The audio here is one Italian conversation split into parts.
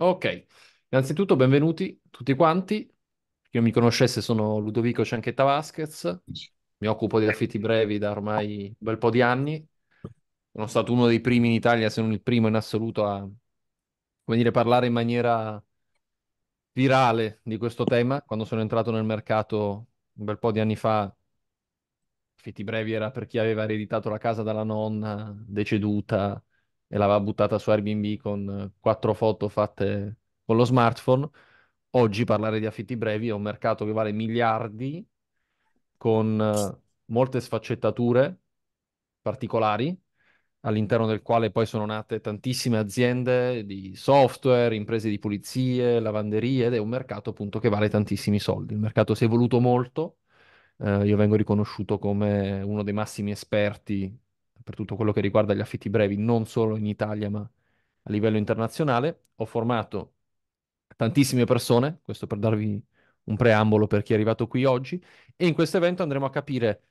Ok, innanzitutto benvenuti tutti quanti. Chi mi conoscesse sono Ludovico Cianchetta Vasquez, mi occupo di affitti brevi da ormai un bel po' di anni. Sono stato uno dei primi in Italia, se non il primo in assoluto, a venire a parlare in maniera virale di questo tema. Quando sono entrato nel mercato un bel po' di anni fa, affitti brevi era per chi aveva ereditato la casa dalla nonna deceduta e l'aveva buttata su Airbnb con eh, quattro foto fatte con lo smartphone. Oggi parlare di affitti brevi è un mercato che vale miliardi con eh, molte sfaccettature particolari all'interno del quale poi sono nate tantissime aziende di software, imprese di pulizie, lavanderie ed è un mercato appunto che vale tantissimi soldi. Il mercato si è evoluto molto, eh, io vengo riconosciuto come uno dei massimi esperti per tutto quello che riguarda gli affitti brevi, non solo in Italia ma a livello internazionale. Ho formato tantissime persone, questo per darvi un preambolo per chi è arrivato qui oggi, e in questo evento andremo a capire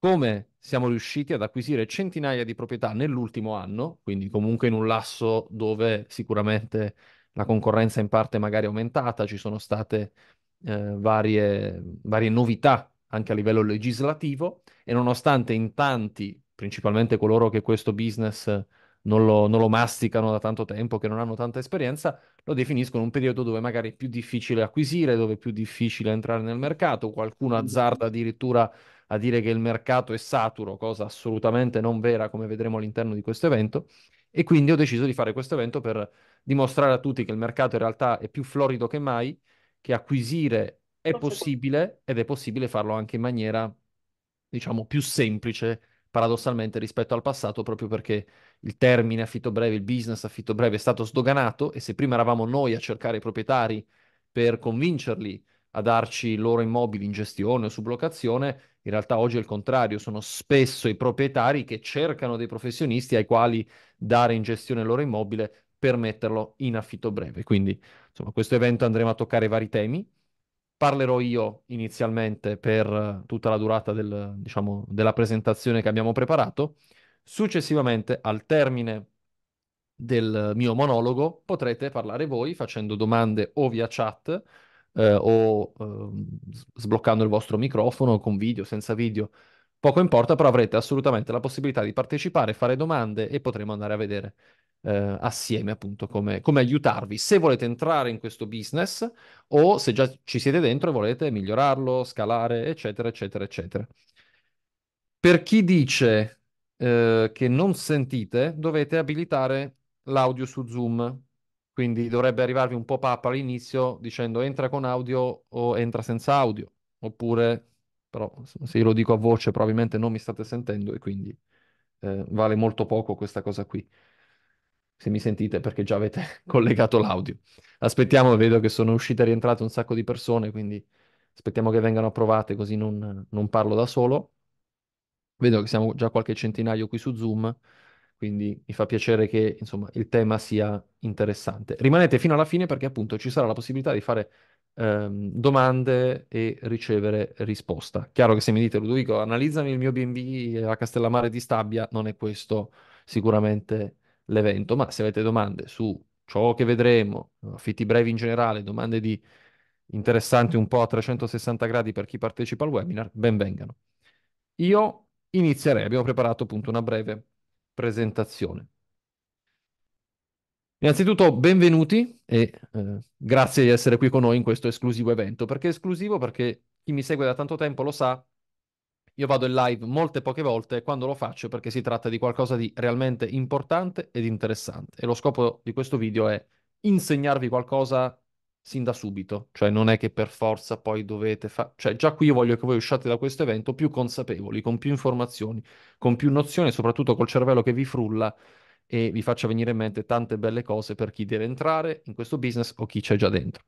come siamo riusciti ad acquisire centinaia di proprietà nell'ultimo anno, quindi comunque in un lasso dove sicuramente la concorrenza in parte magari è aumentata, ci sono state eh, varie, varie novità anche a livello legislativo e nonostante in tanti principalmente coloro che questo business non lo, non lo, masticano da tanto tempo, che non hanno tanta esperienza, lo definiscono un periodo dove magari è più difficile acquisire, dove è più difficile entrare nel mercato. Qualcuno mm. azzarda addirittura a dire che il mercato è saturo, cosa assolutamente non vera, come vedremo all'interno di questo evento. E quindi ho deciso di fare questo evento per dimostrare a tutti che il mercato in realtà è più florido che mai, che acquisire è possibile ed è possibile farlo anche in maniera, diciamo, più semplice paradossalmente rispetto al passato proprio perché il termine affitto breve, il business affitto breve è stato sdoganato e se prima eravamo noi a cercare i proprietari per convincerli a darci i loro immobili in gestione o su sublocazione, in realtà oggi è il contrario, sono spesso i proprietari che cercano dei professionisti ai quali dare in gestione il loro immobile per metterlo in affitto breve. Quindi, insomma, questo evento andremo a toccare vari temi parlerò io inizialmente per eh, tutta la durata del, diciamo, della presentazione che abbiamo preparato. Successivamente, al termine del mio monologo, potrete parlare voi facendo domande o via chat eh, o eh, sbloccando il vostro microfono con video, senza video. Poco importa, però avrete assolutamente la possibilità di partecipare, fare domande e potremo andare a vedere eh, assieme appunto come, come, aiutarvi se volete entrare in questo business o se già ci siete dentro e volete migliorarlo, scalare, eccetera, eccetera, eccetera. Per chi dice eh, che non sentite, dovete abilitare l'audio su Zoom. Quindi dovrebbe arrivarvi un pop-up all'inizio dicendo entra con audio o entra senza audio. Oppure, però, se io lo dico a voce, probabilmente non mi state sentendo e quindi eh, vale molto poco questa cosa qui se mi sentite perché già avete collegato l'audio. Aspettiamo, vedo che sono uscite e rientrate un sacco di persone, quindi aspettiamo che vengano approvate così non, non, parlo da solo. Vedo che siamo già qualche centinaio qui su Zoom, quindi mi fa piacere che insomma, il tema sia interessante. Rimanete fino alla fine perché appunto ci sarà la possibilità di fare ehm, domande e ricevere risposta. Chiaro che se mi dite Ludovico analizzami il mio B&B a Castellammare di Stabia, non è questo sicuramente l'evento, ma se avete domande su ciò che vedremo, affitti brevi in generale, domande di interessanti un po' a 360 gradi per chi partecipa al webinar, benvengano. Io inizierei, abbiamo preparato appunto una breve presentazione. Innanzitutto benvenuti e eh, grazie di essere qui con noi in questo esclusivo evento. Perché esclusivo? Perché chi mi segue da tanto tempo lo sa, io vado in live molte poche volte quando lo faccio perché si tratta di qualcosa di realmente importante ed interessante. E lo scopo di questo video è insegnarvi qualcosa sin da subito, cioè non è che per forza poi dovete fare, cioè già qui io voglio che voi usciate da questo evento più consapevoli, con più informazioni, con più nozioni, soprattutto col cervello che vi frulla e vi faccia venire in mente tante belle cose per chi deve entrare in questo business o chi c'è già dentro.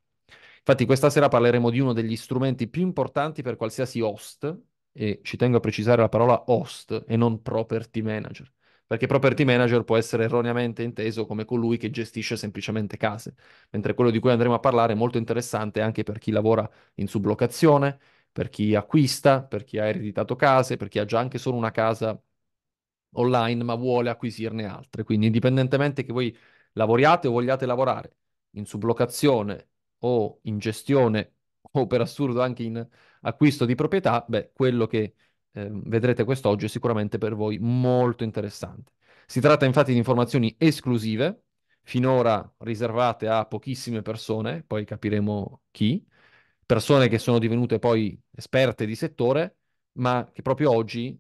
Infatti questa sera parleremo di uno degli strumenti più importanti per qualsiasi host, e ci tengo a precisare la parola host e non property manager, perché property manager può essere erroneamente inteso come colui che gestisce semplicemente case, mentre quello di cui andremo a parlare è molto interessante anche per chi lavora in sublocazione, per chi acquista, per chi ha ereditato case, per chi ha già anche solo una casa online ma vuole acquisirne altre. Quindi indipendentemente che voi lavoriate o vogliate lavorare in sublocazione o in gestione o per assurdo anche in acquisto di proprietà, beh, quello che eh, vedrete quest'oggi è sicuramente per voi molto interessante. Si tratta infatti di informazioni esclusive, finora riservate a pochissime persone, poi capiremo chi, persone che sono divenute poi esperte di settore, ma che proprio oggi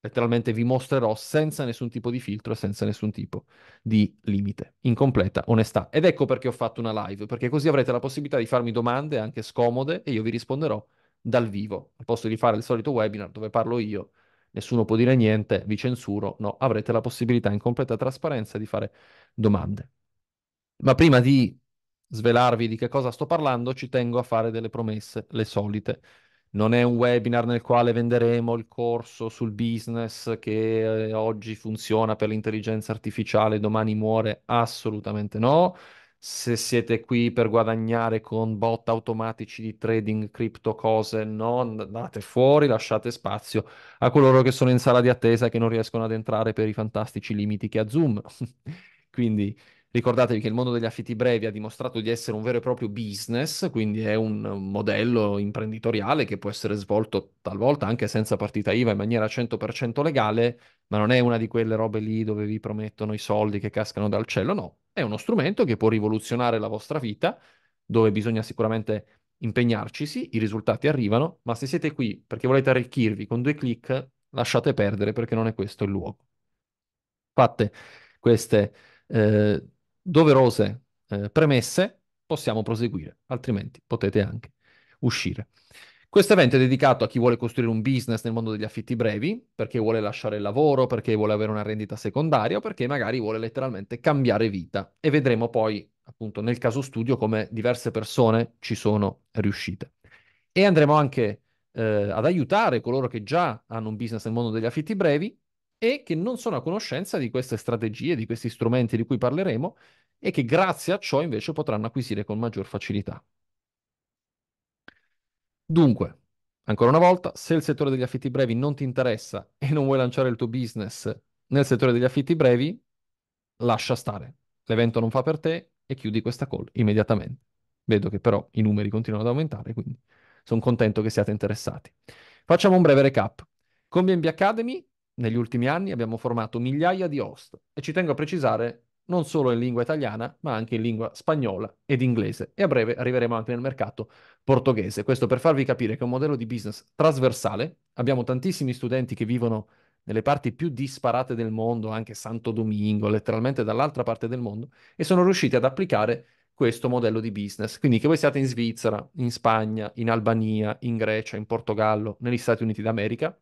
letteralmente vi mostrerò senza nessun tipo di filtro e senza nessun tipo di limite, in completa onestà. Ed ecco perché ho fatto una live, perché così avrete la possibilità di farmi domande anche scomode e io vi risponderò dal vivo, al posto di fare il solito webinar dove parlo io, nessuno può dire niente, vi censuro, no, avrete la possibilità in completa trasparenza di fare domande. Ma prima di svelarvi di che cosa sto parlando, ci tengo a fare delle promesse, le solite. Non è un webinar nel quale venderemo il corso sul business che eh, oggi funziona per l'intelligenza artificiale, domani muore, assolutamente no se siete qui per guadagnare con bot automatici di trading, cripto, cose, no, andate fuori, lasciate spazio a coloro che sono in sala di attesa e che non riescono ad entrare per i fantastici limiti che ha Zoom. Quindi Ricordatevi che il mondo degli affitti brevi ha dimostrato di essere un vero e proprio business, quindi è un modello imprenditoriale che può essere svolto talvolta anche senza partita IVA in maniera 100% legale, ma non è una di quelle robe lì dove vi promettono i soldi che cascano dal cielo, no, è uno strumento che può rivoluzionare la vostra vita, dove bisogna sicuramente impegnarci, sì, i risultati arrivano, ma se siete qui perché volete arricchirvi con due clic, lasciate perdere perché non è questo il luogo. Fatte queste... Eh, doverose eh, premesse possiamo proseguire, altrimenti potete anche uscire. Questo evento è dedicato a chi vuole costruire un business nel mondo degli affitti brevi, perché vuole lasciare il lavoro, perché vuole avere una rendita secondaria o perché magari vuole letteralmente cambiare vita. E vedremo poi, appunto, nel caso studio come diverse persone ci sono riuscite. E andremo anche eh, ad aiutare coloro che già hanno un business nel mondo degli affitti brevi e che non sono a conoscenza di queste strategie, di questi strumenti di cui parleremo e che grazie a ciò invece potranno acquisire con maggior facilità. Dunque, ancora una volta, se il settore degli affitti brevi non ti interessa e non vuoi lanciare il tuo business nel settore degli affitti brevi, lascia stare. L'evento non fa per te e chiudi questa call immediatamente. Vedo che però i numeri continuano ad aumentare, quindi sono contento che siate interessati. Facciamo un breve recap. Con BNB Academy negli ultimi anni abbiamo formato migliaia di host e ci tengo a precisare non solo in lingua italiana, ma anche in lingua spagnola ed inglese e a breve arriveremo anche nel mercato portoghese. Questo per farvi capire che è un modello di business trasversale. Abbiamo tantissimi studenti che vivono nelle parti più disparate del mondo, anche Santo Domingo, letteralmente dall'altra parte del mondo, e sono riusciti ad applicare questo modello di business. Quindi che voi siate in Svizzera, in Spagna, in Albania, in Grecia, in Portogallo, negli Stati Uniti d'America,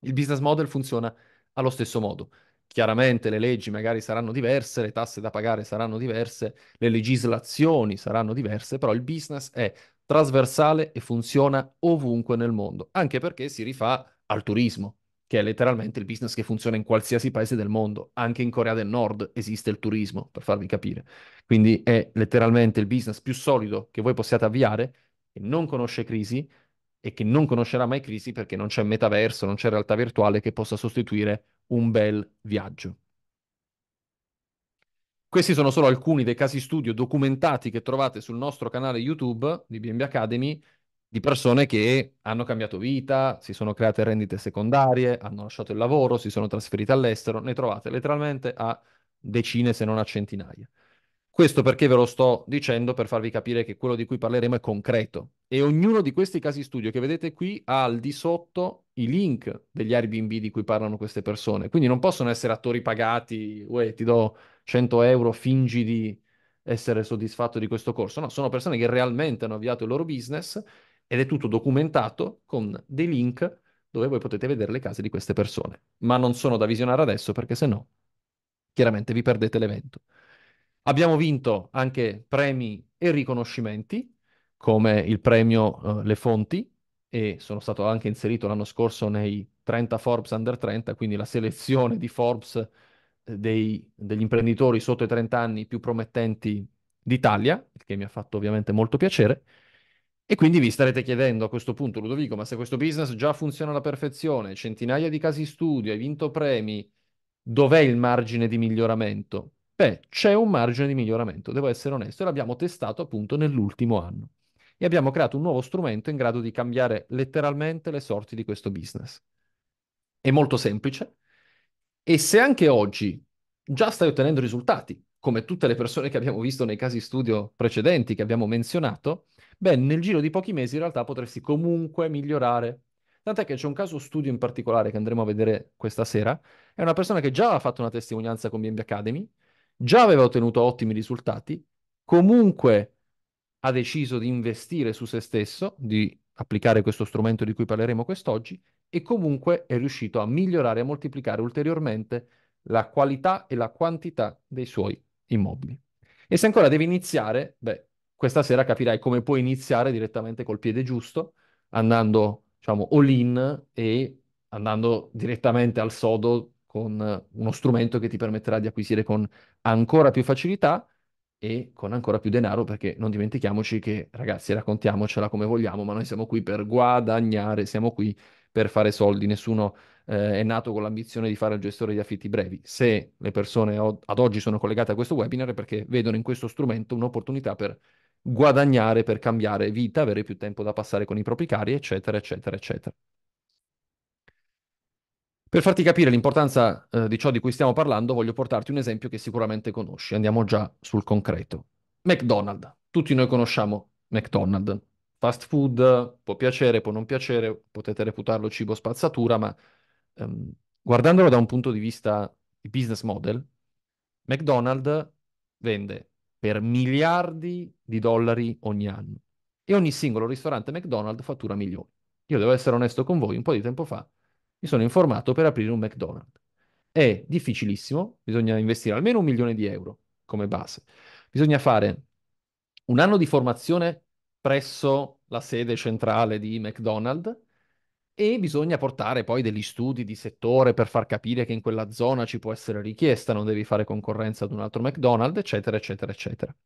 il business model funziona allo stesso modo. Chiaramente le leggi magari saranno diverse, le tasse da pagare saranno diverse, le legislazioni saranno diverse, però il business è trasversale e funziona ovunque nel mondo, anche perché si rifà al turismo, che è letteralmente il business che funziona in qualsiasi paese del mondo, anche in Corea del Nord esiste il turismo, per farvi capire. Quindi è letteralmente il business più solido che voi possiate avviare, che non conosce crisi, e che non conoscerà mai crisi perché non c'è metaverso, non c'è realtà virtuale che possa sostituire un bel viaggio. Questi sono solo alcuni dei casi studio documentati che trovate sul nostro canale YouTube di BNB Academy di persone che hanno cambiato vita, si sono create rendite secondarie, hanno lasciato il lavoro, si sono trasferite all'estero, ne trovate letteralmente a decine se non a centinaia. Questo perché ve lo sto dicendo per farvi capire che quello di cui parleremo è concreto e ognuno di questi casi studio che vedete qui ha al di sotto i link degli Airbnb di cui parlano queste persone, quindi non possono essere attori pagati, uè ti do 100 euro, fingi di essere soddisfatto di questo corso, no, sono persone che realmente hanno avviato il loro business ed è tutto documentato con dei link dove voi potete vedere le case di queste persone, ma non sono da visionare adesso perché se no chiaramente vi perdete l'evento. Abbiamo vinto anche premi e riconoscimenti, come il premio eh, Le Fonti, e sono stato anche inserito l'anno scorso nei 30 Forbes Under 30, quindi la selezione di Forbes eh, dei, degli imprenditori sotto i 30 anni più promettenti d'Italia, il che mi ha fatto ovviamente molto piacere. E quindi vi starete chiedendo a questo punto, Ludovico, ma se questo business già funziona alla perfezione, centinaia di casi studio, hai vinto premi, dov'è il margine di miglioramento? Beh, c'è un margine di miglioramento, devo essere onesto, e l'abbiamo testato appunto nell'ultimo anno. E abbiamo creato un nuovo strumento in grado di cambiare letteralmente le sorti di questo business. È molto semplice e se anche oggi già stai ottenendo risultati, come tutte le persone che abbiamo visto nei casi studio precedenti che abbiamo menzionato, beh, nel giro di pochi mesi in realtà potresti comunque migliorare. Tant'è che c'è un caso studio in particolare che andremo a vedere questa sera. È una persona che già ha fatto una testimonianza con BNB Academy, già aveva ottenuto ottimi risultati, comunque ha deciso di investire su se stesso, di applicare questo strumento di cui parleremo quest'oggi, e comunque è riuscito a migliorare e moltiplicare ulteriormente la qualità e la quantità dei suoi immobili. E se ancora devi iniziare, beh, questa sera capirai come puoi iniziare direttamente col piede giusto, andando, diciamo, all in e andando direttamente al sodo con uno strumento che ti permetterà di acquisire con ancora più facilità e con ancora più denaro, perché non dimentichiamoci che, ragazzi, raccontiamocela come vogliamo, ma noi siamo qui per guadagnare, siamo qui per fare soldi, nessuno eh, è nato con l'ambizione di fare il gestore di affitti brevi. Se le persone ad oggi sono collegate a questo webinar è perché vedono in questo strumento un'opportunità per guadagnare, per cambiare vita, avere più tempo da passare con i propri cari, eccetera, eccetera, eccetera. Per farti capire l'importanza eh, di ciò di cui stiamo parlando, voglio portarti un esempio che sicuramente conosci. Andiamo già sul concreto. McDonald's. Tutti noi conosciamo McDonald's. Fast food può piacere, può non piacere, potete reputarlo cibo spazzatura, ma ehm, guardandolo da un punto di vista di business model, McDonald's vende per miliardi di dollari ogni anno e ogni singolo ristorante McDonald's fattura milioni. Io devo essere onesto con voi, un po' di tempo fa mi sono informato per aprire un McDonald's. È difficilissimo, bisogna investire almeno un milione di euro come base. Bisogna fare un anno di formazione presso la sede centrale di McDonald's e bisogna portare poi degli studi di settore per far capire che in quella zona ci può essere richiesta, non devi fare concorrenza ad un altro McDonald's, eccetera, eccetera, eccetera.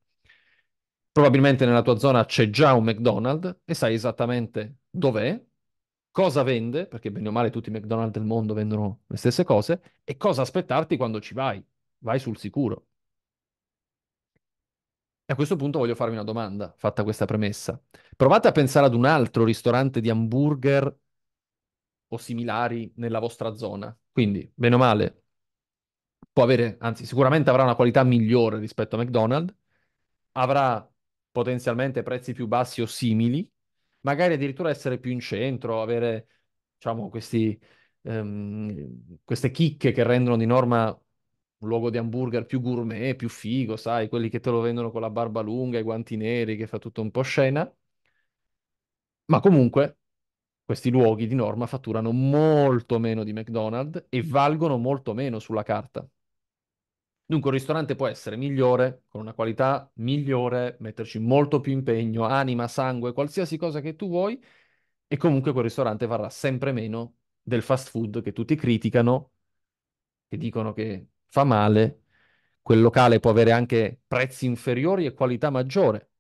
Probabilmente nella tua zona c'è già un McDonald's e sai esattamente dov'è, cosa vende, perché bene o male tutti i McDonald's del mondo vendono le stesse cose, e cosa aspettarti quando ci vai. Vai sul sicuro. E a questo punto voglio farvi una domanda, fatta questa premessa. Provate a pensare ad un altro ristorante di hamburger o similari nella vostra zona. Quindi, bene o male, può avere, anzi sicuramente avrà una qualità migliore rispetto a McDonald's, avrà potenzialmente prezzi più bassi o simili, magari addirittura essere più in centro, avere diciamo, questi, um, queste chicche che rendono di norma un luogo di hamburger più gourmet, più figo, sai, quelli che te lo vendono con la barba lunga, i guanti neri, che fa tutto un po' scena. Ma comunque questi luoghi di norma fatturano molto meno di McDonald's e valgono molto meno sulla carta. Dunque un ristorante può essere migliore, con una qualità migliore, metterci molto più impegno, anima, sangue, qualsiasi cosa che tu vuoi, e comunque quel ristorante varrà sempre meno del fast food che tutti criticano, che dicono che fa male. Quel locale può avere anche prezzi inferiori e qualità maggiore.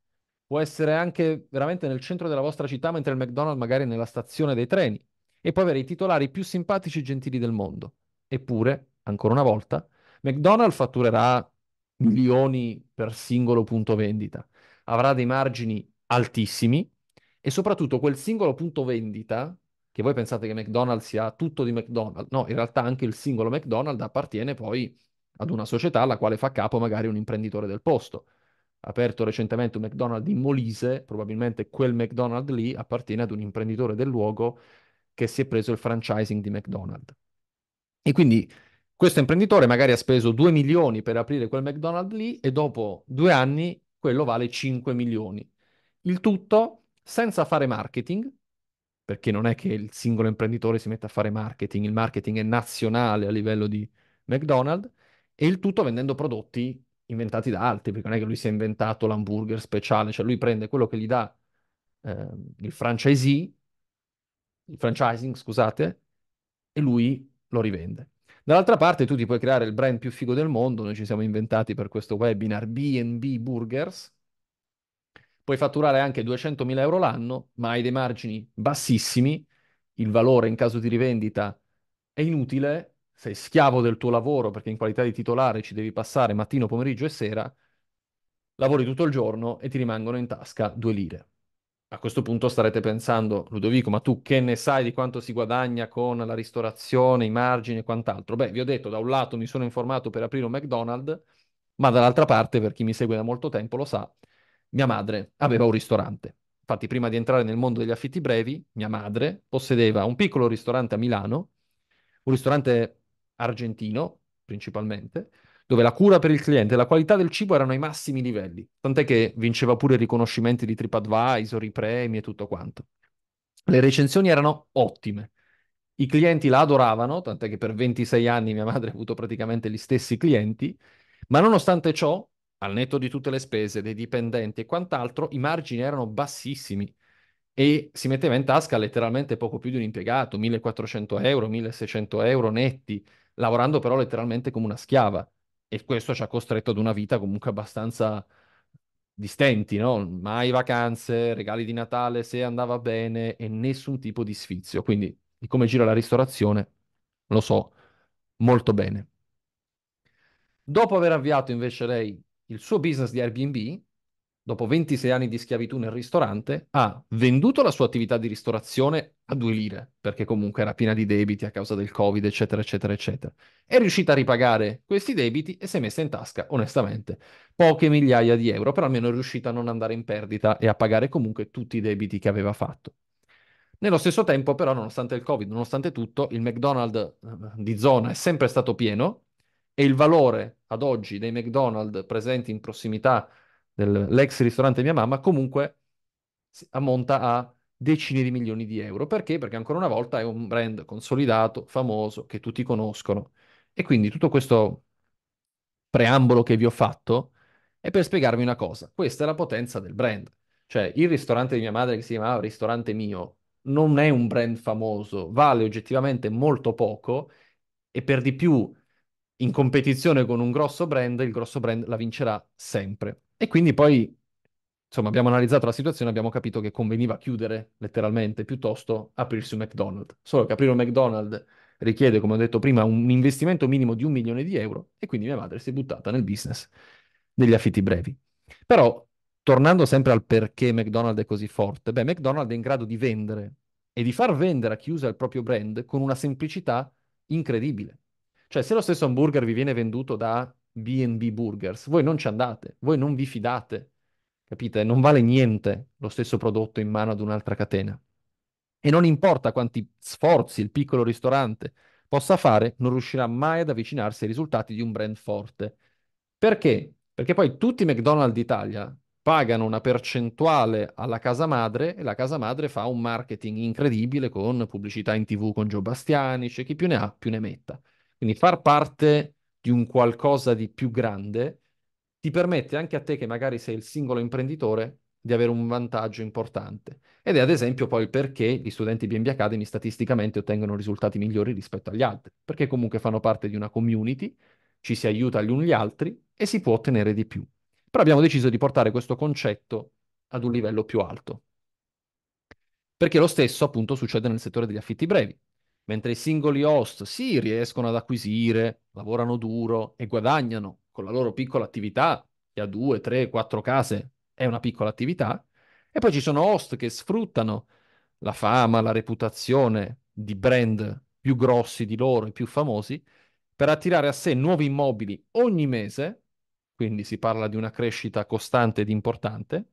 Può essere anche veramente nel centro della vostra città, mentre il McDonald's magari è nella stazione dei treni. E può avere i titolari più simpatici e gentili del mondo. Eppure, ancora una volta, McDonald's fatturerà milioni per singolo punto vendita, avrà dei margini altissimi e soprattutto quel singolo punto vendita, che voi pensate che McDonald's sia tutto di McDonald's, no, in realtà anche il singolo McDonald's appartiene poi ad una società alla quale fa capo magari un imprenditore del posto. Aperto recentemente un McDonald's in Molise, probabilmente quel McDonald's lì appartiene ad un imprenditore del luogo che si è preso il franchising di McDonald's. E quindi questo imprenditore magari ha speso 2 milioni per aprire quel McDonald's lì e dopo due anni quello vale 5 milioni. Il tutto senza fare marketing, perché non è che il singolo imprenditore si metta a fare marketing, il marketing è nazionale a livello di McDonald's, e il tutto vendendo prodotti inventati da altri, perché non è che lui si è inventato l'hamburger speciale, cioè lui prende quello che gli dà eh, il franchisee, il franchising, scusate, e lui lo rivende. Dall'altra parte tu ti puoi creare il brand più figo del mondo, noi ci siamo inventati per questo webinar B&B Burgers, puoi fatturare anche 200.000 euro l'anno, ma hai dei margini bassissimi, il valore in caso di rivendita è inutile, sei schiavo del tuo lavoro perché in qualità di titolare ci devi passare mattino, pomeriggio e sera, lavori tutto il giorno e ti rimangono in tasca due lire a questo punto starete pensando, Ludovico, ma tu che ne sai di quanto si guadagna con la ristorazione, i margini e quant'altro? Beh, vi ho detto, da un lato mi sono informato per aprire un McDonald's, ma dall'altra parte, per chi mi segue da molto tempo lo sa, mia madre aveva un ristorante. Infatti, prima di entrare nel mondo degli affitti brevi, mia madre possedeva un piccolo ristorante a Milano, un ristorante argentino principalmente, dove la cura per il cliente e la qualità del cibo erano ai massimi livelli, tant'è che vinceva pure i riconoscimenti di TripAdvisor, i premi e tutto quanto. Le recensioni erano ottime. I clienti la adoravano, tant'è che per 26 anni mia madre ha avuto praticamente gli stessi clienti, ma nonostante ciò, al netto di tutte le spese, dei dipendenti e quant'altro, i margini erano bassissimi e si metteva in tasca letteralmente poco più di un impiegato, 1400 euro, 1600 euro netti, lavorando però letteralmente come una schiava e questo ci ha costretto ad una vita comunque abbastanza di stenti, no? Mai vacanze, regali di Natale se andava bene e nessun tipo di sfizio. Quindi di come gira la ristorazione lo so molto bene. Dopo aver avviato invece lei il suo business di Airbnb, dopo 26 anni di schiavitù nel ristorante, ha venduto la sua attività di ristorazione a due lire, perché comunque era piena di debiti a causa del Covid, eccetera, eccetera, eccetera. È riuscita a ripagare questi debiti e si è messa in tasca, onestamente, poche migliaia di euro, però almeno è riuscita a non andare in perdita e a pagare comunque tutti i debiti che aveva fatto. Nello stesso tempo, però, nonostante il Covid, nonostante tutto, il McDonald's eh, di zona è sempre stato pieno e il valore ad oggi dei McDonald's presenti in prossimità dell'ex ristorante mia mamma, comunque ammonta a decine di milioni di euro. Perché? Perché ancora una volta è un brand consolidato, famoso, che tutti conoscono. E quindi tutto questo preambolo che vi ho fatto è per spiegarvi una cosa. Questa è la potenza del brand. Cioè, il ristorante di mia madre che si chiamava Ristorante Mio non è un brand famoso, vale oggettivamente molto poco e per di più in competizione con un grosso brand, il grosso brand la vincerà sempre. E quindi poi, insomma, abbiamo analizzato la situazione, abbiamo capito che conveniva chiudere letteralmente piuttosto aprirsi un McDonald's. Solo che aprire un McDonald's richiede, come ho detto prima, un investimento minimo di un milione di euro e quindi mia madre si è buttata nel business degli affitti brevi. Però, tornando sempre al perché McDonald's è così forte, beh, McDonald's è in grado di vendere e di far vendere a chi usa il proprio brand con una semplicità incredibile. Cioè, se lo stesso hamburger vi viene venduto da B&B Burgers, voi non ci andate, voi non vi fidate, capite? Non vale niente lo stesso prodotto in mano ad un'altra catena. E non importa quanti sforzi il piccolo ristorante possa fare, non riuscirà mai ad avvicinarsi ai risultati di un brand forte. Perché? Perché poi tutti i McDonald's d'Italia pagano una percentuale alla casa madre e la casa madre fa un marketing incredibile con pubblicità in tv con Gio Bastiani, c'è chi più ne ha più ne metta. Quindi far parte di un qualcosa di più grande, ti permette anche a te che magari sei il singolo imprenditore di avere un vantaggio importante. Ed è ad esempio poi il perché gli studenti BNB Academy statisticamente ottengono risultati migliori rispetto agli altri, perché comunque fanno parte di una community, ci si aiuta gli uni gli altri e si può ottenere di più. Però abbiamo deciso di portare questo concetto ad un livello più alto. Perché lo stesso appunto succede nel settore degli affitti brevi mentre i singoli host sì riescono ad acquisire, lavorano duro e guadagnano con la loro piccola attività, che ha due, tre, quattro case è una piccola attività, e poi ci sono host che sfruttano la fama, la reputazione di brand più grossi di loro e più famosi per attirare a sé nuovi immobili ogni mese, quindi si parla di una crescita costante ed importante,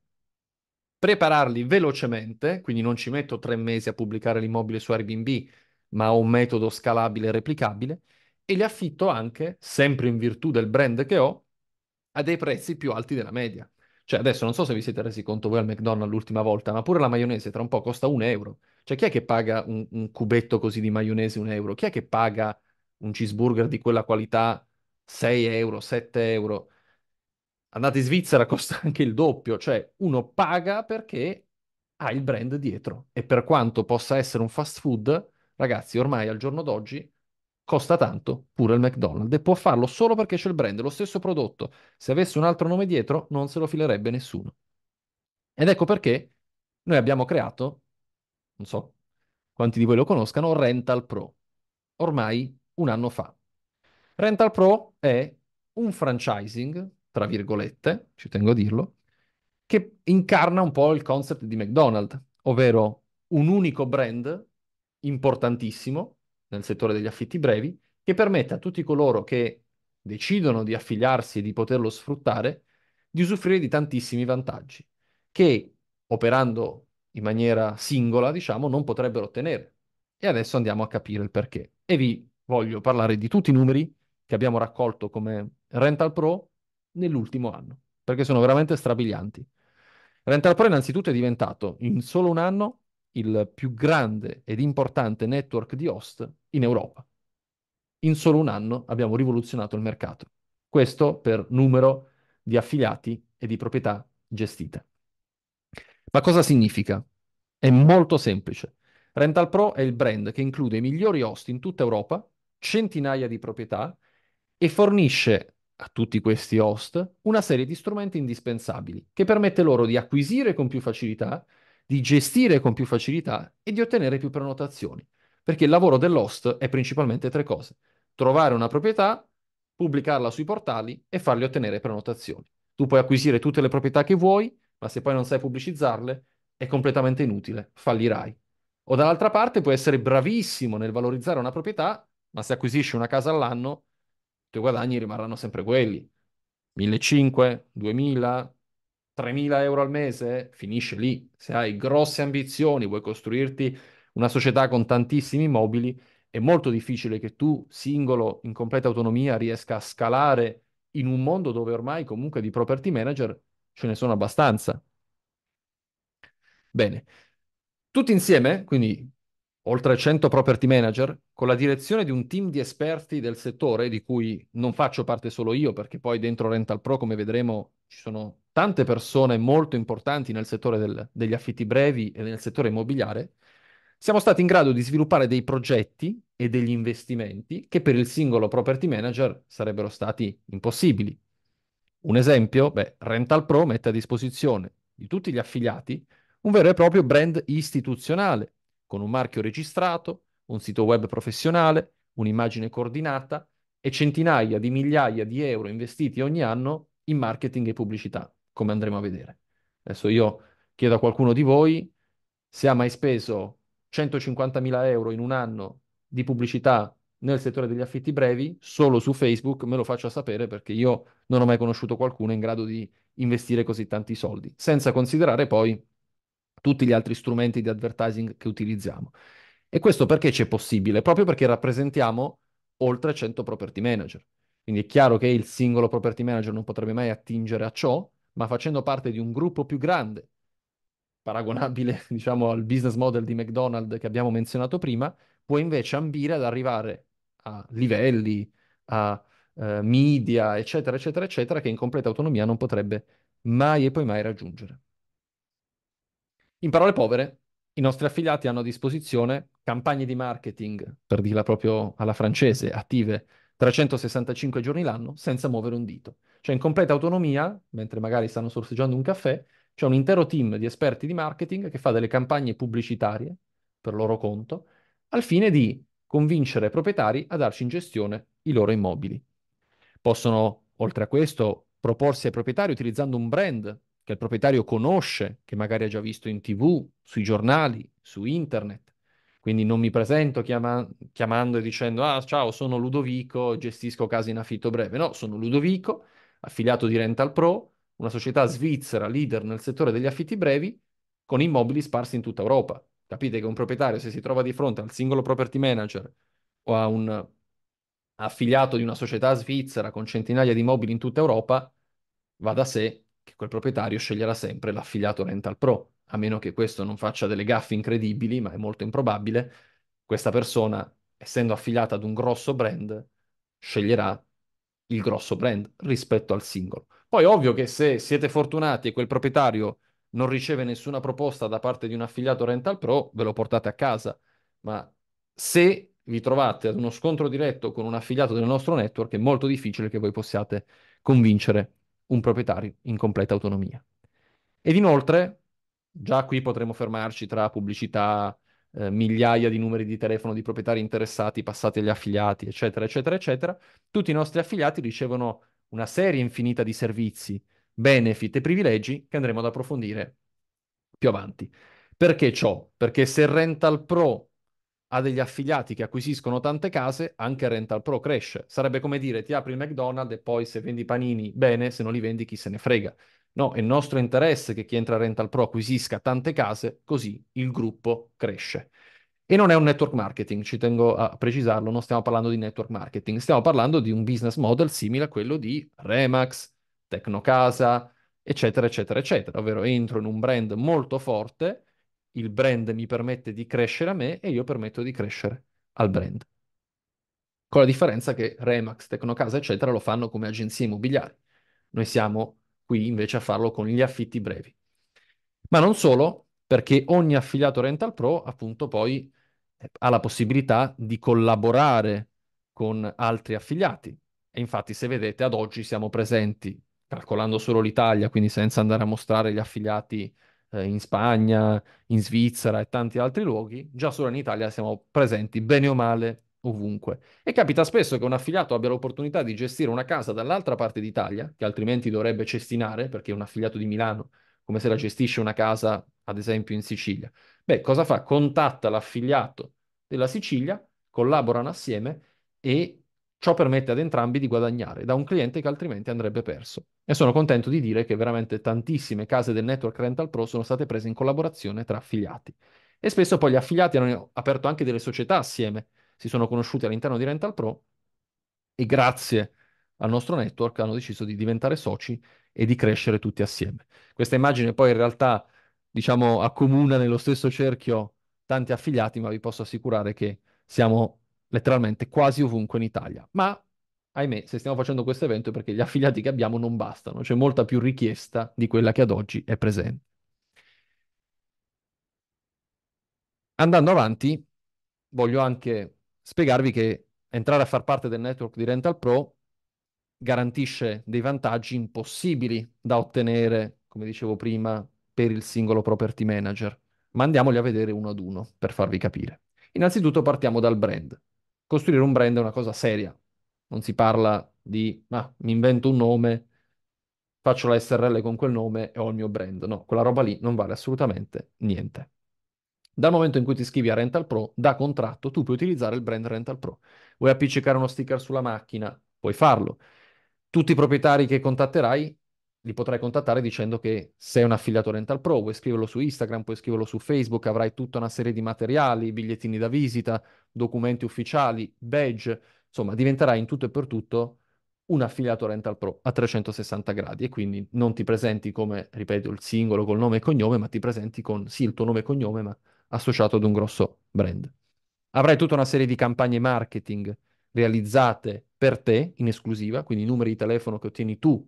prepararli velocemente, quindi non ci metto tre mesi a pubblicare l'immobile su Airbnb, ma ho un metodo scalabile e replicabile e li affitto anche, sempre in virtù del brand che ho, a dei prezzi più alti della media. Cioè adesso non so se vi siete resi conto voi al McDonald's l'ultima volta, ma pure la maionese tra un po' costa un euro. Cioè chi è che paga un, un cubetto così di maionese un euro? Chi è che paga un cheeseburger di quella qualità 6 euro, 7 euro? Andate in Svizzera costa anche il doppio, cioè uno paga perché ha il brand dietro e per quanto possa essere un fast food, Ragazzi, ormai al giorno d'oggi costa tanto pure il McDonald's e può farlo solo perché c'è il brand, lo stesso prodotto. Se avesse un altro nome dietro non se lo filerebbe nessuno. Ed ecco perché noi abbiamo creato, non so quanti di voi lo conoscano, Rental Pro, ormai un anno fa. Rental Pro è un franchising, tra virgolette, ci tengo a dirlo, che incarna un po' il concept di McDonald's, ovvero un unico brand importantissimo nel settore degli affitti brevi che permette a tutti coloro che decidono di affiliarsi e di poterlo sfruttare di usufruire di tantissimi vantaggi che operando in maniera singola, diciamo, non potrebbero ottenere. E adesso andiamo a capire il perché. E vi voglio parlare di tutti i numeri che abbiamo raccolto come Rental Pro nell'ultimo anno, perché sono veramente strabilianti. Rental Pro innanzitutto è diventato in solo un anno il più grande ed importante network di host in Europa. In solo un anno abbiamo rivoluzionato il mercato. Questo per numero di affiliati e di proprietà gestite. Ma cosa significa? È molto semplice. Rental Pro è il brand che include i migliori host in tutta Europa, centinaia di proprietà e fornisce a tutti questi host una serie di strumenti indispensabili che permette loro di acquisire con più facilità di gestire con più facilità e di ottenere più prenotazioni. Perché il lavoro dell'host è principalmente tre cose. Trovare una proprietà, pubblicarla sui portali e fargli ottenere prenotazioni. Tu puoi acquisire tutte le proprietà che vuoi, ma se poi non sai pubblicizzarle, è completamente inutile, fallirai. O dall'altra parte puoi essere bravissimo nel valorizzare una proprietà, ma se acquisisci una casa all'anno, i tuoi guadagni rimarranno sempre quelli. 1.500, 2.000, 3.000 euro al mese, finisce lì. Se hai grosse ambizioni, vuoi costruirti una società con tantissimi immobili, è molto difficile che tu, singolo, in completa autonomia, riesca a scalare in un mondo dove ormai comunque di property manager ce ne sono abbastanza. Bene, tutti insieme, quindi oltre 100 property manager, con la direzione di un team di esperti del settore, di cui non faccio parte solo io, perché poi dentro Rental Pro, come vedremo, ci sono tante persone molto importanti nel settore del, degli affitti brevi e nel settore immobiliare, siamo stati in grado di sviluppare dei progetti e degli investimenti che per il singolo property manager sarebbero stati impossibili. Un esempio, beh, Rental Pro mette a disposizione di tutti gli affiliati un vero e proprio brand istituzionale, con un marchio registrato, un sito web professionale, un'immagine coordinata e centinaia di migliaia di euro investiti ogni anno in marketing e pubblicità come andremo a vedere. Adesso io chiedo a qualcuno di voi se ha mai speso 150.000 euro in un anno di pubblicità nel settore degli affitti brevi, solo su Facebook, me lo faccia sapere perché io non ho mai conosciuto qualcuno in grado di investire così tanti soldi, senza considerare poi tutti gli altri strumenti di advertising che utilizziamo. E questo perché c'è possibile? Proprio perché rappresentiamo oltre 100 property manager. Quindi è chiaro che il singolo property manager non potrebbe mai attingere a ciò, ma facendo parte di un gruppo più grande, paragonabile diciamo al business model di McDonald's che abbiamo menzionato prima, può invece ambire ad arrivare a livelli, a eh, media, eccetera, eccetera, eccetera, che in completa autonomia non potrebbe mai e poi mai raggiungere. In parole povere, i nostri affiliati hanno a disposizione campagne di marketing, per dirla proprio alla francese, attive 365 giorni l'anno senza muovere un dito. Cioè in completa autonomia, mentre magari stanno sorseggiando un caffè, c'è un intero team di esperti di marketing che fa delle campagne pubblicitarie per loro conto, al fine di convincere i proprietari a darci in gestione i loro immobili. Possono, oltre a questo, proporsi ai proprietari utilizzando un brand che il proprietario conosce, che magari ha già visto in tv, sui giornali, su internet. Quindi non mi presento chiama- chiamando e dicendo ah ciao sono Ludovico, gestisco case in affitto breve. No, sono Ludovico, affiliato di Rental Pro, una società svizzera leader nel settore degli affitti brevi, con immobili sparsi in tutta Europa. Capite che un proprietario, se si trova di fronte al singolo property manager o a un affiliato di una società svizzera con centinaia di immobili in tutta Europa, va da sé che quel proprietario sceglierà sempre l'affiliato Rental Pro, a meno che questo non faccia delle gaffe incredibili, ma è molto improbabile, questa persona, essendo affiliata ad un grosso brand, sceglierà il grosso brand rispetto al singolo. Poi ovvio che se siete fortunati e quel proprietario non riceve nessuna proposta da parte di un affiliato Rental Pro, ve lo portate a casa, ma se vi trovate ad uno scontro diretto con un affiliato del nostro network è molto difficile che voi possiate convincere un proprietario in completa autonomia. Ed inoltre, già qui potremo fermarci tra pubblicità, eh, migliaia di numeri di telefono di proprietari interessati passati agli affiliati, eccetera, eccetera, eccetera, tutti i nostri affiliati ricevono una serie infinita di servizi, benefit e privilegi che andremo ad approfondire più avanti. Perché ciò? Perché se Rental Pro ha degli affiliati che acquisiscono tante case, anche Rental Pro cresce. Sarebbe come dire ti apri il McDonald's e poi se vendi panini bene, se non li vendi chi se ne frega. No, è nostro interesse che chi entra a Rental Pro acquisisca tante case, così il gruppo cresce. E non è un network marketing, ci tengo a precisarlo, non stiamo parlando di network marketing, stiamo parlando di un business model simile a quello di Remax, Tecnocasa, eccetera, eccetera, eccetera. Ovvero entro in un brand molto forte, il brand mi permette di crescere a me e io permetto di crescere al brand. Con la differenza che Remax, Tecnocasa, eccetera, lo fanno come agenzie immobiliari. Noi siamo qui invece a farlo con gli affitti brevi. Ma non solo, perché ogni affiliato Rental Pro appunto poi eh, ha la possibilità di collaborare con altri affiliati. E infatti se vedete ad oggi siamo presenti, calcolando solo l'Italia, quindi senza andare a mostrare gli affiliati eh, in Spagna, in Svizzera e tanti altri luoghi, già solo in Italia siamo presenti bene o male ovunque. E capita spesso che un affiliato abbia l'opportunità di gestire una casa dall'altra parte d'Italia, che altrimenti dovrebbe cestinare, perché è un affiliato di Milano, come se la mm. gestisce una casa, ad esempio, in Sicilia. Beh, cosa fa? Contatta l'affiliato della Sicilia, collaborano assieme e ciò permette ad entrambi di guadagnare da un cliente che altrimenti andrebbe perso. E sono contento di dire che veramente tantissime case del network Rental Pro sono state prese in collaborazione tra affiliati. E spesso poi gli affiliati hanno aperto anche delle società assieme, si sono conosciuti all'interno di Rental Pro e grazie al nostro network hanno deciso di diventare soci e di crescere tutti assieme. Questa immagine poi in realtà, diciamo, accomuna nello stesso cerchio tanti affiliati, ma vi posso assicurare che siamo letteralmente quasi ovunque in Italia. Ma ahimè, se stiamo facendo questo evento è perché gli affiliati che abbiamo non bastano, c'è molta più richiesta di quella che ad oggi è presente. Andando avanti, voglio anche spiegarvi che entrare a far parte del network di Rental Pro garantisce dei vantaggi impossibili da ottenere, come dicevo prima, per il singolo property manager. Ma andiamoli a vedere uno ad uno per farvi capire. Innanzitutto partiamo dal brand. Costruire un brand è una cosa seria. Non si parla di, ma mi invento un nome, faccio la SRL con quel nome e ho il mio brand. No, quella roba lì non vale assolutamente niente. Dal momento in cui ti iscrivi a Rental Pro, da contratto, tu puoi utilizzare il brand Rental Pro. Vuoi appiccicare uno sticker sulla macchina? Puoi farlo. Tutti i proprietari che contatterai li potrai contattare dicendo che sei un affiliato Rental Pro, Vuoi scriverlo su Instagram, puoi scriverlo su Facebook, avrai tutta una serie di materiali, bigliettini da visita, documenti ufficiali, badge, insomma diventerai in tutto e per tutto un affiliato Rental Pro a 360 gradi e quindi non ti presenti come, ripeto, il singolo col nome e cognome, ma ti presenti con sì il tuo nome e cognome, ma associato ad un grosso brand. Avrai tutta una serie di campagne marketing realizzate per te in esclusiva, quindi i numeri di telefono che ottieni tu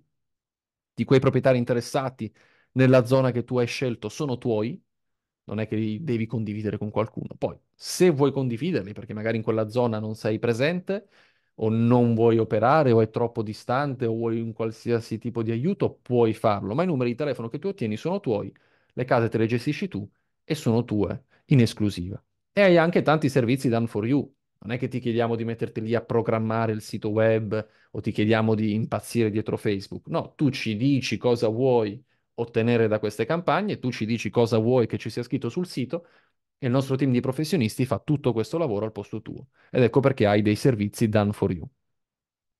di quei proprietari interessati nella zona che tu hai scelto sono tuoi, non è che li devi condividere con qualcuno. Poi, se vuoi condividerli perché magari in quella zona non sei presente o non vuoi operare o è troppo distante o vuoi un qualsiasi tipo di aiuto, puoi farlo, ma i numeri di telefono che tu ottieni sono tuoi, le case te le gestisci tu e sono tue in esclusiva. E hai anche tanti servizi done for you. Non è che ti chiediamo di metterti lì a programmare il sito web o ti chiediamo di impazzire dietro Facebook. No, tu ci dici cosa vuoi ottenere da queste campagne, tu ci dici cosa vuoi che ci sia scritto sul sito e il nostro team di professionisti fa tutto questo lavoro al posto tuo. Ed ecco perché hai dei servizi done for you.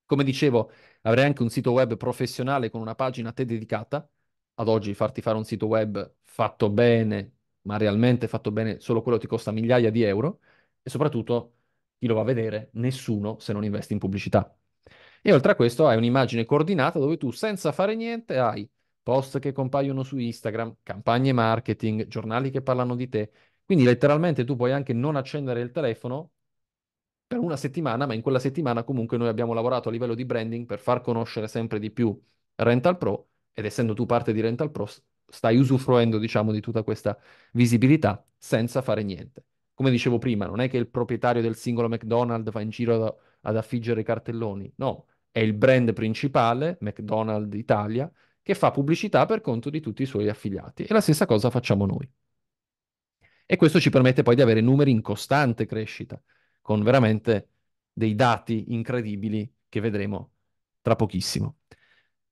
Come dicevo, avrai anche un sito web professionale con una pagina a te dedicata. Ad oggi farti fare un sito web fatto bene ma realmente fatto bene solo quello ti costa migliaia di euro e soprattutto chi lo va a vedere? Nessuno se non investi in pubblicità. E oltre a questo hai un'immagine coordinata dove tu senza fare niente hai post che compaiono su Instagram, campagne marketing, giornali che parlano di te. Quindi letteralmente tu puoi anche non accendere il telefono per una settimana, ma in quella settimana comunque noi abbiamo lavorato a livello di branding per far conoscere sempre di più Rental Pro ed essendo tu parte di Rental Pro stai usufruendo, diciamo, di tutta questa visibilità senza fare niente. Come dicevo prima, non è che il proprietario del singolo McDonald's va in giro ad, ad affiggere cartelloni, no, è il brand principale, McDonald's Italia, che fa pubblicità per conto di tutti i suoi affiliati e la stessa cosa facciamo noi. E questo ci permette poi di avere numeri in costante crescita, con veramente dei dati incredibili che vedremo tra pochissimo.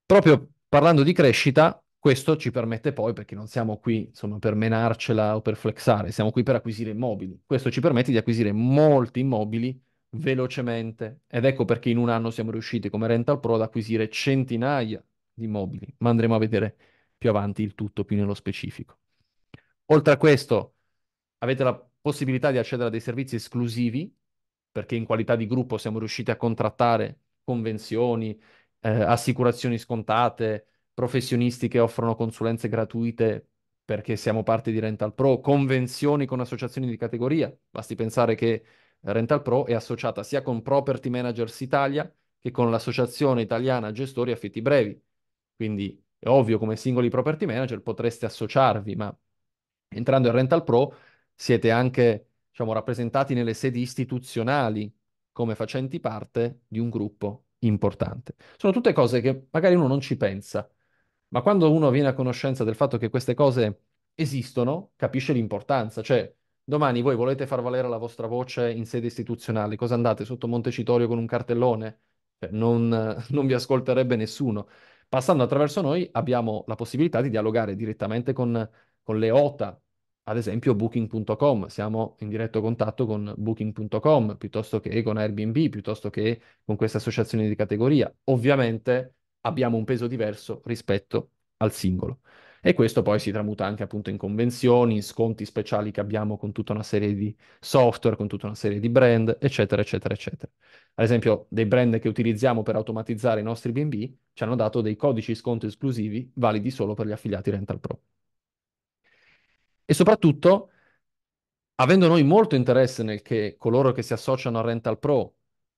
Proprio parlando di crescita, questo ci permette poi, perché non siamo qui insomma, per menarcela o per flexare, siamo qui per acquisire immobili. Questo ci permette di acquisire molti immobili velocemente ed ecco perché in un anno siamo riusciti come Rental Pro ad acquisire centinaia di immobili, ma andremo a vedere più avanti il tutto più nello specifico. Oltre a questo avete la possibilità di accedere a dei servizi esclusivi perché in qualità di gruppo siamo riusciti a contrattare convenzioni, eh, assicurazioni scontate, professionisti che offrono consulenze gratuite perché siamo parte di Rental Pro, convenzioni con associazioni di categoria, basti pensare che Rental Pro è associata sia con Property Managers Italia che con l'Associazione Italiana Gestori Affitti Brevi. Quindi è ovvio come singoli property manager potreste associarvi, ma entrando in Rental Pro siete anche diciamo, rappresentati nelle sedi istituzionali come facenti parte di un gruppo importante. Sono tutte cose che magari uno non ci pensa, ma quando uno viene a conoscenza del fatto che queste cose esistono, capisce l'importanza. Cioè, domani voi volete far valere la vostra voce in sede istituzionale, cosa andate sotto Montecitorio con un cartellone? Cioè, non, non vi ascolterebbe nessuno. Passando attraverso noi abbiamo la possibilità di dialogare direttamente con, con le OTA, ad esempio booking.com, siamo in diretto contatto con booking.com piuttosto che con Airbnb, piuttosto che con queste associazioni di categoria. Ovviamente abbiamo un peso diverso rispetto al singolo. E questo poi si tramuta anche appunto in convenzioni, in sconti speciali che abbiamo con tutta una serie di software, con tutta una serie di brand, eccetera, eccetera, eccetera. Ad esempio, dei brand che utilizziamo per automatizzare i nostri BB ci hanno dato dei codici sconto esclusivi validi solo per gli affiliati Rental Pro. E soprattutto, avendo noi molto interesse nel che coloro che si associano a Rental Pro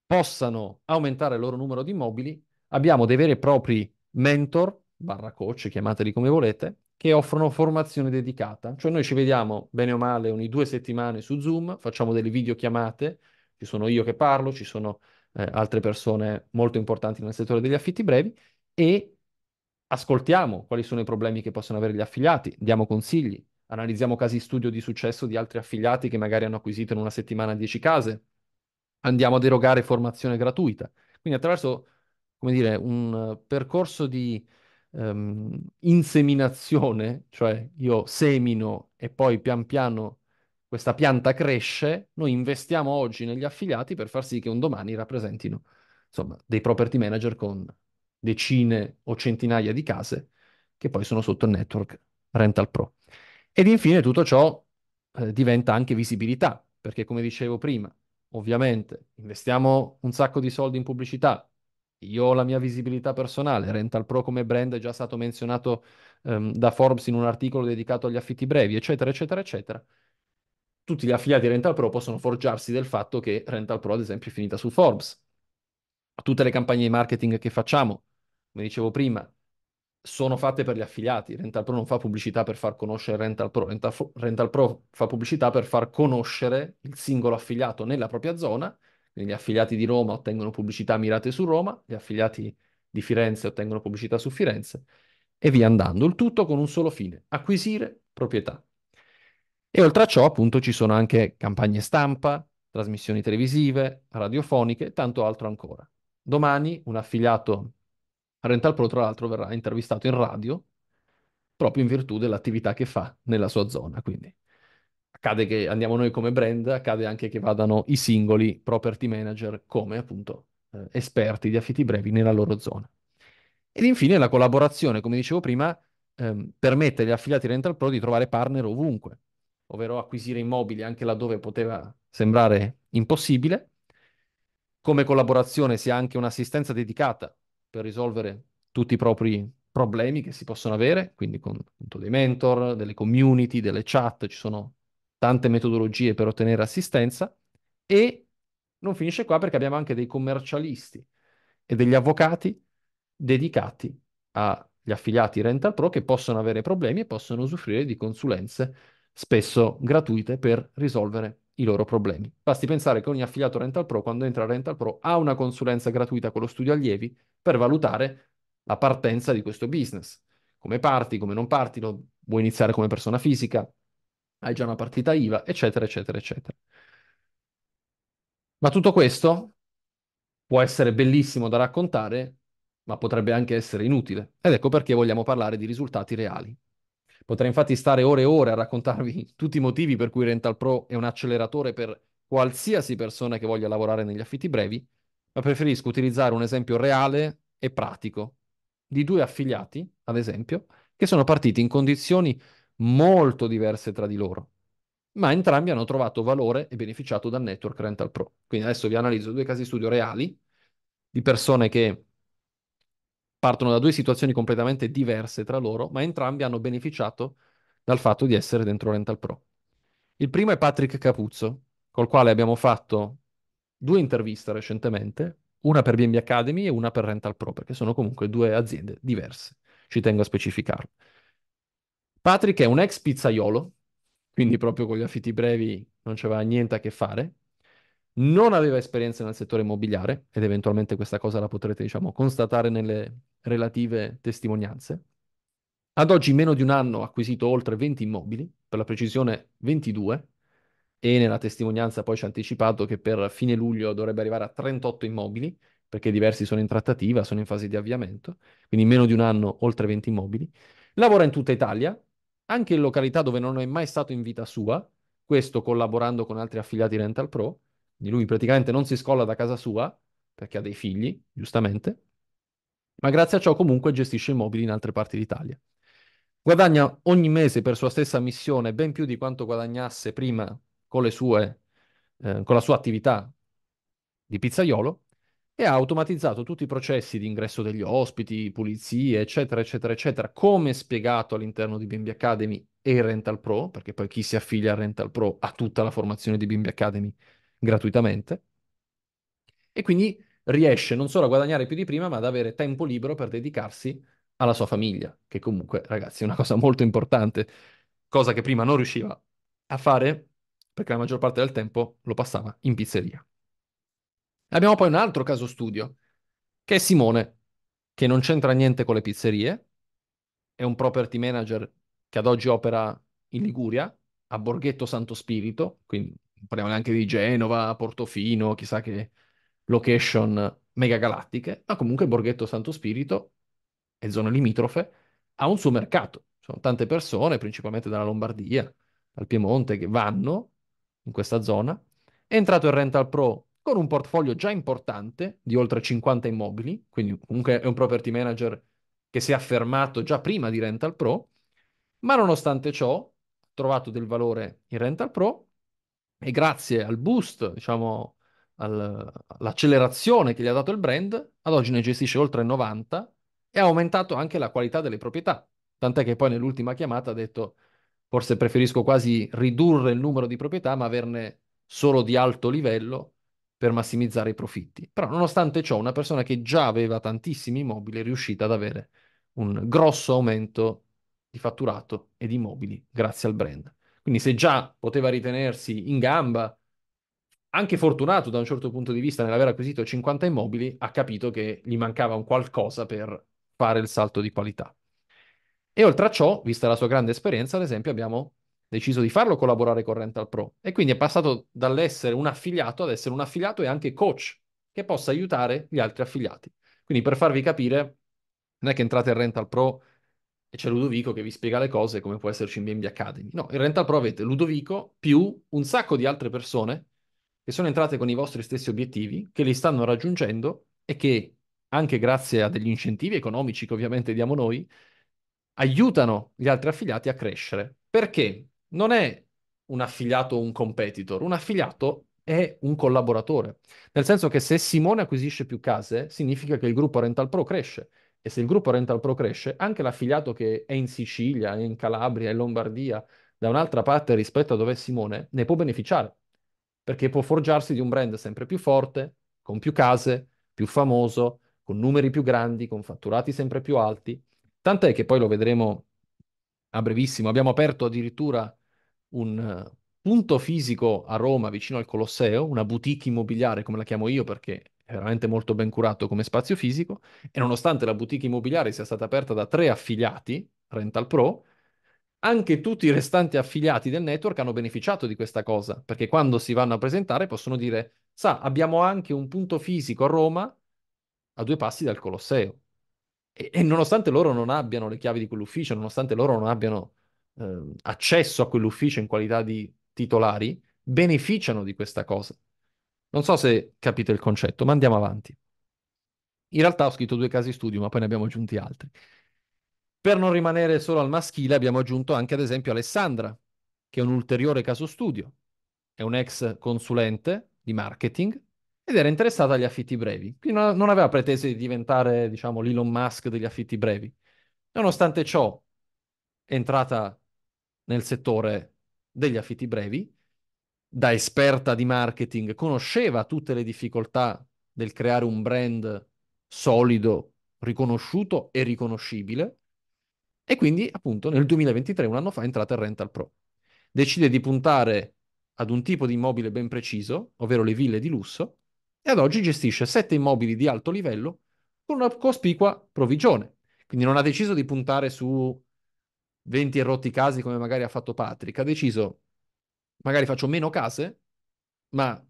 possano aumentare il loro numero di immobili, abbiamo dei veri e propri mentor, barra coach, chiamateli come volete, che offrono formazione dedicata. Cioè noi ci vediamo bene o male ogni due settimane su Zoom, facciamo delle videochiamate, ci sono io che parlo, ci sono eh, altre persone molto importanti nel settore degli affitti brevi e ascoltiamo quali sono i problemi che possono avere gli affiliati, diamo consigli, analizziamo casi studio di successo di altri affiliati che magari hanno acquisito in una settimana 10 case, andiamo a derogare formazione gratuita. Quindi attraverso come dire, un eh, percorso di um, inseminazione, cioè io semino e poi pian piano questa pianta cresce, noi investiamo oggi negli affiliati per far sì che un domani rappresentino, insomma, dei property manager con decine o centinaia di case che poi sono sotto il network Rental Pro. Ed infine tutto ciò eh, diventa anche visibilità, perché come dicevo prima, ovviamente investiamo un sacco di soldi in pubblicità, io ho la mia visibilità personale, Rental Pro come brand è già stato menzionato ehm, da Forbes in un articolo dedicato agli affitti brevi, eccetera, eccetera, eccetera. Tutti gli affiliati di Rental Pro possono forgiarsi del fatto che Rental Pro, ad esempio, è finita su Forbes. Tutte le campagne di marketing che facciamo, come dicevo prima, sono fatte per gli affiliati. Rental Pro non fa pubblicità per far conoscere Rental Pro. Rental, Rental Pro fa pubblicità per far conoscere il singolo affiliato nella propria zona quindi gli affiliati di Roma ottengono pubblicità mirate su Roma, gli affiliati di Firenze ottengono pubblicità su Firenze e via andando. Il tutto con un solo fine, acquisire proprietà. E oltre a ciò, appunto, ci sono anche campagne stampa, trasmissioni televisive, radiofoniche e tanto altro ancora. Domani un affiliato a Rental Pro, tra l'altro, verrà intervistato in radio proprio in virtù dell'attività che fa nella sua zona, quindi accade che andiamo noi come brand, accade anche che vadano i singoli property manager come appunto eh, esperti di affitti brevi nella loro zona. Ed infine la collaborazione, come dicevo prima, ehm, permette agli affiliati Rental Pro di trovare partner ovunque, ovvero acquisire immobili anche laddove poteva sembrare impossibile. Come collaborazione si ha anche un'assistenza dedicata per risolvere tutti i propri problemi che si possono avere, quindi con appunto, dei mentor, delle community, delle chat, ci sono tante metodologie per ottenere assistenza e non finisce qua perché abbiamo anche dei commercialisti e degli avvocati dedicati agli affiliati Rental Pro che possono avere problemi e possono usufruire di consulenze spesso gratuite per risolvere i loro problemi. Basti pensare che ogni affiliato Rental Pro, quando entra a Rental Pro, ha una consulenza gratuita con lo studio allievi per valutare la partenza di questo business. Come parti, come non parti, lo vuoi iniziare come persona fisica, hai già una partita IVA, eccetera, eccetera, eccetera. Ma tutto questo può essere bellissimo da raccontare, ma potrebbe anche essere inutile. Ed ecco perché vogliamo parlare di risultati reali. Potrei infatti stare ore e ore a raccontarvi tutti i motivi per cui Rental Pro è un acceleratore per qualsiasi persona che voglia lavorare negli affitti brevi, ma preferisco utilizzare un esempio reale e pratico di due affiliati, ad esempio, che sono partiti in condizioni molto diverse tra di loro, ma entrambi hanno trovato valore e beneficiato dal network Rental Pro. Quindi adesso vi analizzo due casi studio reali di persone che partono da due situazioni completamente diverse tra loro, ma entrambi hanno beneficiato dal fatto di essere dentro Rental Pro. Il primo è Patrick Capuzzo, col quale abbiamo fatto due interviste recentemente, una per BNB Academy e una per Rental Pro, perché sono comunque due aziende diverse, ci tengo a specificarlo. Patrick è un ex pizzaiolo, quindi proprio con gli affitti brevi non c'aveva niente a che fare. Non aveva esperienza nel settore immobiliare ed eventualmente questa cosa la potrete, diciamo, constatare nelle relative testimonianze. Ad oggi, meno di un anno, ha acquisito oltre 20 immobili, per la precisione 22, e nella testimonianza poi ci ha anticipato che per fine luglio dovrebbe arrivare a 38 immobili, perché diversi sono in trattativa, sono in fase di avviamento, quindi meno di un anno oltre 20 immobili. Lavora in tutta Italia, anche in località dove non è mai stato in vita sua, questo collaborando con altri affiliati Rental Pro, quindi lui praticamente non si scolla da casa sua perché ha dei figli, giustamente, ma grazie a ciò comunque gestisce immobili in altre parti d'Italia. Guadagna ogni mese per sua stessa missione ben più di quanto guadagnasse prima con, sue, eh, con la sua attività di pizzaiolo e ha automatizzato tutti i processi di ingresso degli ospiti, pulizie, eccetera, eccetera, eccetera, come spiegato all'interno di Bimbi Academy e Rental Pro, perché poi chi si affilia a Rental Pro ha tutta la formazione di Bimbi Academy gratuitamente. E quindi riesce non solo a guadagnare più di prima, ma ad avere tempo libero per dedicarsi alla sua famiglia, che comunque, ragazzi, è una cosa molto importante, cosa che prima non riusciva a fare perché la maggior parte del tempo lo passava in pizzeria. Abbiamo poi un altro caso studio, che è Simone, che non c'entra niente con le pizzerie, è un property manager che ad oggi opera in Liguria, a Borghetto Santo Spirito, quindi parliamo neanche di Genova, Portofino, chissà che location mega galattiche, ma comunque Borghetto Santo Spirito e zone limitrofe ha un suo mercato. Sono tante persone, principalmente dalla Lombardia, dal Piemonte, che vanno in questa zona. È entrato il Rental Pro con un portfolio già importante di oltre 50 immobili, quindi comunque è un property manager che si è affermato già prima di Rental Pro, ma nonostante ciò ha trovato del valore in Rental Pro e grazie al boost, diciamo, al, all'accelerazione che gli ha dato il brand, ad oggi ne gestisce oltre 90 e ha aumentato anche la qualità delle proprietà, tant'è che poi nell'ultima chiamata ha detto forse preferisco quasi ridurre il numero di proprietà ma averne solo di alto livello per massimizzare i profitti. Però nonostante ciò, una persona che già aveva tantissimi immobili è riuscita ad avere un grosso aumento di fatturato e di immobili grazie al brand. Quindi se già poteva ritenersi in gamba, anche fortunato da un certo punto di vista nell'aver acquisito 50 immobili, ha capito che gli mancava un qualcosa per fare il salto di qualità. E oltre a ciò, vista la sua grande esperienza, ad esempio, abbiamo deciso di farlo collaborare con Rental Pro e quindi è passato dall'essere un affiliato ad essere un affiliato e anche coach che possa aiutare gli altri affiliati. Quindi per farvi capire, non è che entrate in Rental Pro e c'è Ludovico che vi spiega le cose come può esserci in BNB Academy. No, in Rental Pro avete Ludovico più un sacco di altre persone che sono entrate con i vostri stessi obiettivi, che li stanno raggiungendo e che anche grazie a degli incentivi economici che ovviamente diamo noi, aiutano gli altri affiliati a crescere. Perché non è un affiliato o un competitor, un affiliato è un collaboratore. Nel senso che se Simone acquisisce più case, significa che il gruppo Rental Pro cresce. E se il gruppo Rental Pro cresce, anche l'affiliato che è in Sicilia, in Calabria, in Lombardia, da un'altra parte rispetto a dove è Simone, ne può beneficiare. Perché può forgiarsi di un brand sempre più forte, con più case, più famoso, con numeri più grandi, con fatturati sempre più alti. Tant'è che poi lo vedremo a brevissimo. Abbiamo aperto addirittura un eh, punto fisico a Roma vicino al Colosseo, una boutique immobiliare come la chiamo io perché è veramente molto ben curato come spazio fisico e nonostante la boutique immobiliare sia stata aperta da tre affiliati, Rental Pro, anche tutti i restanti affiliati del network hanno beneficiato di questa cosa, perché quando si vanno a presentare possono dire, sa, abbiamo anche un punto fisico a Roma a due passi dal Colosseo. E, e nonostante loro non abbiano le chiavi di quell'ufficio, nonostante loro non abbiano eh, accesso a quell'ufficio in qualità di titolari beneficiano di questa cosa. Non so se capite il concetto, ma andiamo avanti. In realtà ho scritto due casi studio, ma poi ne abbiamo aggiunti altri. Per non rimanere solo al maschile, abbiamo aggiunto anche, ad esempio, Alessandra, che è un ulteriore caso studio. È un ex consulente di marketing ed era interessata agli affitti brevi. Quindi non aveva pretese di diventare, diciamo, l'Elon Musk degli affitti brevi. Nonostante ciò, è entrata nel settore degli affitti brevi, da esperta di marketing, conosceva tutte le difficoltà del creare un brand solido, riconosciuto e riconoscibile, e quindi appunto nel 2023, un anno fa, è entrata in Rental Pro. Decide di puntare ad un tipo di immobile ben preciso, ovvero le ville di lusso, e ad oggi gestisce sette immobili di alto livello con una cospicua provvigione. Quindi non ha deciso di puntare su 20 e rotti casi come magari ha fatto Patrick, ha deciso magari faccio meno case, ma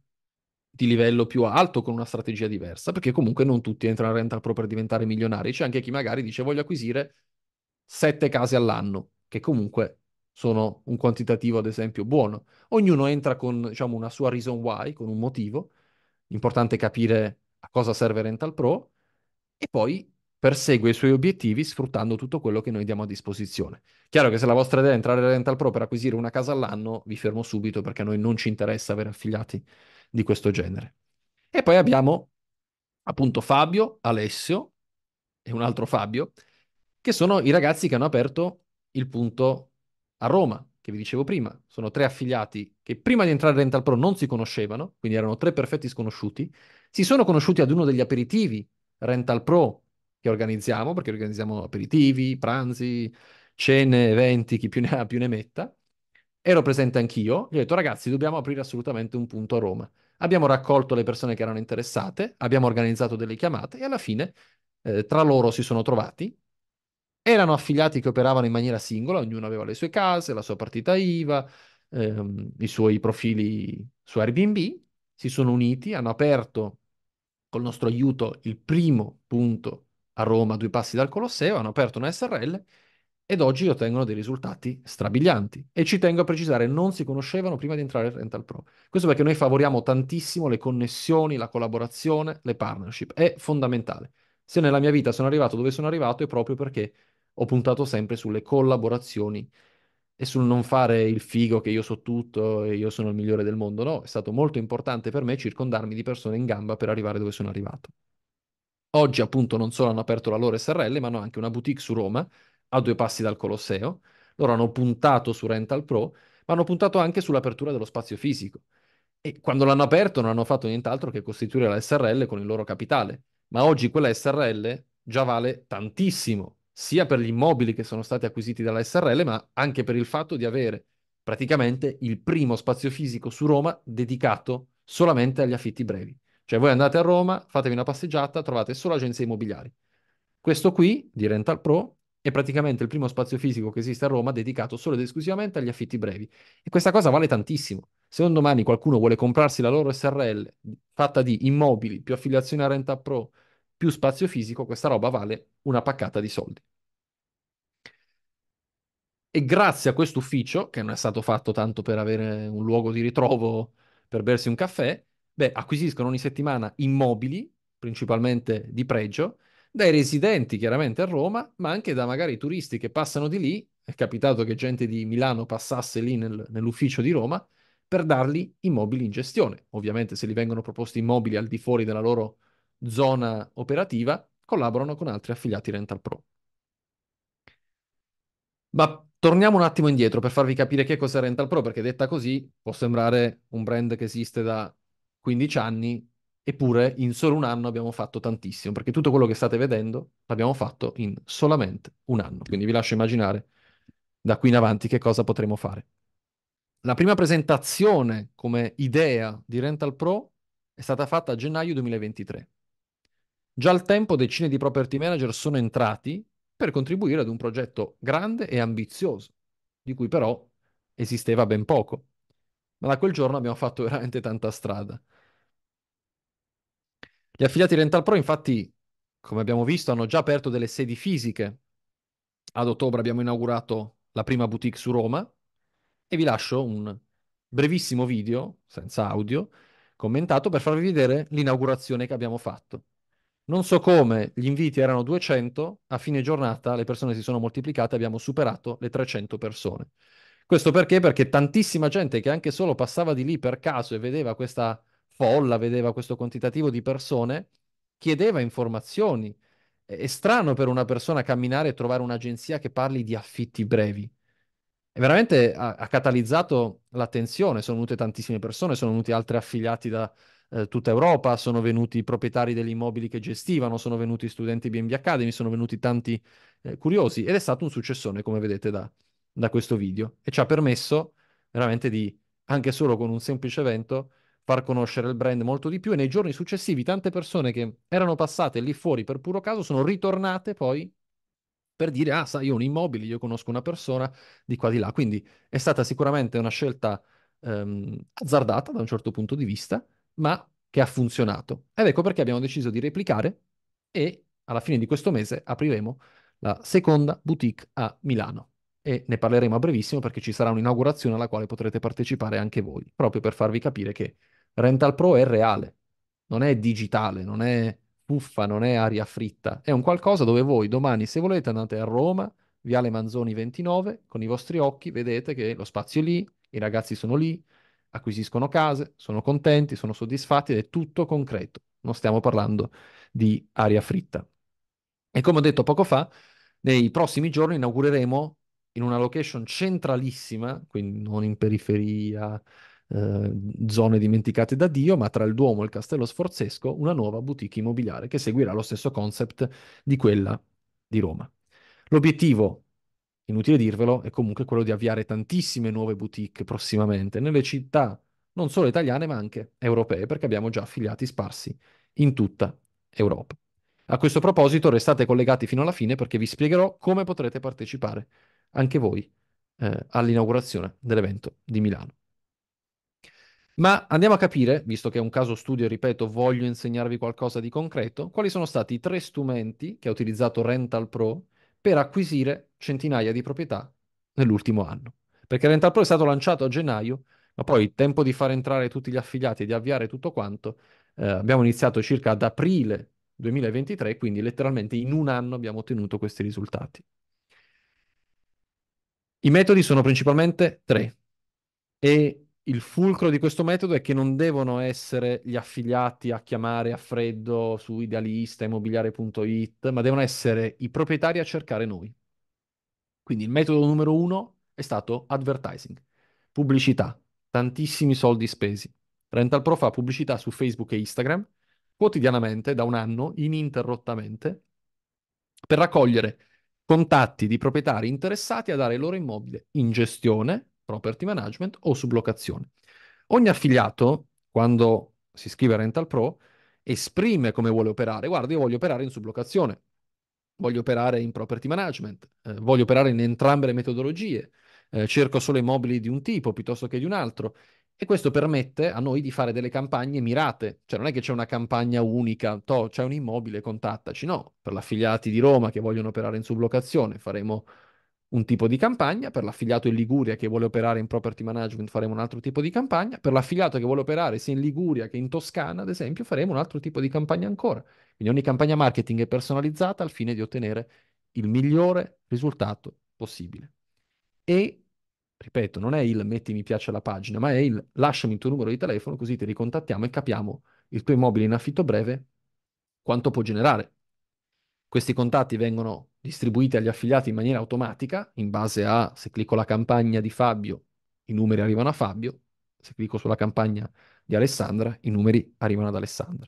di livello più alto con una strategia diversa, perché comunque non tutti entrano in rental pro per diventare milionari, c'è anche chi magari dice voglio acquisire 7 case all'anno, che comunque sono un quantitativo ad esempio buono. Ognuno entra con diciamo, una sua reason why, con un motivo, l'importante è capire a cosa serve rental pro e poi persegue i suoi obiettivi sfruttando tutto quello che noi diamo a disposizione. Chiaro che se la vostra idea è entrare a Rental Pro per acquisire una casa all'anno, vi fermo subito perché a noi non ci interessa avere affiliati di questo genere. E poi abbiamo appunto Fabio, Alessio e un altro Fabio, che sono i ragazzi che hanno aperto il punto a Roma, che vi dicevo prima. Sono tre affiliati che prima di entrare in Rental Pro non si conoscevano, quindi erano tre perfetti sconosciuti. Si sono conosciuti ad uno degli aperitivi Rental Pro che organizziamo, perché organizziamo aperitivi, pranzi, cene, eventi, chi più ne ha più ne metta. Ero presente anch'io, gli ho detto ragazzi dobbiamo aprire assolutamente un punto a Roma. Abbiamo raccolto le persone che erano interessate, abbiamo organizzato delle chiamate e alla fine eh, tra loro si sono trovati. Erano affiliati che operavano in maniera singola, ognuno aveva le sue case, la sua partita IVA, ehm, i suoi profili su Airbnb, si sono uniti, hanno aperto col nostro aiuto il primo punto a Roma, due passi dal Colosseo, hanno aperto una SRL ed oggi ottengono dei risultati strabilianti. E ci tengo a precisare, non si conoscevano prima di entrare in Rental Pro. Questo perché noi favoriamo tantissimo le connessioni, la collaborazione, le partnership. È fondamentale. Se nella mia vita sono arrivato dove sono arrivato è proprio perché ho puntato sempre sulle collaborazioni e sul non fare il figo che io so tutto e io sono il migliore del mondo. No, è stato molto importante per me circondarmi di persone in gamba per arrivare dove sono arrivato. Oggi appunto non solo hanno aperto la loro SRL, ma hanno anche una boutique su Roma, a due passi dal Colosseo. Loro hanno puntato su Rental Pro, ma hanno puntato anche sull'apertura dello spazio fisico. E quando l'hanno aperto non hanno fatto nient'altro che costituire la SRL con il loro capitale. Ma oggi quella SRL già vale tantissimo, sia per gli immobili che sono stati acquisiti dalla SRL, ma anche per il fatto di avere praticamente il primo spazio fisico su Roma dedicato solamente agli affitti brevi. Cioè voi andate a Roma, fatevi una passeggiata, trovate solo agenzie immobiliari. Questo qui, di Rental Pro, è praticamente il primo spazio fisico che esiste a Roma dedicato solo ed esclusivamente agli affitti brevi. E questa cosa vale tantissimo. Se un domani qualcuno vuole comprarsi la loro SRL fatta di immobili più affiliazione a Rental Pro più spazio fisico, questa roba vale una paccata di soldi. E grazie a questo ufficio, che non è stato fatto tanto per avere un luogo di ritrovo per bersi un caffè, Beh, acquisiscono ogni settimana immobili, principalmente di pregio, dai residenti chiaramente a Roma, ma anche da magari turisti che passano di lì. È capitato che gente di Milano passasse lì nel, nell'ufficio di Roma per dargli immobili in gestione. Ovviamente se gli vengono proposti immobili al di fuori della loro zona operativa, collaborano con altri affiliati Rental Pro. Ma torniamo un attimo indietro per farvi capire che cos'è Rental Pro, perché detta così può sembrare un brand che esiste da 15 anni, eppure in solo un anno abbiamo fatto tantissimo, perché tutto quello che state vedendo l'abbiamo fatto in solamente un anno. Quindi vi lascio immaginare da qui in avanti che cosa potremo fare. La prima presentazione come idea di Rental Pro è stata fatta a gennaio 2023. Già al tempo decine di property manager sono entrati per contribuire ad un progetto grande e ambizioso, di cui però esisteva ben poco ma da quel giorno abbiamo fatto veramente tanta strada. Gli affiliati Rental Pro, infatti, come abbiamo visto, hanno già aperto delle sedi fisiche. Ad ottobre abbiamo inaugurato la prima boutique su Roma e vi lascio un brevissimo video, senza audio, commentato per farvi vedere l'inaugurazione che abbiamo fatto. Non so come, gli inviti erano 200, a fine giornata le persone si sono moltiplicate, abbiamo superato le 300 persone. Questo perché? Perché tantissima gente che anche solo passava di lì per caso e vedeva questa folla, vedeva questo quantitativo di persone, chiedeva informazioni. È strano per una persona camminare e trovare un'agenzia che parli di affitti brevi. E veramente ha, ha catalizzato l'attenzione, sono venute tantissime persone, sono venuti altri affiliati da eh, tutta Europa, sono venuti i proprietari degli immobili che gestivano, sono venuti studenti BNB Academy, sono venuti tanti eh, curiosi ed è stato un successone, come vedete, da, da questo video e ci ha permesso veramente di, anche solo con un semplice evento, far conoscere il brand molto di più e nei giorni successivi tante persone che erano passate lì fuori per puro caso sono ritornate poi per dire ah sai io ho un immobile, io conosco una persona di qua di là, quindi è stata sicuramente una scelta ehm, azzardata da un certo punto di vista, ma che ha funzionato. Ed ecco perché abbiamo deciso di replicare e alla fine di questo mese apriremo la seconda boutique a Milano e ne parleremo a brevissimo perché ci sarà un'inaugurazione alla quale potrete partecipare anche voi, proprio per farvi capire che Rental Pro è reale, non è digitale, non è fuffa, non è aria fritta, è un qualcosa dove voi domani se volete andate a Roma, Viale Manzoni 29, con i vostri occhi vedete che lo spazio è lì, i ragazzi sono lì, acquisiscono case, sono contenti, sono soddisfatti ed è tutto concreto, non stiamo parlando di aria fritta. E come ho detto poco fa, nei prossimi giorni inaugureremo in una location centralissima, quindi non in periferia, eh, zone dimenticate da Dio, ma tra il Duomo e il Castello Sforzesco, una nuova boutique immobiliare che seguirà lo stesso concept di quella di Roma. L'obiettivo, inutile dirvelo, è comunque quello di avviare tantissime nuove boutique prossimamente nelle città non solo italiane ma anche europee, perché abbiamo già affiliati sparsi in tutta Europa. A questo proposito restate collegati fino alla fine perché vi spiegherò come potrete partecipare anche voi eh, all'inaugurazione dell'evento di Milano. Ma andiamo a capire, visto che è un caso studio, ripeto, voglio insegnarvi qualcosa di concreto, quali sono stati i tre strumenti che ha utilizzato Rental Pro per acquisire centinaia di proprietà nell'ultimo anno. Perché Rental Pro è stato lanciato a gennaio, ma poi il tempo di far entrare tutti gli affiliati e di avviare tutto quanto, eh, abbiamo iniziato circa ad aprile 2023, quindi letteralmente in un anno abbiamo ottenuto questi risultati. I metodi sono principalmente tre e il fulcro di questo metodo è che non devono essere gli affiliati a chiamare a freddo su idealista, immobiliare.it, ma devono essere i proprietari a cercare noi. Quindi il metodo numero uno è stato advertising, pubblicità, tantissimi soldi spesi. Rental Pro fa pubblicità su Facebook e Instagram quotidianamente da un anno, ininterrottamente, per raccogliere contatti di proprietari interessati a dare il loro immobile in gestione, property management o sublocazione. Ogni affiliato, quando si iscrive a Rental Pro, esprime come vuole operare. Guarda, io voglio operare in sublocazione, voglio operare in property management, eh, voglio operare in entrambe le metodologie, eh, cerco solo immobili di un tipo piuttosto che di un altro e questo permette a noi di fare delle campagne mirate, cioè non è che c'è una campagna unica, to, c'è un immobile, contattaci, no, per l'affiliati di Roma che vogliono operare in sublocazione faremo un tipo di campagna, per l'affiliato in Liguria che vuole operare in property management faremo un altro tipo di campagna, per l'affiliato che vuole operare sia in Liguria che in Toscana, ad esempio, faremo un altro tipo di campagna ancora. Quindi ogni campagna marketing è personalizzata al fine di ottenere il migliore risultato possibile. E ripeto, non è il metti mi piace alla pagina, ma è il lasciami il tuo numero di telefono così ti ricontattiamo e capiamo il tuo immobile in affitto breve quanto può generare. Questi contatti vengono distribuiti agli affiliati in maniera automatica, in base a se clicco la campagna di Fabio, i numeri arrivano a Fabio, se clicco sulla campagna di Alessandra, i numeri arrivano ad Alessandra.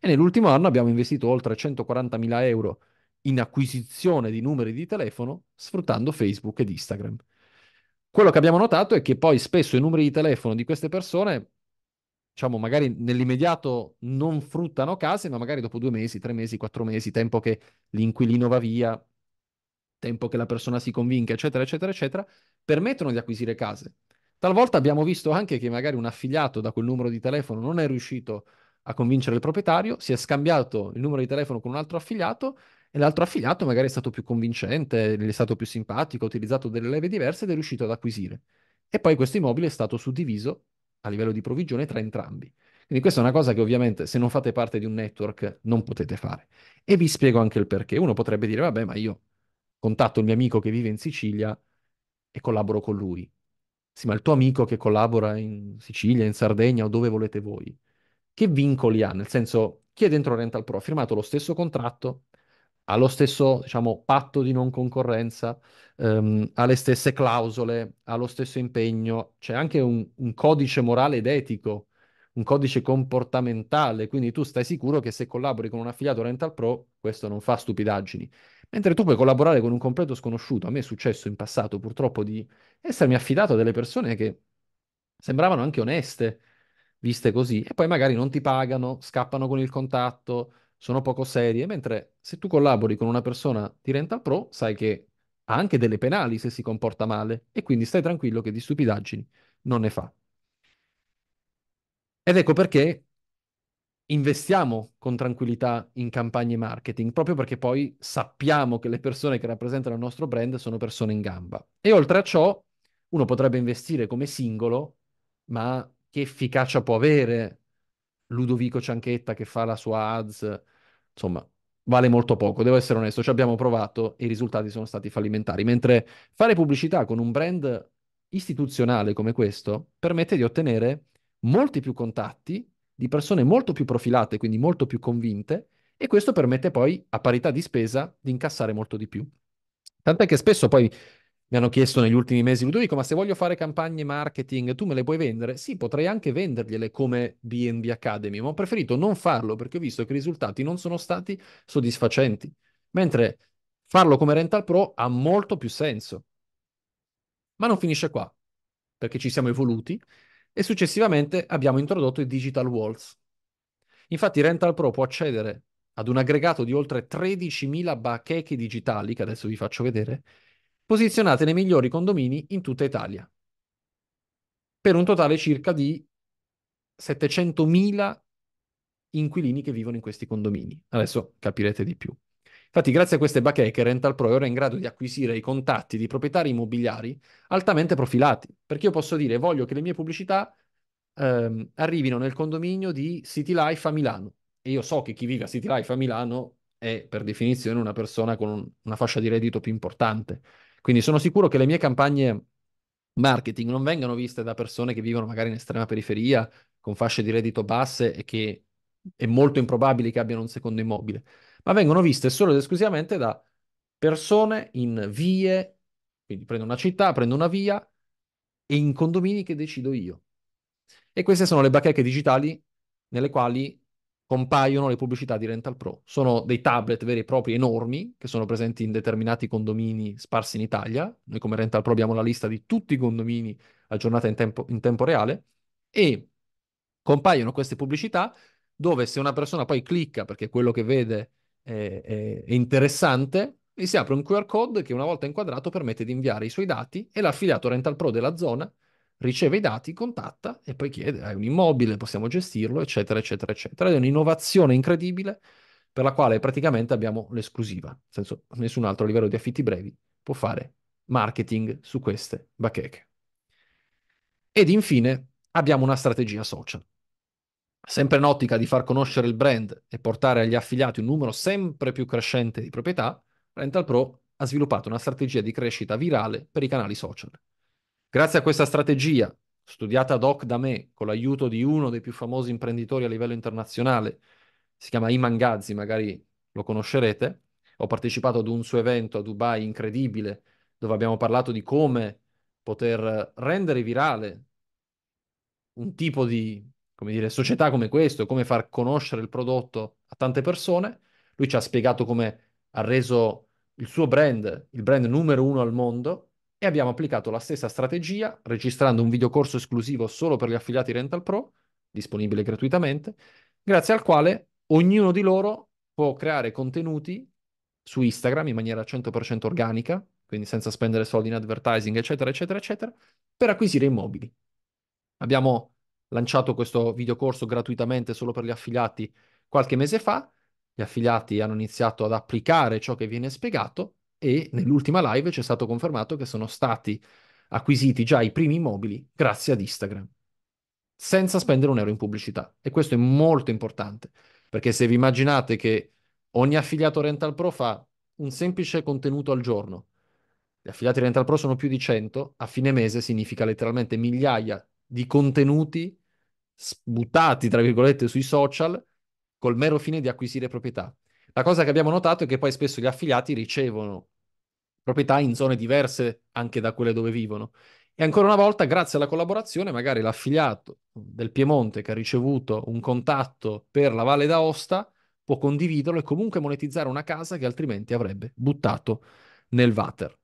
E nell'ultimo anno abbiamo investito oltre 140.000 euro in acquisizione di numeri di telefono sfruttando Facebook ed Instagram. Quello che abbiamo notato è che poi spesso i numeri di telefono di queste persone, diciamo, magari nell'immediato non fruttano case, ma magari dopo due mesi, tre mesi, quattro mesi, tempo che l'inquilino va via, tempo che la persona si convinca, eccetera, eccetera, eccetera, permettono di acquisire case. Talvolta abbiamo visto anche che magari un affiliato da quel numero di telefono non è riuscito a convincere il proprietario, si è scambiato il numero di telefono con un altro affiliato e l'altro affiliato magari è stato più convincente, gli è stato più simpatico, ha utilizzato delle leve diverse ed è riuscito ad acquisire. E poi questo immobile è stato suddiviso a livello di provvigione tra entrambi. Quindi questa è una cosa che ovviamente se non fate parte di un network non potete fare. E vi spiego anche il perché. Uno potrebbe dire, vabbè, ma io contatto il mio amico che vive in Sicilia e collaboro con lui. Sì, ma il tuo amico che collabora in Sicilia, in Sardegna o dove volete voi, che vincoli ha? Nel senso, chi è dentro Rental Pro ha firmato lo stesso contratto, ha lo stesso, diciamo, patto di non concorrenza, ehm, ha le stesse clausole, ha lo stesso impegno, c'è anche un, un codice morale ed etico, un codice comportamentale, quindi tu stai sicuro che se collabori con un affiliato Rental Pro, questo non fa stupidaggini. Mentre tu puoi collaborare con un completo sconosciuto, a me è successo in passato purtroppo di essermi affidato a delle persone che sembravano anche oneste, viste così, e poi magari non ti pagano, scappano con il contatto, sono poco serie, mentre se tu collabori con una persona di rental pro, sai che ha anche delle penali se si comporta male e quindi stai tranquillo che di stupidaggini non ne fa. Ed ecco perché investiamo con tranquillità in campagne marketing, proprio perché poi sappiamo che le persone che rappresentano il nostro brand sono persone in gamba. E oltre a ciò, uno potrebbe investire come singolo, ma che efficacia può avere Ludovico Cianchetta che fa la sua ads insomma, vale molto poco. Devo essere onesto, ci abbiamo provato e i risultati sono stati fallimentari. Mentre fare pubblicità con un brand istituzionale come questo permette di ottenere molti più contatti di persone molto più profilate, quindi molto più convinte, e questo permette poi, a parità di spesa, di incassare molto di più. Tant'è che spesso poi mi hanno chiesto negli ultimi mesi, Ludovico, ma se voglio fare campagne marketing, tu me le puoi vendere? Sì, potrei anche vendergliele come BNB Academy, ma ho preferito non farlo perché ho visto che i risultati non sono stati soddisfacenti. Mentre farlo come Rental Pro ha molto più senso. Ma non finisce qua, perché ci siamo evoluti e successivamente abbiamo introdotto i Digital Walls. Infatti Rental Pro può accedere ad un aggregato di oltre 13.000 bacheche digitali, che adesso vi faccio vedere, posizionate nei migliori condomini in tutta Italia, per un totale circa di 700.000 inquilini che vivono in questi condomini. Adesso capirete di più. Infatti, grazie a queste bacheche, RentalPro è ora in grado di acquisire i contatti di proprietari immobiliari altamente profilati, perché io posso dire voglio che le mie pubblicità ehm, arrivino nel condominio di CityLife a Milano. E io so che chi vive a CityLife a Milano è per definizione una persona con un, una fascia di reddito più importante. Quindi sono sicuro che le mie campagne marketing non vengano viste da persone che vivono magari in estrema periferia, con fasce di reddito basse e che è molto improbabile che abbiano un secondo immobile, ma vengono viste solo ed esclusivamente da persone in vie, quindi prendo una città, prendo una via e in condomini che decido io. E queste sono le bacheche digitali nelle quali compaiono le pubblicità di Rental Pro. Sono dei tablet veri e propri enormi che sono presenti in determinati condomini sparsi in Italia. Noi come Rental Pro abbiamo la lista di tutti i condomini aggiornata in tempo, in tempo reale e compaiono queste pubblicità dove se una persona poi clicca perché quello che vede è, è, è interessante, gli si apre un QR code che una volta inquadrato permette di inviare i suoi dati e l'affiliato Rental Pro della zona riceve i dati, contatta e poi chiede, hai un immobile, possiamo gestirlo, eccetera, eccetera, eccetera. Ed è un'innovazione incredibile per la quale praticamente abbiamo l'esclusiva, nel senso nessun altro a livello di affitti brevi può fare marketing su queste bacheche. Ed infine abbiamo una strategia social. Sempre in ottica di far conoscere il brand e portare agli affiliati un numero sempre più crescente di proprietà, Rental Pro ha sviluppato una strategia di crescita virale per i canali social Grazie a questa strategia, studiata ad hoc da me, con l'aiuto di uno dei più famosi imprenditori a livello internazionale, si chiama Iman Gazzi, magari lo conoscerete, ho partecipato ad un suo evento a Dubai incredibile, dove abbiamo parlato di come poter rendere virale un tipo di come dire, società come questo, come far conoscere il prodotto a tante persone. Lui ci ha spiegato come ha reso il suo brand, il brand numero uno al mondo, e abbiamo applicato la stessa strategia registrando un videocorso esclusivo solo per gli affiliati Rental Pro, disponibile gratuitamente, grazie al quale ognuno di loro può creare contenuti su Instagram in maniera 100% organica, quindi senza spendere soldi in advertising, eccetera, eccetera, eccetera, per acquisire immobili. Abbiamo lanciato questo videocorso gratuitamente solo per gli affiliati qualche mese fa, gli affiliati hanno iniziato ad applicare ciò che viene spiegato e nell'ultima live ci è stato confermato che sono stati acquisiti già i primi immobili grazie ad Instagram, senza mm. spendere un euro in pubblicità. E questo è molto importante, perché se vi immaginate che ogni affiliato Rental Pro fa un semplice contenuto al giorno, gli affiliati Rental Pro sono più di 100, a fine mese significa letteralmente migliaia di contenuti buttati, tra virgolette, sui social col mero fine di acquisire proprietà. La cosa che abbiamo notato è che poi spesso gli affiliati ricevono proprietà in zone diverse anche da quelle dove vivono. E ancora una volta, grazie alla collaborazione, magari l'affiliato del Piemonte che ha ricevuto un contatto per la Valle d'Aosta può condividerlo e comunque monetizzare una casa che altrimenti avrebbe buttato nel water.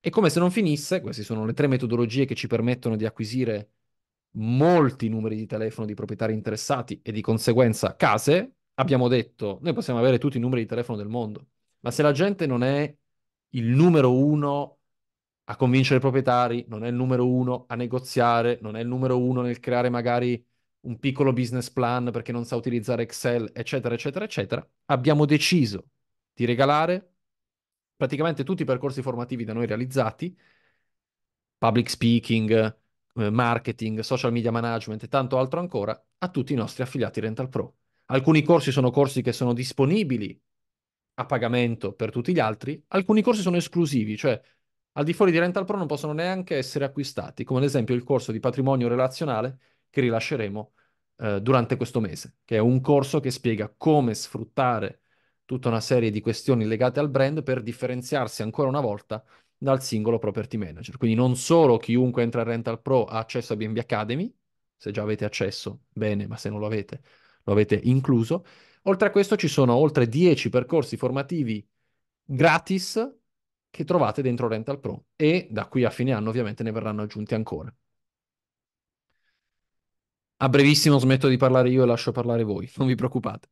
E come se non finisse, queste sono le tre metodologie che ci permettono di acquisire molti numeri di telefono di proprietari interessati e di conseguenza case, abbiamo detto, noi possiamo avere tutti i numeri di telefono del mondo, ma se la gente non è il numero uno a convincere i proprietari, non è il numero uno a negoziare, non è il numero uno nel creare magari un piccolo business plan perché non sa utilizzare Excel, eccetera, eccetera, eccetera, abbiamo deciso di regalare praticamente tutti i percorsi formativi da noi realizzati, public speaking, eh, marketing, social media management e tanto altro ancora, a tutti i nostri affiliati Rental Pro. Alcuni corsi sono corsi che sono disponibili a pagamento per tutti gli altri, alcuni corsi sono esclusivi, cioè al di fuori di Rental Pro non possono neanche essere acquistati, come ad esempio il corso di patrimonio relazionale che rilasceremo eh, durante questo mese, che è un corso che spiega come sfruttare tutta una serie di questioni legate al brand per differenziarsi ancora una volta dal singolo property manager. Quindi non solo chiunque entra in Rental Pro ha accesso a BNB Academy, se già avete accesso, bene, ma se non lo avete, lo avete incluso. Oltre a questo ci sono oltre 10 percorsi formativi gratis che trovate dentro Rental Pro e da qui a fine anno ovviamente ne verranno aggiunti ancora. A brevissimo smetto di parlare io e lascio parlare voi, non vi preoccupate.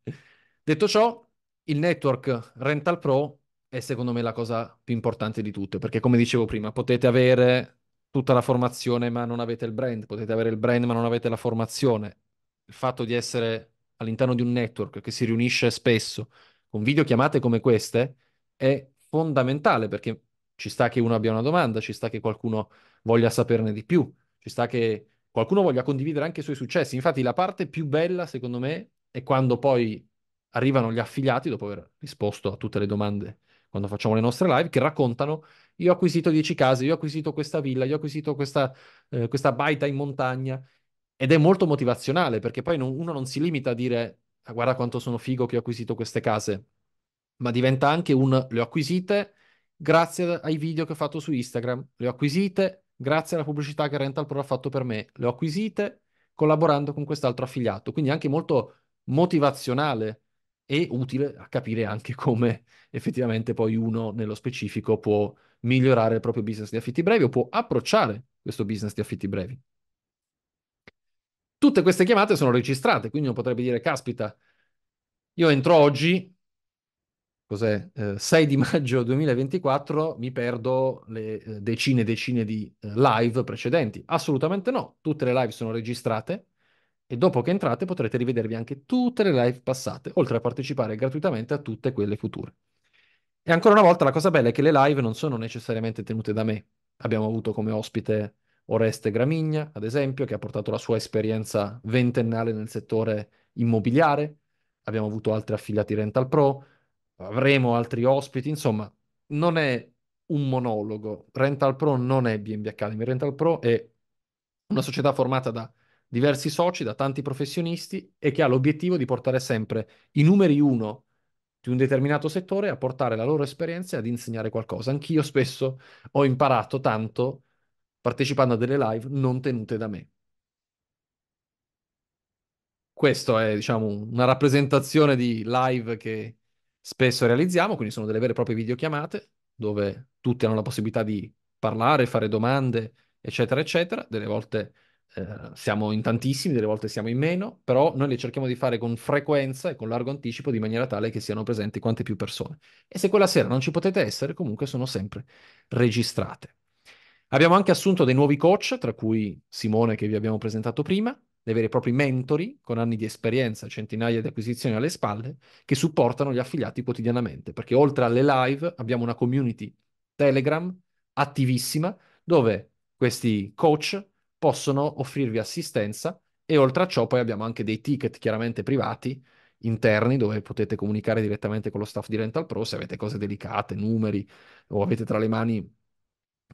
Detto ciò, il network Rental Pro è secondo me la cosa più importante di tutte, perché come dicevo prima, potete avere tutta la formazione ma non avete il brand, potete avere il brand ma non avete la formazione. Il fatto di essere all'interno di un network che si riunisce spesso con videochiamate come queste è fondamentale perché ci sta che uno abbia una domanda, ci sta che qualcuno voglia saperne di più, ci sta che qualcuno voglia condividere anche i suoi successi. Infatti la parte più bella, secondo me, è quando poi arrivano gli affiliati, dopo aver risposto a tutte le domande quando facciamo le nostre live, che raccontano io ho acquisito 10 case, io ho acquisito questa villa, io ho acquisito questa, eh, questa baita in montagna, ed è molto motivazionale perché poi non, uno non si limita a dire ah, guarda quanto sono figo che ho acquisito queste case, ma diventa anche un le ho acquisite grazie ai video che ho fatto su Instagram, le ho acquisite grazie alla pubblicità che Rental Pro ha fatto per me, le ho acquisite collaborando con quest'altro affiliato, quindi anche molto motivazionale e utile a capire anche come effettivamente poi uno nello specifico può migliorare il proprio business di affitti brevi o può approcciare questo business di affitti brevi. Tutte queste chiamate sono registrate, quindi uno potrebbe dire, caspita, io entro oggi, cos'è, eh, 6 di maggio 2024, mi perdo le eh, decine e decine di eh, live precedenti. Assolutamente no, tutte le live sono registrate e dopo che entrate potrete rivedervi anche tutte le live passate, oltre a partecipare gratuitamente a tutte quelle future. E ancora una volta la cosa bella è che le live non sono necessariamente tenute da me. Abbiamo avuto come ospite Oreste Gramigna, ad esempio, che ha portato la sua esperienza ventennale nel settore immobiliare, abbiamo avuto altri affiliati Rental Pro, avremo altri ospiti, insomma, non è un monologo. Rental Pro non è BNB Academy, Rental Pro è una società formata da diversi soci, da tanti professionisti e che ha l'obiettivo di portare sempre i numeri uno di un determinato settore a portare la loro esperienza e ad insegnare qualcosa. Anch'io spesso ho imparato tanto partecipando a delle live non tenute da me. Questo è, diciamo, una rappresentazione di live che spesso realizziamo, quindi sono delle vere e proprie videochiamate dove tutti hanno la possibilità di parlare, fare domande, eccetera, eccetera. Delle volte eh, siamo in tantissimi, delle volte siamo in meno, però noi le cerchiamo di fare con frequenza e con largo anticipo di maniera tale che siano presenti quante più persone. E se quella sera non ci potete essere, comunque sono sempre registrate. Abbiamo anche assunto dei nuovi coach, tra cui Simone che vi abbiamo presentato prima, dei veri e propri mentori con anni di esperienza, centinaia di acquisizioni alle spalle, che supportano gli affiliati quotidianamente, perché oltre alle live abbiamo una community Telegram attivissima dove questi coach possono offrirvi assistenza e oltre a ciò poi abbiamo anche dei ticket chiaramente privati interni dove potete comunicare direttamente con lo staff di Rental Pro se avete cose delicate, numeri o avete tra le mani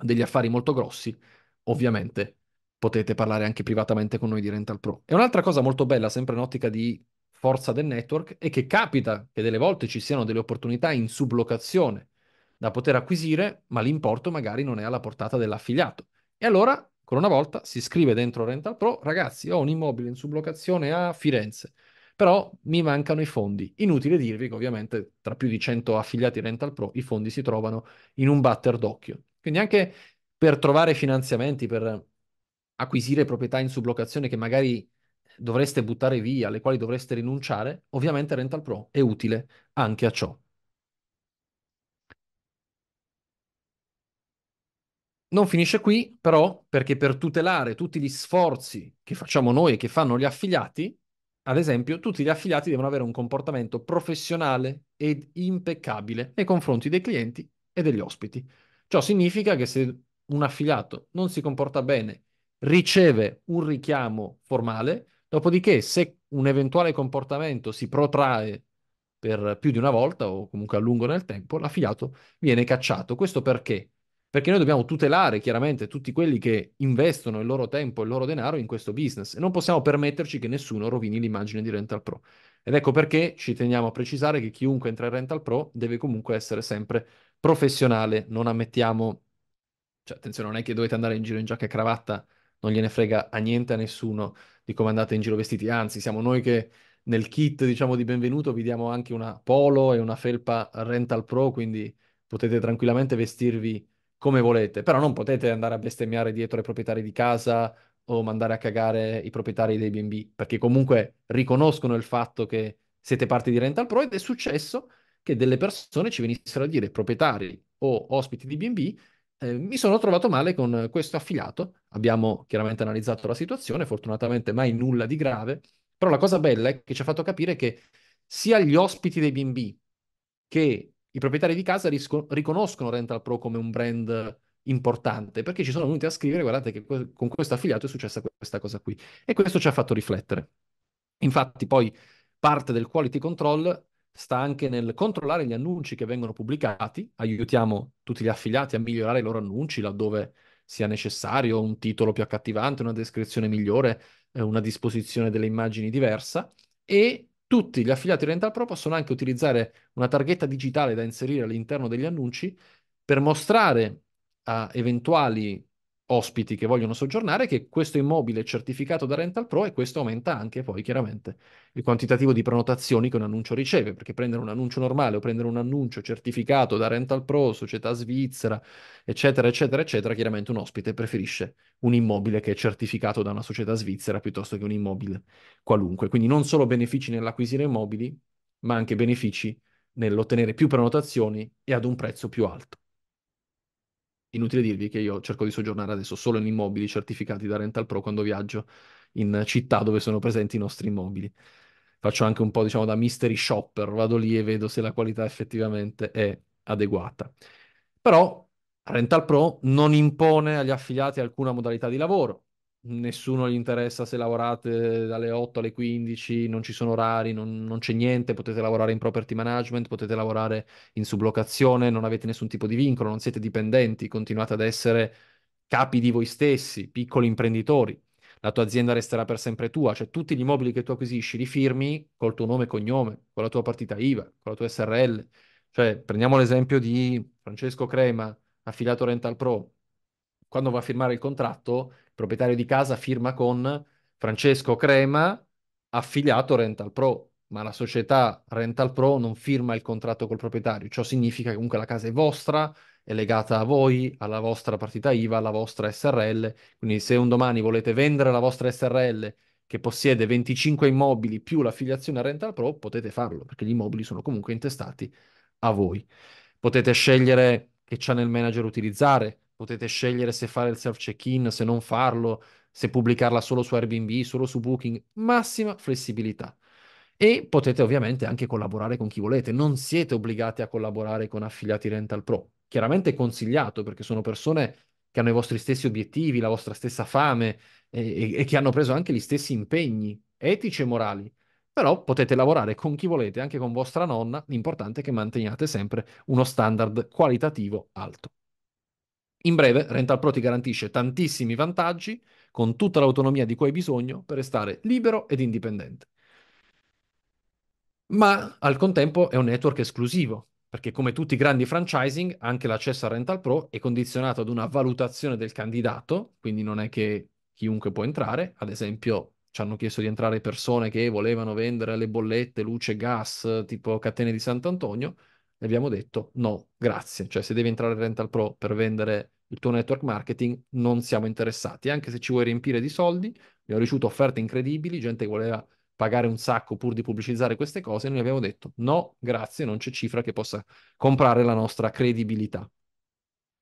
degli affari molto grossi, ovviamente potete parlare anche privatamente con noi di Rental Pro. E un'altra cosa molto bella, sempre in ottica di forza del network, è che capita che delle volte ci siano delle opportunità in sublocazione da poter acquisire, ma l'importo magari non è alla portata dell'affiliato. E allora, ancora una volta, si scrive dentro Rental Pro, ragazzi, ho un immobile in sublocazione a Firenze, però mi mancano i fondi. Inutile dirvi che ovviamente tra più di 100 affiliati Rental Pro i fondi si trovano in un batter d'occhio. Quindi anche per trovare finanziamenti, per acquisire proprietà in sublocazione che magari dovreste buttare via, alle quali dovreste rinunciare, ovviamente Rental Pro è utile anche a ciò. Non finisce qui, però, perché per tutelare tutti gli sforzi che facciamo noi e che fanno gli affiliati, ad esempio, tutti gli affiliati devono avere un comportamento professionale ed impeccabile nei confronti dei clienti e degli ospiti. Ciò significa che se un affiliato non si comporta bene, riceve un richiamo formale, dopodiché se un eventuale comportamento si protrae per più di una volta o comunque a lungo nel tempo, l'affiliato viene cacciato. Questo perché? Perché noi dobbiamo tutelare chiaramente tutti quelli che investono il loro tempo e il loro denaro in questo business e non possiamo permetterci che nessuno rovini l'immagine di Rental Pro. Ed ecco perché ci teniamo a precisare che chiunque entra in Rental Pro deve comunque essere sempre professionale, non ammettiamo, cioè attenzione, non è che dovete andare in giro in giacca e cravatta, non gliene frega a niente a nessuno di come andate in giro vestiti, anzi siamo noi che nel kit diciamo di benvenuto vi diamo anche una polo e una felpa rental pro, quindi potete tranquillamente vestirvi come volete, però non potete andare a bestemmiare dietro ai proprietari di casa o mandare a cagare i proprietari dei B&B, perché comunque riconoscono il fatto che siete parte di Rental Pro ed è successo che delle persone ci venissero a dire, proprietari o ospiti di BB, eh, mi sono trovato male con questo affiliato. Abbiamo chiaramente analizzato la situazione, fortunatamente mai nulla di grave, però la cosa bella è che ci ha fatto capire che sia gli ospiti dei BB che i proprietari di casa risco- riconoscono Rental Pro come un brand importante perché ci sono venuti a scrivere guardate che que- con questo affiliato è successa questa cosa qui e questo ci ha fatto riflettere. Infatti poi parte del quality control sta anche nel controllare gli annunci che vengono pubblicati, aiutiamo tutti gli affiliati a migliorare i loro annunci laddove sia necessario un titolo più accattivante, una descrizione migliore, eh, una disposizione delle immagini diversa e tutti gli affiliati Rental Pro possono anche utilizzare una targhetta digitale da inserire all'interno degli annunci per mostrare a eventuali ospiti che vogliono soggiornare che questo immobile è certificato da Rental Pro e questo aumenta anche poi chiaramente il quantitativo di prenotazioni che un annuncio riceve, perché prendere un annuncio normale o prendere un annuncio certificato da Rental Pro, società svizzera, eccetera, eccetera, eccetera, chiaramente un ospite preferisce un immobile che è certificato da una società svizzera piuttosto che un immobile qualunque. Quindi non solo benefici nell'acquisire immobili, ma anche benefici nell'ottenere più prenotazioni e ad un prezzo più alto. Inutile dirvi che io cerco di soggiornare adesso solo in immobili certificati da Rental Pro quando viaggio in città dove sono presenti i nostri immobili. Faccio anche un po', diciamo, da mystery shopper, vado lì e vedo se la qualità effettivamente è adeguata. Però Rental Pro non impone agli affiliati alcuna modalità di lavoro, nessuno gli interessa se lavorate dalle 8 alle 15, non ci sono orari, non, non, c'è niente, potete lavorare in property management, potete lavorare in sublocazione, non avete nessun tipo di vincolo, non siete dipendenti, continuate ad essere capi di voi stessi, piccoli imprenditori. La tua azienda resterà per sempre tua, cioè tutti gli immobili che tu acquisisci li firmi col tuo nome e cognome, con la tua partita IVA, con la tua SRL. Cioè, prendiamo l'esempio di Francesco Crema, affiliato Rental Pro. Quando va a firmare il contratto, proprietario di casa firma con Francesco Crema, affiliato Rental Pro, ma la società Rental Pro non firma il contratto col proprietario. Ciò significa che comunque la casa è vostra, è legata a voi, alla vostra partita IVA, alla vostra SRL. Quindi se un domani volete vendere la vostra SRL che possiede 25 immobili più l'affiliazione a Rental Pro, potete farlo perché gli immobili sono comunque intestati a voi. Potete scegliere che channel manager utilizzare, potete scegliere se fare il self check-in, se non farlo, se pubblicarla solo su Airbnb, solo su Booking, massima flessibilità. E potete ovviamente anche collaborare con chi volete, non siete obbligati a collaborare con affiliati Rental Pro. Chiaramente è consigliato perché sono persone che hanno i vostri stessi obiettivi, la vostra stessa fame e, e che hanno preso anche gli stessi impegni etici e morali. Però potete lavorare con chi volete, anche con vostra nonna, l'importante è che manteniate sempre uno standard qualitativo alto. In breve, Rental Pro ti garantisce tantissimi vantaggi con tutta l'autonomia di cui hai bisogno per restare libero ed indipendente. Ma al contempo è un network esclusivo, perché come tutti i grandi franchising, anche l'accesso a Rental Pro è condizionato ad una valutazione del candidato, quindi non è che chiunque può entrare, ad esempio ci hanno chiesto di entrare persone che volevano vendere le bollette, luce, gas, tipo catene di Sant'Antonio, e abbiamo detto no, grazie. Cioè se devi entrare in Rental Pro per vendere il tuo network marketing, non siamo interessati. Anche se ci vuoi riempire di soldi, abbiamo ricevuto offerte incredibili, gente che voleva pagare un sacco pur di pubblicizzare queste cose, noi abbiamo detto no, grazie, non c'è cifra che possa comprare la nostra credibilità.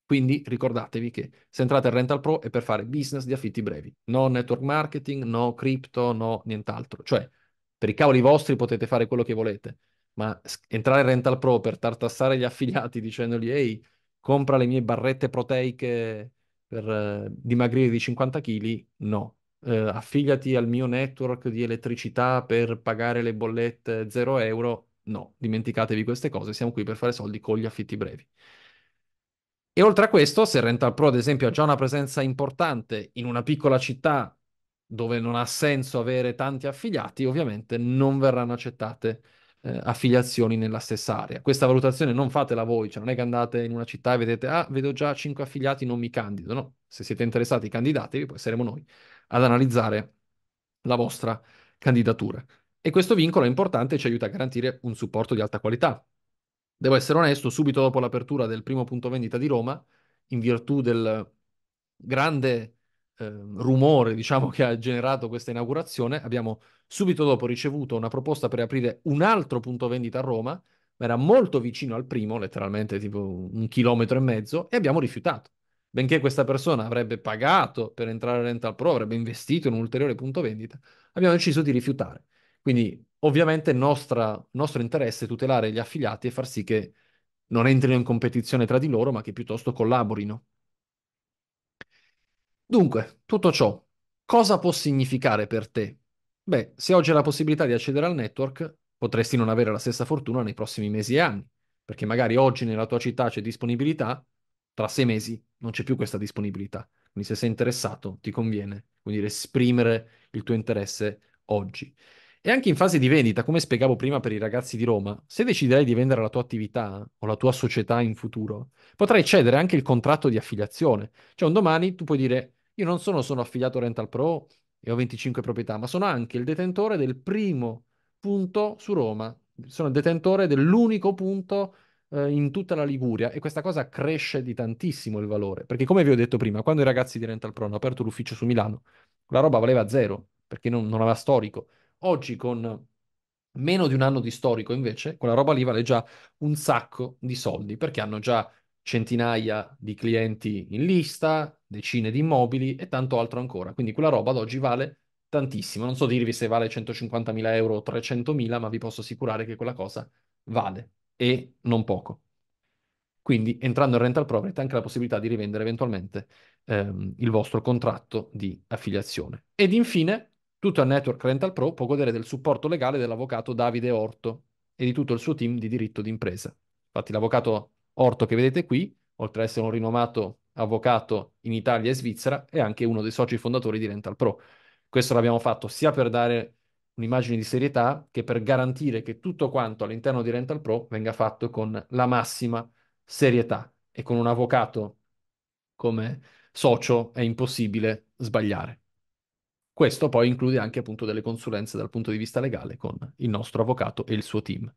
Quindi ricordatevi che se entrate in Rental Pro è per fare business di affitti brevi, no network marketing, no crypto, no nient'altro. Cioè, per i cavoli vostri potete fare quello che volete, ma entrare in Rental Pro per tartassare gli affiliati dicendogli ehi, compra le mie barrette proteiche per eh, dimagrire di 50 kg, no. Eh, affiliati al mio network di elettricità per pagare le bollette 0 euro, no. Dimenticatevi queste cose, siamo qui per fare soldi con gli affitti brevi. E oltre a questo, se Rental Pro, ad esempio, ha già una presenza importante in una piccola città dove non ha senso avere tanti affiliati, ovviamente non verranno accettate eh, affiliazioni nella stessa area. Questa valutazione non fatela voi, cioè non è che andate in una città e vedete, ah, vedo già 5 affiliati, non mi candido. No, se siete interessati, candidatevi, poi saremo noi ad analizzare la vostra candidatura. E questo vincolo è importante e ci aiuta a garantire un supporto di alta qualità. Devo essere onesto, subito dopo l'apertura del primo punto vendita di Roma, in virtù del grande Ehm, rumore diciamo, che ha generato questa inaugurazione, abbiamo subito dopo ricevuto una proposta per aprire un altro punto vendita a Roma, ma era molto vicino al primo, letteralmente tipo un chilometro e mezzo, e abbiamo rifiutato. Benché questa persona avrebbe pagato per entrare a Rental Pro, avrebbe investito in un ulteriore punto vendita, abbiamo deciso di rifiutare. Quindi ovviamente nostra, nostro interesse è tutelare gli affiliati e far sì che non entrino in competizione tra di loro, ma che piuttosto collaborino. Dunque, tutto ciò, cosa può significare per te? Beh, se oggi hai la possibilità di accedere al network, potresti non avere la stessa fortuna nei prossimi mesi e anni, perché magari oggi nella tua città c'è disponibilità, tra sei mesi non c'è più questa disponibilità. Quindi se sei interessato ti conviene quindi, esprimere il tuo interesse oggi. E anche in fase di vendita, come spiegavo prima per i ragazzi di Roma, se deciderai di vendere la tua attività o la tua società in futuro, potrai cedere anche il contratto di affiliazione. Cioè un domani tu puoi dire io non sono, sono affiliato a Rental Pro e ho 25 proprietà, ma sono anche il detentore del primo punto su Roma. Sono il detentore dell'unico punto eh, in tutta la Liguria e questa cosa cresce di tantissimo il valore. Perché come vi ho detto prima, quando i ragazzi di Rental Pro hanno aperto l'ufficio su Milano, la roba valeva zero perché non, non aveva storico. Oggi con meno di un anno di storico invece, quella roba lì vale già un sacco di soldi perché hanno già centinaia di clienti in lista, decine di immobili e tanto altro ancora. Quindi quella roba ad oggi vale tantissimo. Non so dirvi se vale 150.000 euro o 300.000, ma vi posso assicurare che quella cosa vale e non poco. Quindi entrando in rental property anche la possibilità di rivendere eventualmente ehm, il vostro contratto di affiliazione. Ed infine, tutto il network Rental Pro può godere del supporto legale dell'avvocato Davide Orto e di tutto il suo team di diritto d'impresa. Infatti l'avvocato Orto che vedete qui, oltre ad essere un rinomato avvocato in Italia e Svizzera e anche uno dei soci fondatori di Rental Pro. Questo l'abbiamo fatto sia per dare un'immagine di serietà che per garantire che tutto quanto all'interno di Rental Pro venga fatto con la massima serietà e con un avvocato come socio è impossibile sbagliare. Questo poi include anche appunto delle consulenze dal punto di vista legale con il nostro avvocato e il suo team.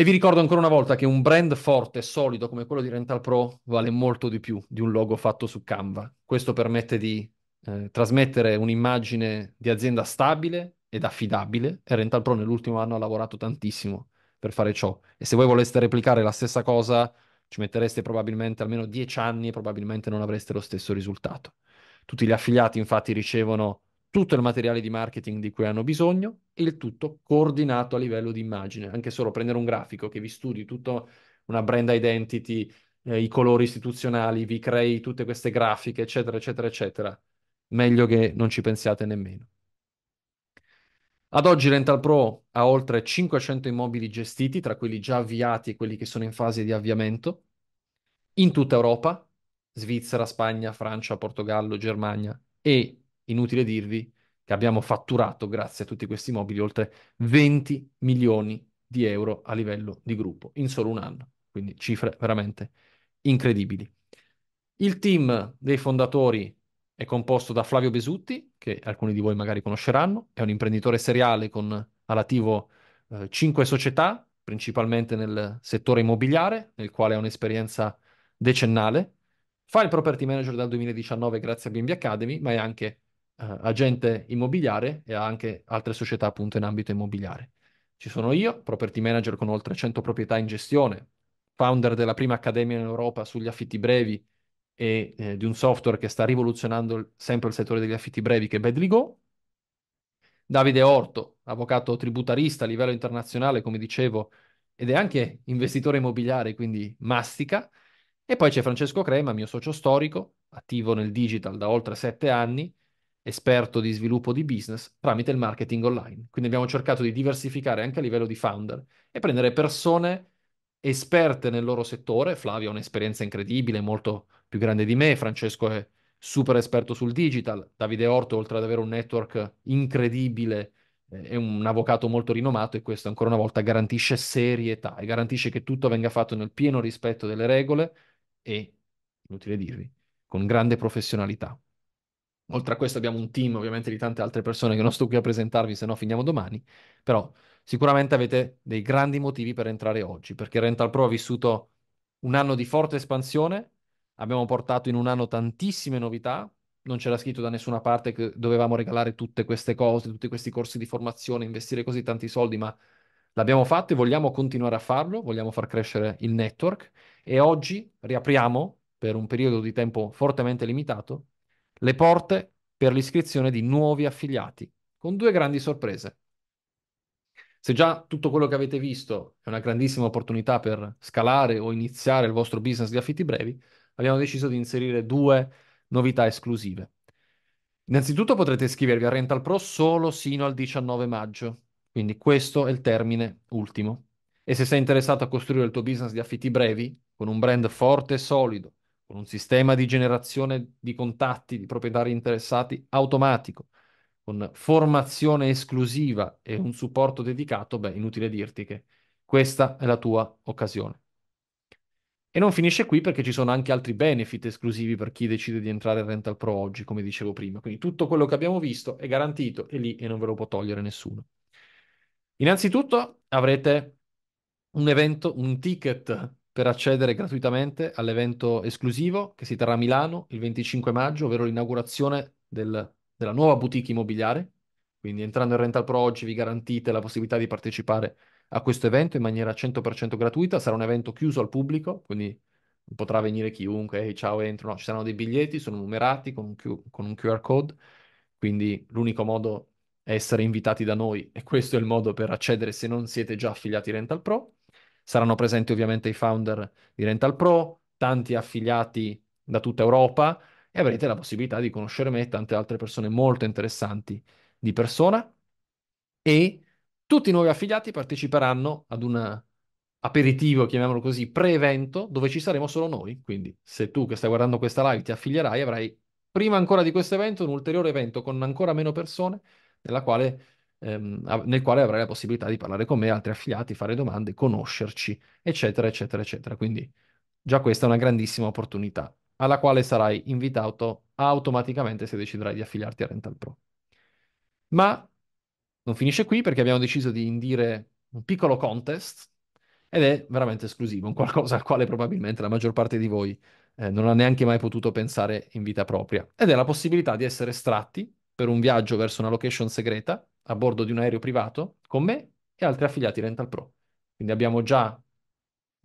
E vi ricordo ancora una volta che un brand forte, e solido come quello di Rental Pro vale molto di più di un logo fatto su Canva. Questo permette di eh, trasmettere un'immagine di azienda stabile ed affidabile e Rental Pro nell'ultimo anno ha lavorato tantissimo per fare ciò. E se voi voleste replicare la stessa cosa, ci mettereste probabilmente almeno 10 anni e probabilmente non avreste lo stesso risultato. Tutti gli affiliati infatti ricevono tutto il materiale di marketing di cui hanno bisogno e il tutto coordinato a livello di immagine. Anche solo prendere un grafico che vi studi tutta una brand identity, eh, i colori istituzionali, vi crei tutte queste grafiche, eccetera, eccetera, eccetera. Meglio che non ci pensiate nemmeno. Ad oggi Rental Pro ha oltre 500 immobili gestiti, tra quelli già avviati e quelli che sono in fase di avviamento, in tutta Europa, Svizzera, Spagna, Francia, Portogallo, Germania e inutile dirvi che abbiamo fatturato, grazie a tutti questi mobili, oltre 20 milioni di euro a livello di gruppo in solo un anno. Quindi cifre veramente incredibili. Il team dei fondatori è composto da Flavio Besutti, che alcuni di voi magari conosceranno, è un imprenditore seriale con relativo eh, 5 società, principalmente nel settore immobiliare, nel quale ha un'esperienza decennale. Fa il property manager dal 2019 grazie a BNB Academy, ma è anche eh, agente immobiliare e ha anche altre società appunto in ambito immobiliare. Ci sono io, property manager con oltre 100 proprietà in gestione, founder della prima accademia in Europa sugli affitti brevi e eh, di un software che sta rivoluzionando il, sempre il settore degli affitti brevi che è Bedligo. Davide Orto, avvocato tributarista a livello internazionale, come dicevo, ed è anche investitore immobiliare, quindi mastica. E poi c'è Francesco Crema, mio socio storico, attivo nel digital da oltre sette anni, esperto di sviluppo di business tramite il marketing online. Quindi abbiamo cercato di diversificare anche a livello di founder e prendere persone esperte nel loro settore. Flavio ha un'esperienza incredibile, molto più grande di me, Francesco è super esperto sul digital, Davide Orto, oltre ad avere un network incredibile, eh, è un avvocato molto rinomato e questo ancora una volta garantisce serietà e garantisce che tutto venga fatto nel pieno rispetto delle regole e, inutile dirvi, con grande professionalità. Oltre a questo abbiamo un team ovviamente di tante altre persone che non sto qui a presentarvi, se no finiamo domani, però sicuramente avete dei grandi motivi per entrare oggi, perché Rental Pro ha vissuto un anno di forte espansione, abbiamo portato in un anno tantissime novità, non c'era scritto da nessuna parte che dovevamo regalare tutte queste cose, tutti questi corsi di formazione, investire così tanti soldi, ma l'abbiamo fatto e vogliamo continuare a farlo, vogliamo far crescere il network e oggi riapriamo per un periodo di tempo fortemente limitato le porte per l'iscrizione di nuovi affiliati, con due grandi sorprese. Se già tutto quello che avete visto è una grandissima opportunità per scalare o iniziare il vostro business di affitti brevi, abbiamo deciso di inserire due novità esclusive. Innanzitutto potrete iscrivervi a Rental Pro solo sino al 19 maggio, quindi questo è il termine ultimo. E se sei interessato a costruire il tuo business di affitti brevi, con un brand forte e solido, con un sistema di generazione di contatti di proprietari interessati automatico, con formazione esclusiva e un supporto dedicato, beh, inutile dirti che questa è la tua occasione. E non finisce qui perché ci sono anche altri benefit esclusivi per chi decide di entrare in Rental Pro oggi, come dicevo prima. Quindi tutto quello che abbiamo visto è garantito, e lì e non ve lo può togliere nessuno. Innanzitutto avrete un evento, un ticket per accedere gratuitamente all'evento esclusivo che si terrà a Milano il 25 maggio, ovvero l'inaugurazione del, della nuova boutique immobiliare. Quindi entrando in Rental Pro oggi vi garantite la possibilità di partecipare a questo evento in maniera 100% gratuita. Sarà un evento chiuso al pubblico, quindi potrà venire chiunque, hey, ciao, entro. No, ci saranno dei biglietti, sono numerati con un, Q, con un QR code, quindi l'unico modo è essere invitati da noi e questo è il modo per accedere se non siete già affiliati Rental Pro. Saranno presenti ovviamente i founder di Rental Pro, tanti affiliati da tutta Europa e avrete la possibilità di conoscere me e tante altre persone molto interessanti di persona e tutti i nuovi affiliati parteciperanno ad un aperitivo, chiamiamolo così, pre-evento dove ci saremo solo noi, quindi se tu che stai guardando questa live ti affilierai avrai prima ancora di questo evento un ulteriore evento con ancora meno persone nella quale Ehm, nel quale avrai la possibilità di parlare con me, altri affiliati, fare domande, conoscerci, eccetera, eccetera, eccetera. Quindi già questa è una grandissima opportunità alla quale sarai invitato automaticamente se deciderai di affiliarti a Rental Pro. Ma non finisce qui perché abbiamo deciso di indire un piccolo contest ed è veramente esclusivo, un qualcosa al quale probabilmente la maggior parte di voi eh, non ha neanche mai potuto pensare in vita propria. Ed è la possibilità di essere estratti per un viaggio verso una location segreta a bordo di un aereo privato con me e altri affiliati Rental Pro. Quindi abbiamo già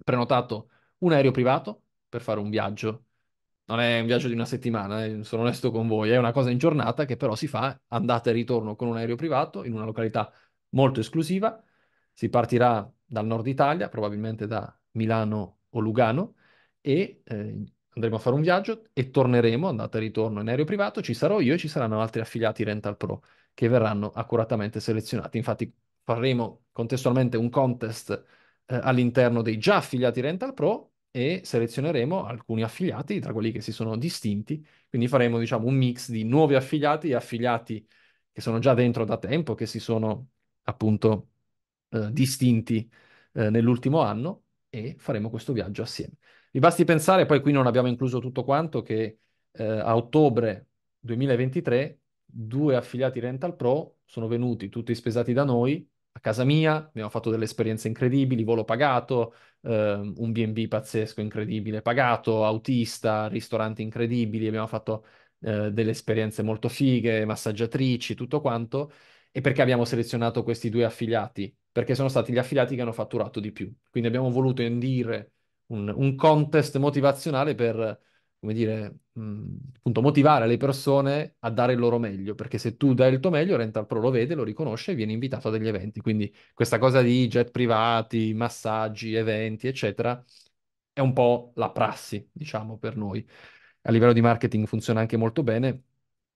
prenotato un aereo privato per fare un viaggio. Non è un viaggio di una settimana, eh, sono onesto con voi, è una cosa in giornata che però si fa andata e ritorno con un aereo privato in una località molto esclusiva. Si partirà dal nord Italia, probabilmente da Milano o Lugano, e eh, andremo a fare un viaggio e torneremo andata e ritorno in aereo privato. Ci sarò io e ci saranno altri affiliati Rental Pro che verranno accuratamente selezionati. Infatti faremo contestualmente un contest eh, all'interno dei già affiliati Rental Pro e selezioneremo alcuni affiliati tra quelli che si sono distinti, quindi faremo diciamo un mix di nuovi affiliati e affiliati che sono già dentro da tempo, che si sono appunto eh, distinti eh, nell'ultimo anno e faremo questo viaggio assieme. Vi basti pensare, poi qui non abbiamo incluso tutto quanto, che eh, a ottobre 2023 due affiliati Rental Pro sono venuti tutti spesati da noi a casa mia, abbiamo fatto delle esperienze incredibili, volo pagato, ehm, un B&B pazzesco, incredibile, pagato, autista, ristoranti incredibili, abbiamo fatto eh, delle esperienze molto fighe, massaggiatrici, tutto quanto. E perché abbiamo selezionato questi due affiliati? Perché sono stati gli affiliati che hanno fatturato di più. Quindi abbiamo voluto indire un, un contest motivazionale per come dire, mh, appunto motivare le persone a dare il loro meglio, perché se tu dai il tuo meglio, Rental Pro lo vede, lo riconosce e viene invitato a degli eventi. Quindi questa cosa di jet privati, massaggi, eventi, eccetera, è un po' la prassi, diciamo, per noi. A livello di marketing funziona anche molto bene,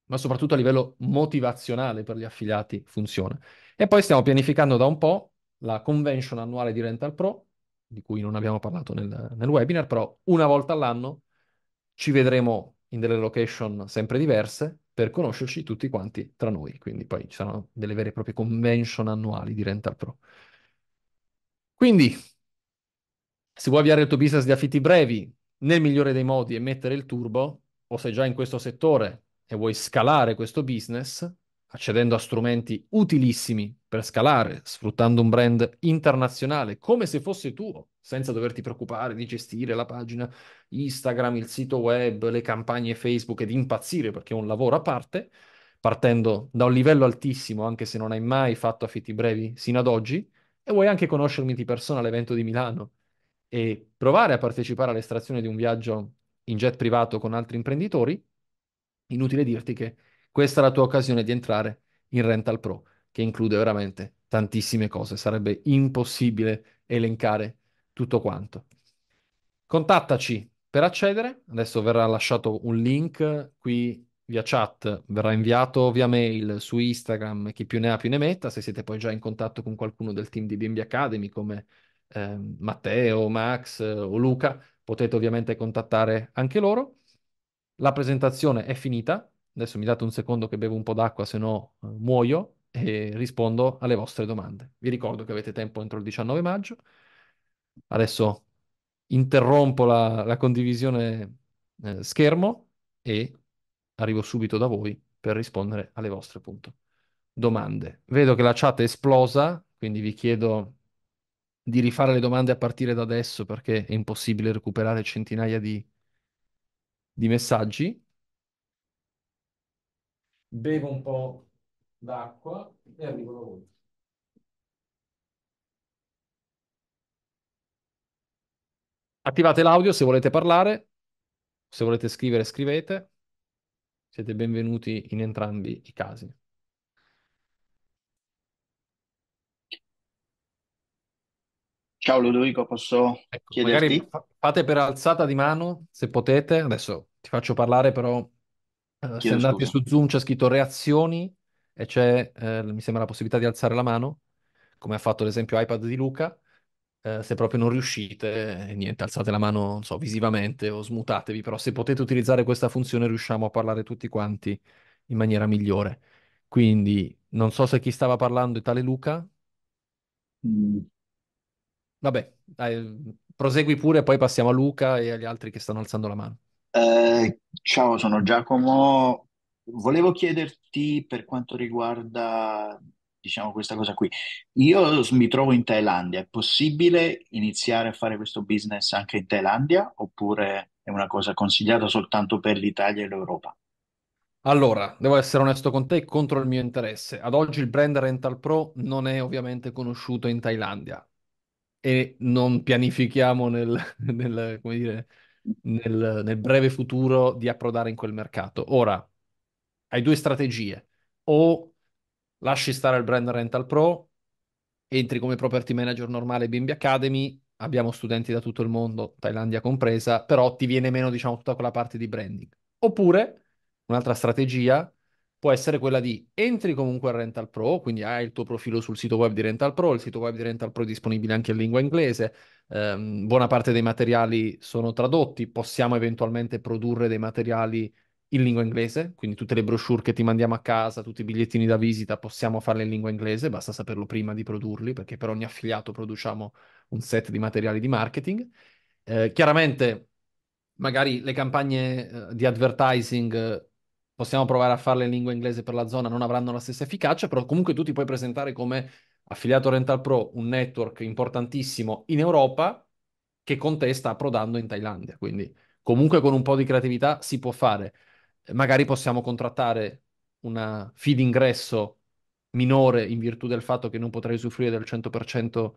ma soprattutto a livello motivazionale per gli affiliati funziona. E poi stiamo pianificando da un po' la convention annuale di Rental Pro, di cui non abbiamo parlato nel, nel webinar, però una volta all'anno ci vedremo in delle location sempre diverse per conoscerci tutti quanti tra noi, quindi poi ci saranno delle vere e proprie convention annuali di Rental Pro. Quindi, se vuoi avviare il tuo business di affitti brevi nel migliore dei modi e mettere il turbo, o sei già in questo settore e vuoi scalare questo business, accedendo a strumenti utilissimi per scalare, sfruttando un brand internazionale come se fosse tuo, senza doverti preoccupare di gestire la pagina Instagram, il sito web, le campagne Facebook ed impazzire perché è un lavoro a parte, partendo da un livello altissimo anche se non hai mai fatto affitti brevi sino ad oggi e vuoi anche conoscermi di persona all'evento di Milano e provare a partecipare all'estrazione di un viaggio in jet privato con altri imprenditori, inutile dirti che questa è la tua occasione di entrare in Rental Pro, che include veramente tantissime cose. Sarebbe impossibile elencare tutto quanto. Contattaci per accedere. Adesso verrà lasciato un link qui via chat, verrà inviato via mail su Instagram, chi più ne ha più ne metta. Se siete poi già in contatto con qualcuno del team di BNB Academy come eh, Matteo, Max eh, o Luca, potete ovviamente contattare anche loro. La presentazione è finita, Adesso mi date un secondo che bevo un po' d'acqua, se no eh, muoio e rispondo alle vostre domande. Vi ricordo che avete tempo entro il 19 maggio. Adesso interrompo la, la condivisione eh, schermo e arrivo subito da voi per rispondere alle vostre appunto, domande. Vedo che la chat è esplosa, quindi vi chiedo di rifare le domande a partire da adesso perché è impossibile recuperare centinaia di, di messaggi bevo un po' d'acqua e arrivo da voi. Attivate l'audio se volete parlare, se volete scrivere scrivete, siete benvenuti in entrambi i casi. Ciao Ludovico, posso ecco, chiederti? fate per alzata di mano se potete, adesso ti faccio parlare però eh, se Chiedo andate scusa. su Zoom c'è scritto reazioni e c'è, eh, mi sembra, la possibilità di alzare la mano, come ha fatto l'esempio iPad di Luca. Eh, se proprio non riuscite, eh, niente, alzate la mano, non so, visivamente o smutatevi, però se potete utilizzare questa funzione riusciamo a parlare tutti quanti in maniera migliore. Quindi non so se chi stava parlando è tale Luca. Mm. Vabbè, dai, prosegui pure, e poi passiamo a Luca e agli altri che stanno alzando la mano. Eh, ciao, sono Giacomo. Volevo chiederti per quanto riguarda, diciamo, questa cosa qui. Io mi trovo in Thailandia. È possibile iniziare a fare questo business anche in Thailandia oppure è una cosa consigliata soltanto per l'Italia e l'Europa? Allora, devo essere onesto con te, contro il mio interesse. Ad oggi il brand Rental Pro non è ovviamente conosciuto in Thailandia e non pianifichiamo nel, nel, come dire, nel, nel breve futuro di approdare in quel mercato. Ora, hai due strategie. O lasci stare il brand Rental Pro, entri come property manager normale Bimbi Academy, abbiamo studenti da tutto il mondo, Thailandia compresa, però ti viene meno, diciamo, tutta quella parte di branding. Oppure, un'altra strategia, può essere quella di entri comunque a Rental Pro, quindi hai il tuo profilo sul sito web di Rental Pro, il sito web di Rental Pro è disponibile anche in lingua inglese, eh, buona parte dei materiali sono tradotti, possiamo eventualmente produrre dei materiali in lingua inglese, quindi tutte le brochure che ti mandiamo a casa, tutti i bigliettini da visita, possiamo farle in lingua inglese, basta saperlo prima di produrli, perché per ogni affiliato produciamo un set di materiali di marketing. Eh, chiaramente, magari le campagne eh, di advertising possiamo provare a farle in lingua inglese per la zona, non avranno la stessa efficacia, però comunque tu ti puoi presentare come affiliato Rental Pro, un network importantissimo in Europa che con te sta approdando in Thailandia, quindi comunque con un po' di creatività si può fare. Magari possiamo contrattare una fee d'ingresso minore in virtù del fatto che non potrai usufruire del 100%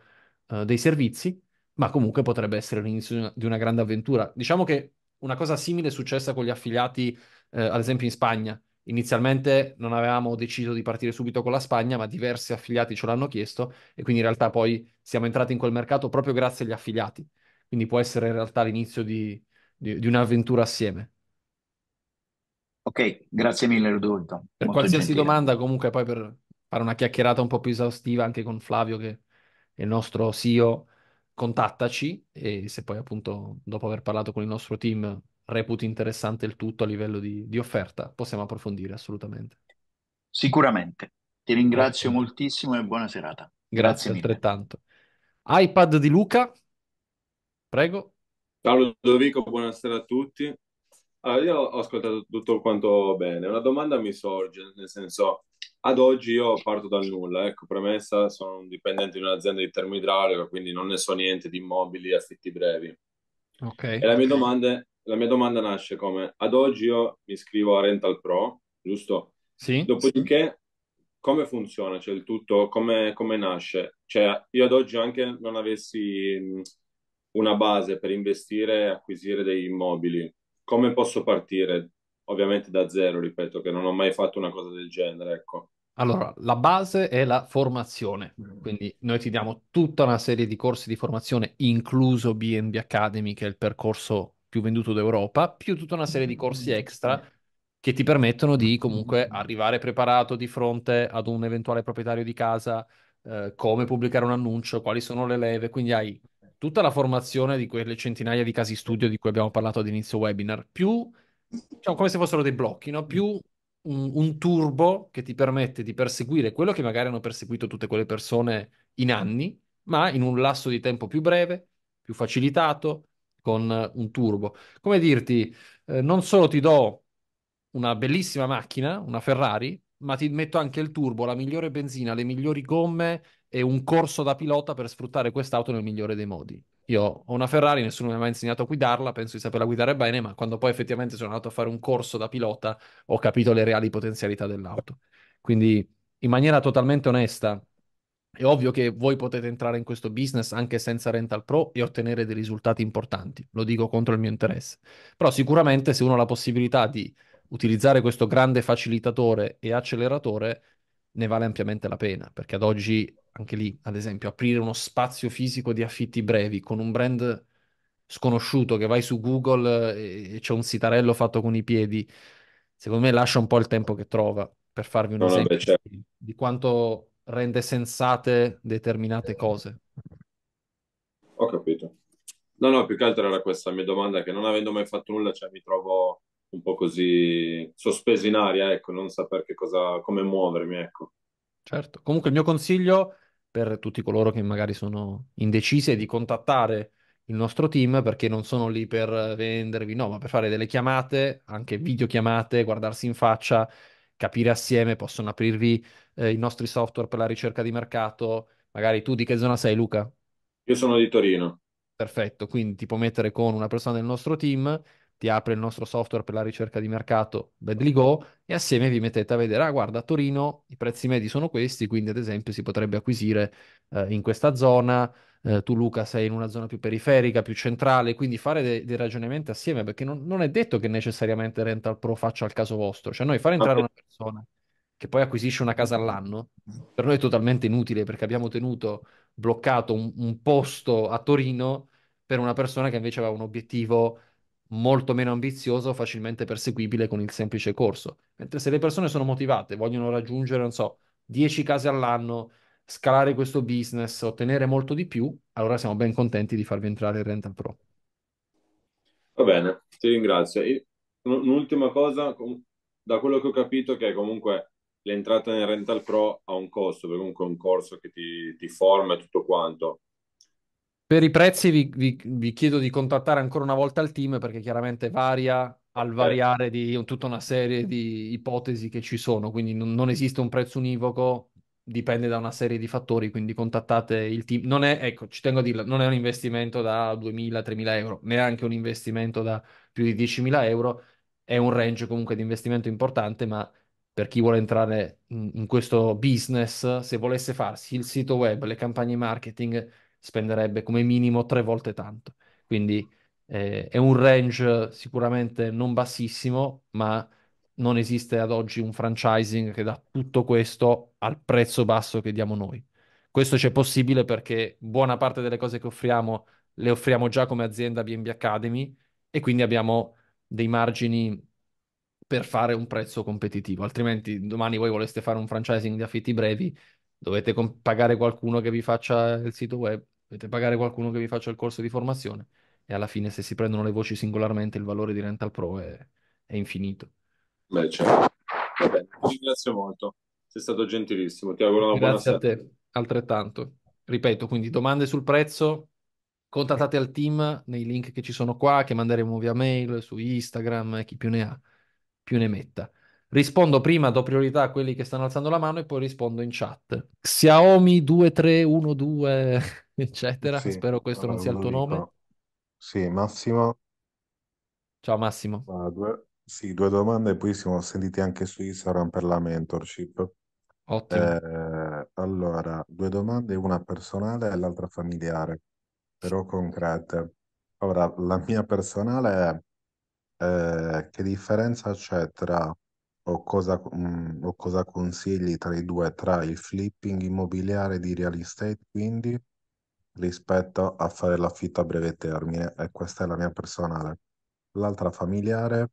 eh, dei servizi, ma comunque potrebbe essere l'inizio di una grande avventura. Diciamo che una cosa simile è successa con gli affiliati, eh, ad esempio in Spagna. Inizialmente non avevamo deciso di partire subito con la Spagna, ma diversi affiliati ce l'hanno chiesto e quindi in realtà poi siamo entrati in quel mercato proprio grazie agli affiliati. Quindi può essere in realtà l'inizio di, di, di un'avventura assieme. Ok, grazie mille Rodolfo. Per qualsiasi gentile. domanda, comunque poi per fare una chiacchierata un po' più esaustiva anche con Flavio, che è il nostro CEO, contattaci e se poi appunto dopo aver parlato con il nostro team reputi interessante il tutto a livello di, di offerta, possiamo approfondire assolutamente. Sicuramente. Ti ringrazio Grazie. moltissimo e buona serata. Grazie, Grazie altrettanto. iPad di Luca, prego. Ciao Ludovico, buonasera a tutti. Allora, io ho ascoltato tutto quanto bene. Una domanda mi sorge, nel senso, ad oggi io parto dal nulla, ecco, premessa, sono un dipendente di un'azienda di termoidraulica, quindi non ne so niente di immobili, affitti brevi. Okay. E la mia, domanda, la mia domanda nasce come, ad oggi io mi iscrivo a Rental Pro, giusto? Sì. Dopodiché, come funziona? Cioè il tutto, come, come nasce? Cioè, io ad oggi anche non avessi una base per investire e acquisire degli immobili, come posso partire? ovviamente da zero, ripeto, che non ho mai fatto una cosa del genere, ecco. Allora, la base è la formazione, mm. quindi noi ti diamo tutta una serie di corsi di formazione, incluso B&B Academy, che è il percorso più venduto d'Europa, più tutta una serie di corsi extra che ti permettono di comunque arrivare preparato di fronte ad un eventuale proprietario di casa, eh, come pubblicare un annuncio, quali sono le leve, quindi hai tutta la formazione di quelle centinaia di casi studio di cui abbiamo parlato all'inizio webinar, più diciamo, come se fossero dei blocchi, no? più un, un, turbo che ti permette di perseguire quello che magari hanno perseguito tutte quelle persone in anni, ma in un lasso di tempo più breve, più facilitato, con un turbo. Come dirti, eh, non solo ti do una bellissima macchina, una Ferrari, ma ti metto anche il turbo, la migliore benzina, le migliori gomme e un corso da pilota per sfruttare quest'auto nel migliore dei modi. Io ho una Ferrari, nessuno mi ha mai insegnato a guidarla, penso di saperla guidare bene, ma quando poi effettivamente sono andato a fare un corso da pilota ho capito le reali potenzialità dell'auto. Quindi in maniera totalmente onesta, è ovvio che voi potete entrare in questo business anche senza Rental Pro e ottenere dei risultati importanti, lo dico contro il mio interesse. Però sicuramente se uno ha la possibilità di utilizzare questo grande facilitatore e acceleratore, ne vale ampiamente la pena, perché ad oggi anche lì, ad esempio, aprire uno spazio fisico di affitti brevi con un brand sconosciuto che vai su Google eh, e c'è un sitarello fatto con i piedi, secondo me lascia un po' il tempo che trova, per farvi un no, esempio vabbè, certo. di, quanto rende sensate determinate cose. Ho capito. No, no, più che altro era questa mia domanda, che non avendo mai fatto nulla, cioè, mi trovo un po' così sospeso in aria, ecco, non saper che cosa, come muovermi, ecco. Certo, comunque il mio consiglio per tutti coloro che magari sono indecisi di contattare il nostro team perché non sono lì per vendervi, no, ma per fare delle chiamate, anche videochiamate, guardarsi in faccia, capire assieme, possono aprirvi eh, i nostri software per la ricerca di mercato. Magari tu di che zona sei, Luca? Io sono di Torino. Perfetto, quindi ti può mettere con una persona del nostro team ti apre il nostro software per la ricerca di mercato Badly Go e assieme vi mettete a vedere, ah guarda a Torino i prezzi medi sono questi, quindi ad esempio si potrebbe acquisire eh, in questa zona, eh, tu Luca sei in una zona più periferica, più centrale, quindi fare dei ragionamenti assieme perché non, non, è detto che necessariamente Rental Pro faccia il caso vostro, cioè noi fare entrare una persona che poi acquisisce una casa all'anno, per noi è totalmente inutile perché abbiamo tenuto bloccato un, un posto a Torino per una persona che invece aveva un obiettivo molto meno ambizioso, facilmente perseguibile con il semplice corso. Mentre se le persone sono motivate, vogliono raggiungere, non so, 10 case all'anno, scalare questo business, ottenere molto di più, allora siamo ben contenti di farvi entrare in Rental Pro. Va bene, ti ringrazio. un'ultima cosa, da quello che ho capito, che comunque l'entrata nel Rental Pro ha un costo, perché comunque è un corso che ti, ti forma e tutto quanto. Per i prezzi vi, vi, vi, chiedo di contattare ancora una volta il team perché chiaramente varia al eh. variare di tutta una serie di ipotesi che ci sono, quindi non, non esiste un prezzo univoco, dipende da una serie di fattori, quindi contattate il team. Non è, ecco, ci tengo a dirlo, non è un investimento da 2.000-3.000 euro, neanche un investimento da più di 10.000 euro, è un range comunque di investimento importante, ma per chi vuole entrare in, in questo business, se volesse farsi il sito web, le campagne marketing spenderebbe come minimo tre volte tanto. Quindi eh, è un range sicuramente non bassissimo, ma non esiste ad oggi un franchising che dà tutto questo al prezzo basso che diamo noi. Questo c'è possibile perché buona parte delle cose che offriamo le offriamo già come azienda BNB Academy e quindi abbiamo dei margini per fare un prezzo competitivo. Altrimenti domani voi voleste fare un franchising di affitti brevi, dovete pagare qualcuno che vi faccia il sito web dovete pagare qualcuno che vi faccia il corso di formazione e alla fine se si prendono le voci singolarmente il valore di Rental Pro è, è infinito. Beh, certo. Va bene, ti ringrazio molto, sei stato gentilissimo, ti auguro una Grazie buona Grazie a te, altrettanto. Ripeto, quindi domande sul prezzo, contattate al team nei link che ci sono qua, che manderemo via mail, su Instagram, chi più ne ha, più ne metta rispondo prima, do priorità a quelli che stanno alzando la mano e poi rispondo in chat. Xiaomi 2312, eccetera. Sì, Spero questo non sia il tuo dico. nome. Sì, Massimo. Ciao Massimo. Ah, due, sì, due domande e poi siamo sentiti anche su Instagram per la mentorship. Ottimo. Eh, allora, due domande, una personale e l'altra familiare, però concrete. Ora, la mia personale è eh, che differenza c'è tra o cosa, mh, mm, o cosa consigli tra i due, tra il flipping immobiliare di real estate quindi rispetto a fare l'affitto a breve termine e questa è la mia personale. L'altra familiare,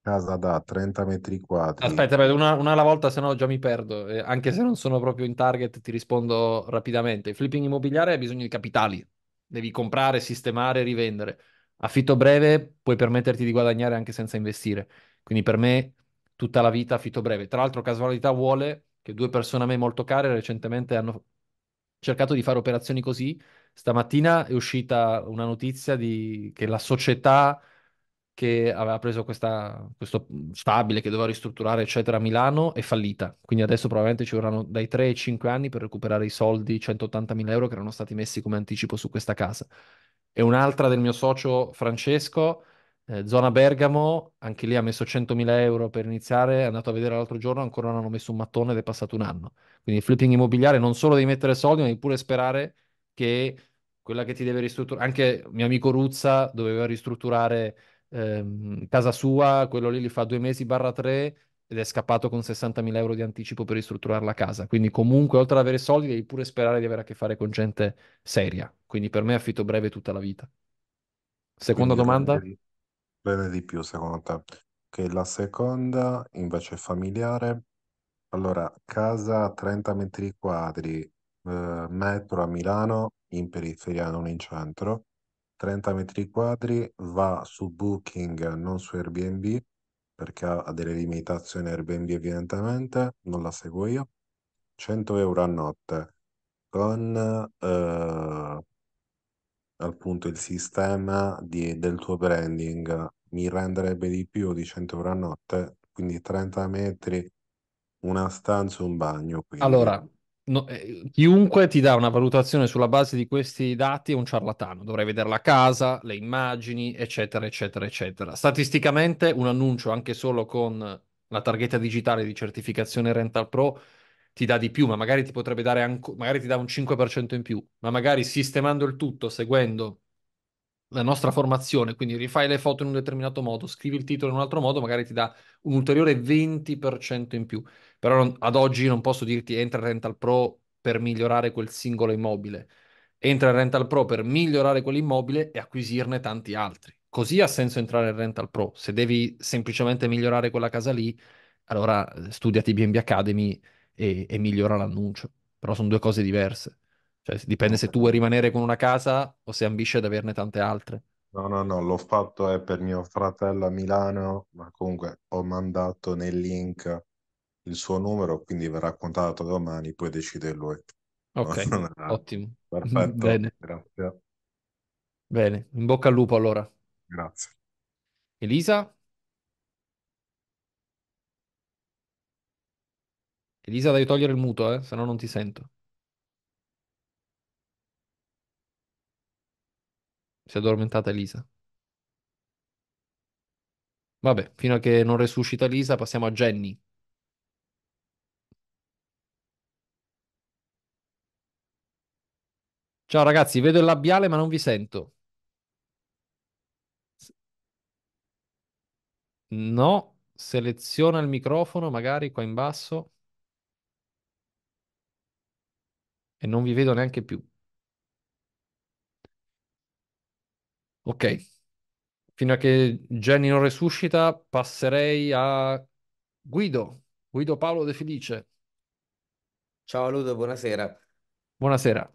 casa da 30 metri quadri. Aspetta, aspetta, una, una alla volta, se no già mi perdo. Eh, anche se non sono proprio in target, ti rispondo rapidamente. Il flipping immobiliare ha bisogno di capitali. Devi comprare, sistemare, rivendere. Affitto breve puoi permetterti di guadagnare anche senza investire. Quindi per me tutta la vita a Fito Breve. Tra l'altro casualità vuole che due persone a me molto care recentemente hanno cercato di fare operazioni così. Stamattina è uscita una notizia di... che la società che aveva preso questa, questo stabile che doveva ristrutturare, eccetera, a Milano, è fallita. Quindi adesso probabilmente ci vorranno dai 3 ai 5 anni per recuperare i soldi, 180.000 euro che erano stati messi come anticipo su questa casa. E un'altra del mio socio Francesco eh, zona Bergamo, anche lì ha messo 100.000 euro per iniziare, è andato a vedere l'altro giorno, ancora non hanno messo un mattone ed è passato un anno. Quindi il flipping immobiliare non solo devi mettere soldi, ma devi pure sperare che quella che ti deve ristrutturare, anche mio amico Ruzza doveva ristrutturare ehm, casa sua, quello lì li fa due mesi barra tre ed è scappato con 60.000 euro di anticipo per ristrutturare la casa. Quindi comunque oltre ad avere soldi devi pure sperare di avere a che fare con gente seria. Quindi per me affitto breve tutta la vita. Seconda Quindi, domanda? Magari Bene di più secondo te? Che la seconda invece è familiare. Allora, casa a 30 metri quadri, eh, metro a Milano, in periferia, non in centro. 30 metri quadri va su Booking, non su Airbnb, perché ha ha delle limitazioni Airbnb evidentemente, non la seguo io. 100 euro a notte, con eh, appunto il sistema di- del tuo branding mi renderebbe di più di 100 euro a notte, quindi 30 metri, una stanza, un bagno, quindi. Allora, no- eh, chiunque ti dà una valutazione sulla base di questi dati è un ciarlatano. dovrai vedere la casa, le immagini, eccetera, eccetera, eccetera. Statisticamente, un annuncio anche solo con la targhetta digitale di certificazione Rental Pro ti dà di più, ma magari ti potrebbe dare anche, magari ti dà un 5% in più, ma magari sistemando il tutto, seguendo la nostra formazione, quindi rifai le foto in un determinato modo, scrivi il titolo in un altro modo, magari ti dà un ulteriore 20% in più. Però non, ad oggi non posso dirti entra in Rental Pro per migliorare quel singolo immobile. Entra in Rental Pro per migliorare quell'immobile e acquisirne tanti altri. Così ha senso entrare in Rental Pro. Se devi semplicemente migliorare quella casa lì, allora eh, studiati BNB Academy e, e migliora l'annuncio. Però sono due cose diverse. Cioè, dipende se tu vuoi rimanere con una casa o se ambisce ad averne tante altre. No, no, no, l'ho fatto è eh, per mio fratello a Milano, ma comunque ho mandato nel link il suo numero, quindi verrà contato domani, poi decide lui. Ok, ottimo. Perfetto, Bene. grazie. Bene, in bocca al lupo allora. Grazie. Elisa? Elisa, devi togliere il muto, eh, se no non ti sento. Si è addormentata Elisa. Vabbè, fino a che non resuscita Elisa, passiamo a Jenny. Ciao ragazzi, vedo il labiale ma non vi sento. No, seleziona il microfono, magari qua in basso. e non vi vedo neanche più. Ok, fino a che Jenny non resuscita, passerei a Guido, Guido Paolo De Felice. Ciao Ludo, buonasera. Buonasera.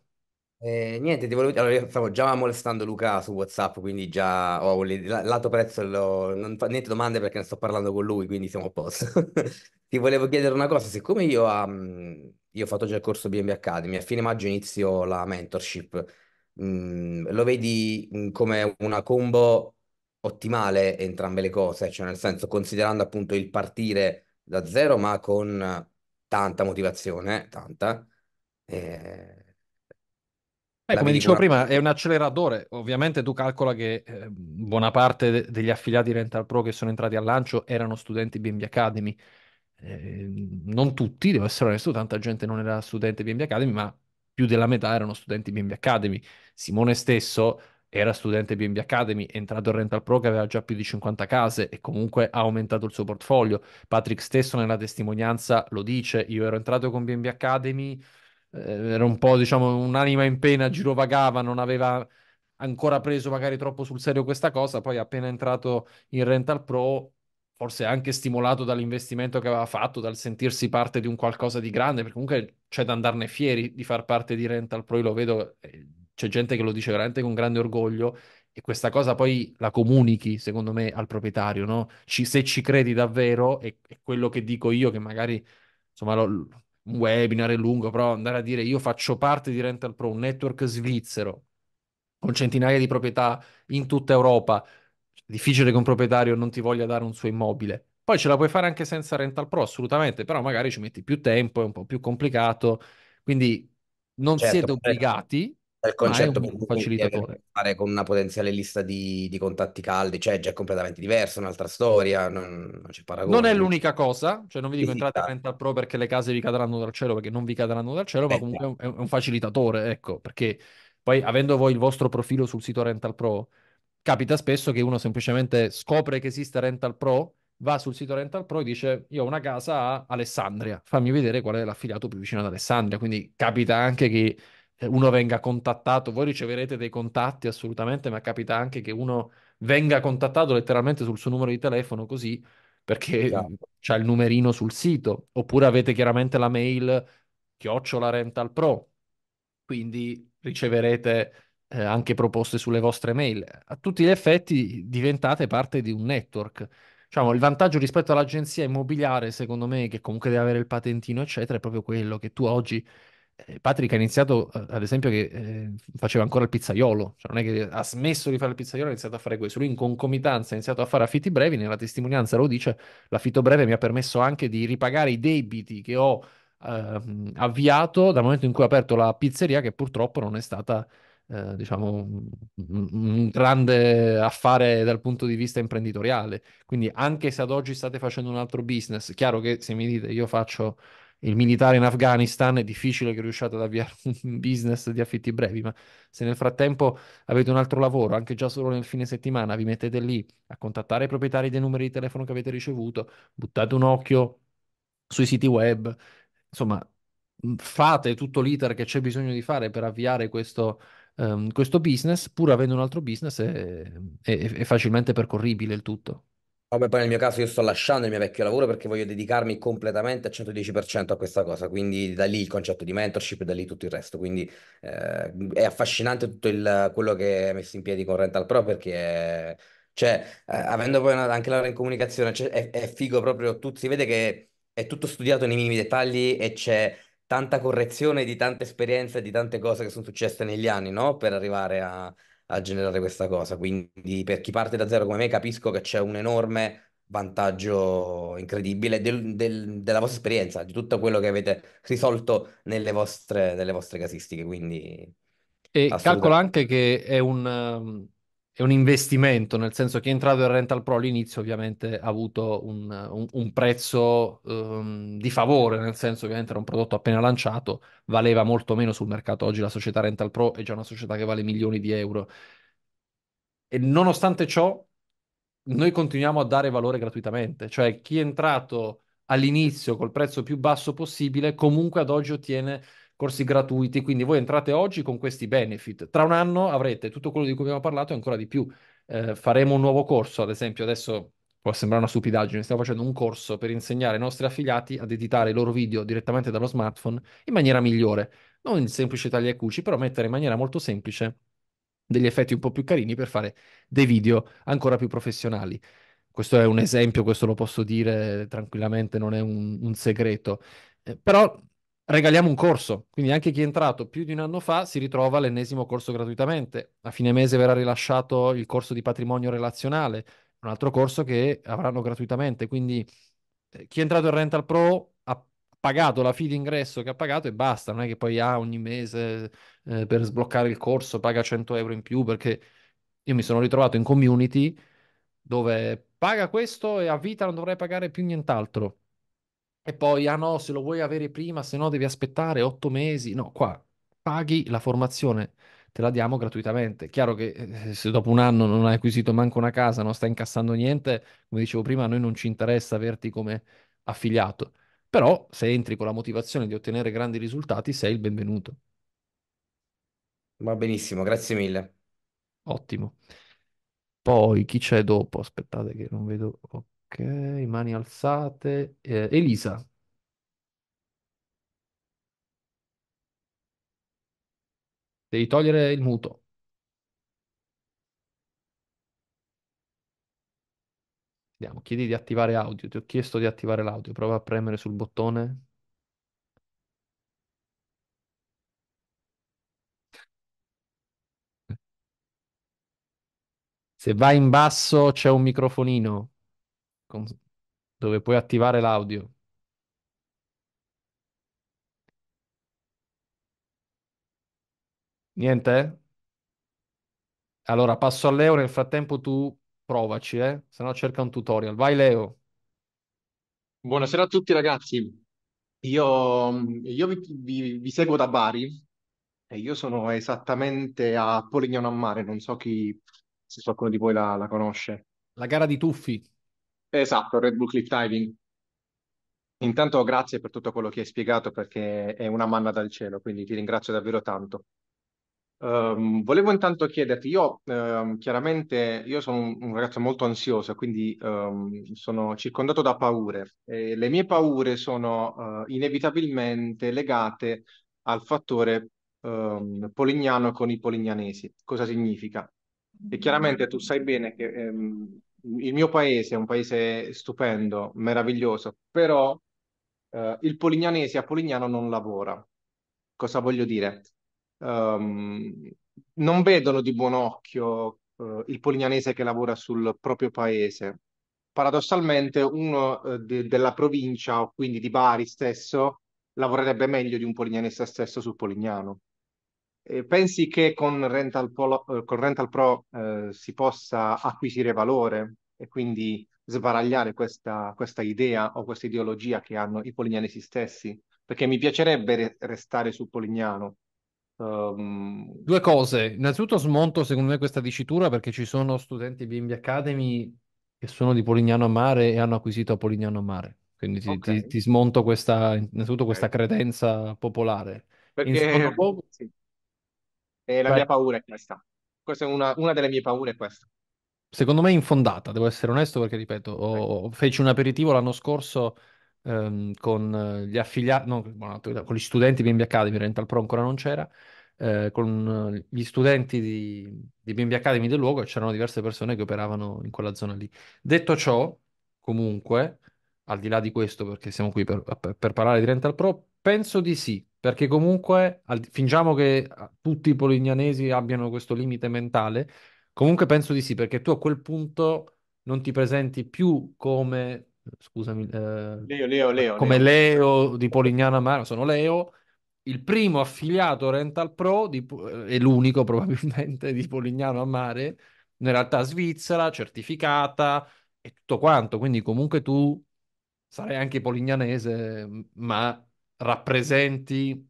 Eh, niente, ti volevo... allora, io stavo già molestando Luca su WhatsApp, quindi già ho lì- lato prezzo, lo- non fa niente domande perché ne sto parlando con lui, quindi siamo a posto. Ti volevo chiedere una cosa, siccome io a, uhm, io ho fatto già il corso BNB Academy, a fine maggio inizio la mentorship. Mm, lo vedi mm, come una combo ottimale entrambe le cose, cioè nel senso considerando appunto il partire da zero ma con tanta motivazione, tanta. Eh, Beh, come dicevo una... prima, è un acceleratore. Ovviamente tu calcola che eh, buona parte de- degli affiliati Rental Pro che sono entrati al lancio erano studenti BNB Academy. Ehm, non tutti, devo essere onesto, tanta gente non era studente BNB Academy, ma più della metà erano studenti BNB Academy. Simone stesso era studente BNB Academy, è entrato in Rental Pro che aveva già più di 50 case e comunque ha aumentato il suo portfolio. Patrick stesso nella testimonianza lo dice, io ero entrato con BNB Academy, eh, era un po' diciamo un'anima in pena, girovagava, non aveva ancora preso magari troppo sul serio questa cosa, poi appena entrato in Rental Pro forse anche stimolato dall'investimento che aveva fatto, dal sentirsi parte di un qualcosa di grande, perché comunque c'è da andarne fieri di far parte di Rental Pro, io lo vedo, eh, c'è gente che lo dice veramente con grande orgoglio e questa cosa poi la comunichi, secondo me, al proprietario, no? Ci, se ci credi davvero, è, è, quello che dico io, che magari, insomma, lo, un webinar è lungo, però andare a dire io faccio parte di Rental Pro, un network svizzero, con centinaia di proprietà in tutta Europa, difficile che un proprietario non ti voglia dare un suo immobile. Poi ce la puoi fare anche senza Rental Pro, assolutamente, però magari ci metti più tempo, è un po' più complicato, quindi non certo, siete obbligati, il concetto per facilitatore. fare con una potenziale lista di, di, contatti caldi, cioè già è completamente diverso, un'altra storia, non, non c'è paragone. Non è l'unica cosa, cioè non vi dico entrate a esatto. Rental Pro perché le case vi cadranno dal cielo, perché non vi cadranno dal cielo, Beh, ma eh, comunque è un, è un facilitatore, ecco, perché poi avendo voi il vostro profilo sul sito Rental Pro, capita spesso che uno semplicemente scopre che esiste Rental Pro, va sul sito Rental Pro e dice io ho una casa a Alessandria, fammi vedere qual è l'affiliato più vicino ad Alessandria, quindi capita anche che eh, uno venga contattato, voi riceverete dei contatti assolutamente, ma capita anche che uno venga contattato letteralmente sul suo numero di telefono così perché esatto. c'è il numerino sul sito, oppure avete chiaramente la mail chiocciola Rental Pro, quindi riceverete eh, anche proposte sulle vostre mail, a tutti gli effetti diventate parte di un network. Diciamo, il vantaggio rispetto all'agenzia immobiliare, secondo me, che comunque deve avere il patentino, eccetera, è proprio quello che tu oggi eh, Patrick ha iniziato, eh, ad esempio, che eh, faceva ancora il pizzaiolo, cioè non è che ha smesso di fare il pizzaiolo, ha iniziato a fare questo. Lui in concomitanza ha iniziato a fare affitti brevi, nella testimonianza lo dice, l'affitto breve mi ha permesso anche di ripagare i debiti che ho eh, avviato dal momento in cui ho aperto la pizzeria, che purtroppo non è stata eh, diciamo, un, un grande affare dal punto di vista imprenditoriale. Quindi anche se ad oggi state facendo un altro business, chiaro che se mi dite io faccio il militare in Afghanistan, è difficile che riusciate ad avviare un business di affitti brevi, ma se nel frattempo avete un altro lavoro, anche già solo nel fine settimana, vi mettete lì a contattare i proprietari dei numeri di telefono che avete ricevuto, buttate un occhio sui siti web, insomma, fate tutto l'iter che c'è bisogno di fare per avviare questo, um, questo business, pur avendo un altro business, è, è, è facilmente percorribile il tutto. Come poi nel mio caso io sto lasciando il mio vecchio lavoro perché voglio dedicarmi completamente al 110% a questa cosa, quindi da lì il concetto di mentorship e da lì tutto il resto, quindi eh, è affascinante tutto il, quello che hai messo in piedi con Rental Pro perché è, cioè, eh, avendo poi una, anche laurea in comunicazione cioè, è, è, figo proprio, tu, si vede che è tutto studiato nei minimi dettagli e c'è tanta correzione di tante esperienze, di tante cose che sono successe negli anni, no? Per arrivare a, a generare questa cosa. Quindi per chi parte da zero come me capisco che c'è un enorme vantaggio incredibile del, del, della vostra esperienza, di tutto quello che avete risolto nelle vostre, nelle vostre casistiche. Quindi, e calcolo anche che è un, ehm, è un investimento, nel senso che è entrato in Rental Pro all'inizio ovviamente ha avuto un, un, un prezzo um, di favore, nel senso ovviamente era un prodotto appena lanciato, valeva molto meno sul mercato. Oggi la società Rental Pro è già una società che vale milioni di euro. E nonostante ciò, noi continuiamo a dare valore gratuitamente, cioè chi è entrato all'inizio col prezzo più basso possibile comunque ad oggi ottiene corsi gratuiti, quindi voi entrate oggi con questi benefit, tra un anno avrete tutto quello di cui abbiamo parlato e ancora di più. Eh, faremo un nuovo corso, ad esempio adesso può sembrare una stupidaggine, stiamo facendo un corso per insegnare ai nostri affiliati ad editare i loro video direttamente dallo smartphone in maniera migliore, non in semplice tagli e cuci, però mettere in maniera molto semplice degli effetti un po' più carini per fare dei video ancora più professionali. Questo è un esempio, questo lo posso dire tranquillamente, non è un, un segreto. Eh, però regaliamo un corso, quindi anche chi è entrato più di un anno fa si ritrova l'ennesimo corso gratuitamente. A fine mese verrà rilasciato il corso di patrimonio relazionale, un altro corso che avranno gratuitamente, quindi eh, chi è entrato in Rental Pro ha pagato la fee d'ingresso che ha pagato e basta, non è che poi ha ogni mese eh, per sbloccare il corso paga 100 euro in più perché io mi sono ritrovato in community dove paga questo e a vita non dovrei pagare più nient'altro e poi, ah no, se lo vuoi avere prima, se no devi aspettare otto mesi. No, qua paghi la formazione, te la diamo gratuitamente. Chiaro che eh, se dopo un anno non hai acquisito manco una casa, non stai incassando niente, come dicevo prima, a noi non ci interessa averti come affiliato. Però se entri con la motivazione di ottenere grandi risultati, sei il benvenuto. Va benissimo, grazie mille. Ottimo. Poi chi c'è dopo? Aspettate che non vedo. Oh. Ok, mani alzate. Eh, Elisa, devi togliere il muto. Vediamo, chiedi di attivare audio. Ti ho chiesto di attivare l'audio. Prova a premere sul bottone. Se vai in basso c'è un microfonino con- dove puoi attivare l'audio. Niente? Allora passo a Leo, nel frattempo tu provaci, eh? Se no cerca un tutorial. Vai Leo. Buonasera a tutti ragazzi, io, io vi, vi- vi seguo da Bari e io sono esattamente a Polignano a Mare, non so chi, se qualcuno di voi la, la conosce. La gara di tuffi. Esatto, Red Bull Cliff Diving. Intanto grazie per tutto quello che hai spiegato perché è una manna dal cielo, quindi ti ringrazio davvero tanto. Ehm, volevo intanto chiederti, io ehm, chiaramente io sono un, un ragazzo molto ansioso, quindi ehm, sono circondato da paure. E le mie paure sono eh, inevitabilmente legate al fattore ehm, polignano con i polignanesi. Cosa significa? E chiaramente tu sai bene che ehm, il mio paese è un paese stupendo, meraviglioso, però eh, il polignanese a Polignano non lavora. Cosa voglio dire? Um, non vedono di buon occhio eh, il polignanese che lavora sul proprio paese. Paradossalmente uno eh, de- della provincia, o quindi di Bari stesso, lavorerebbe meglio di un polignanese stesso su Polignano pensi che con Rental, Polo, eh, con Rental Pro eh, si possa acquisire valore e quindi sbaragliare questa, questa idea o questa ideologia che hanno i polignanesi stessi? Perché mi piacerebbe re- restare su Polignano, Um... Due cose. Innanzitutto smonto secondo me questa dicitura perché ci sono studenti Bimbi Academy che sono di Polignano a Mare e hanno acquisito a Polignano a Mare. Quindi ti, okay. ti, ti smonto questa, innanzitutto questa credenza popolare. Perché... In secondo, luogo, sì. E la Beh. mia paura è questa. Questa è una, una delle mie paure, è questa. Secondo me è infondata, devo essere onesto perché, ripeto, ho- feci un aperitivo l'anno scorso ehm, con gli affiliati, no, con gli studenti di BNB Academy, Rental Pro ancora non c'era, eh, con gli studenti di, di BNB Academy del luogo e c'erano diverse persone che operavano in quella zona lì. Detto ciò, comunque, al di là di questo, perché siamo qui per, per, per parlare di Rental Pro, penso di sì, perché comunque al, fingiamo che ah, tutti i polignanesi abbiano questo limite mentale, comunque penso di sì, perché tu a quel punto non ti presenti più come, scusami, eh, Leo, Leo, Leo, come Leo. Leo di Polignana Mara, sono Leo, il primo affiliato Rental Pro di, eh, e l'unico probabilmente di Polignano a mare, in realtà svizzera, certificata e tutto quanto, quindi comunque tu sarei anche polignanese, ma rappresenti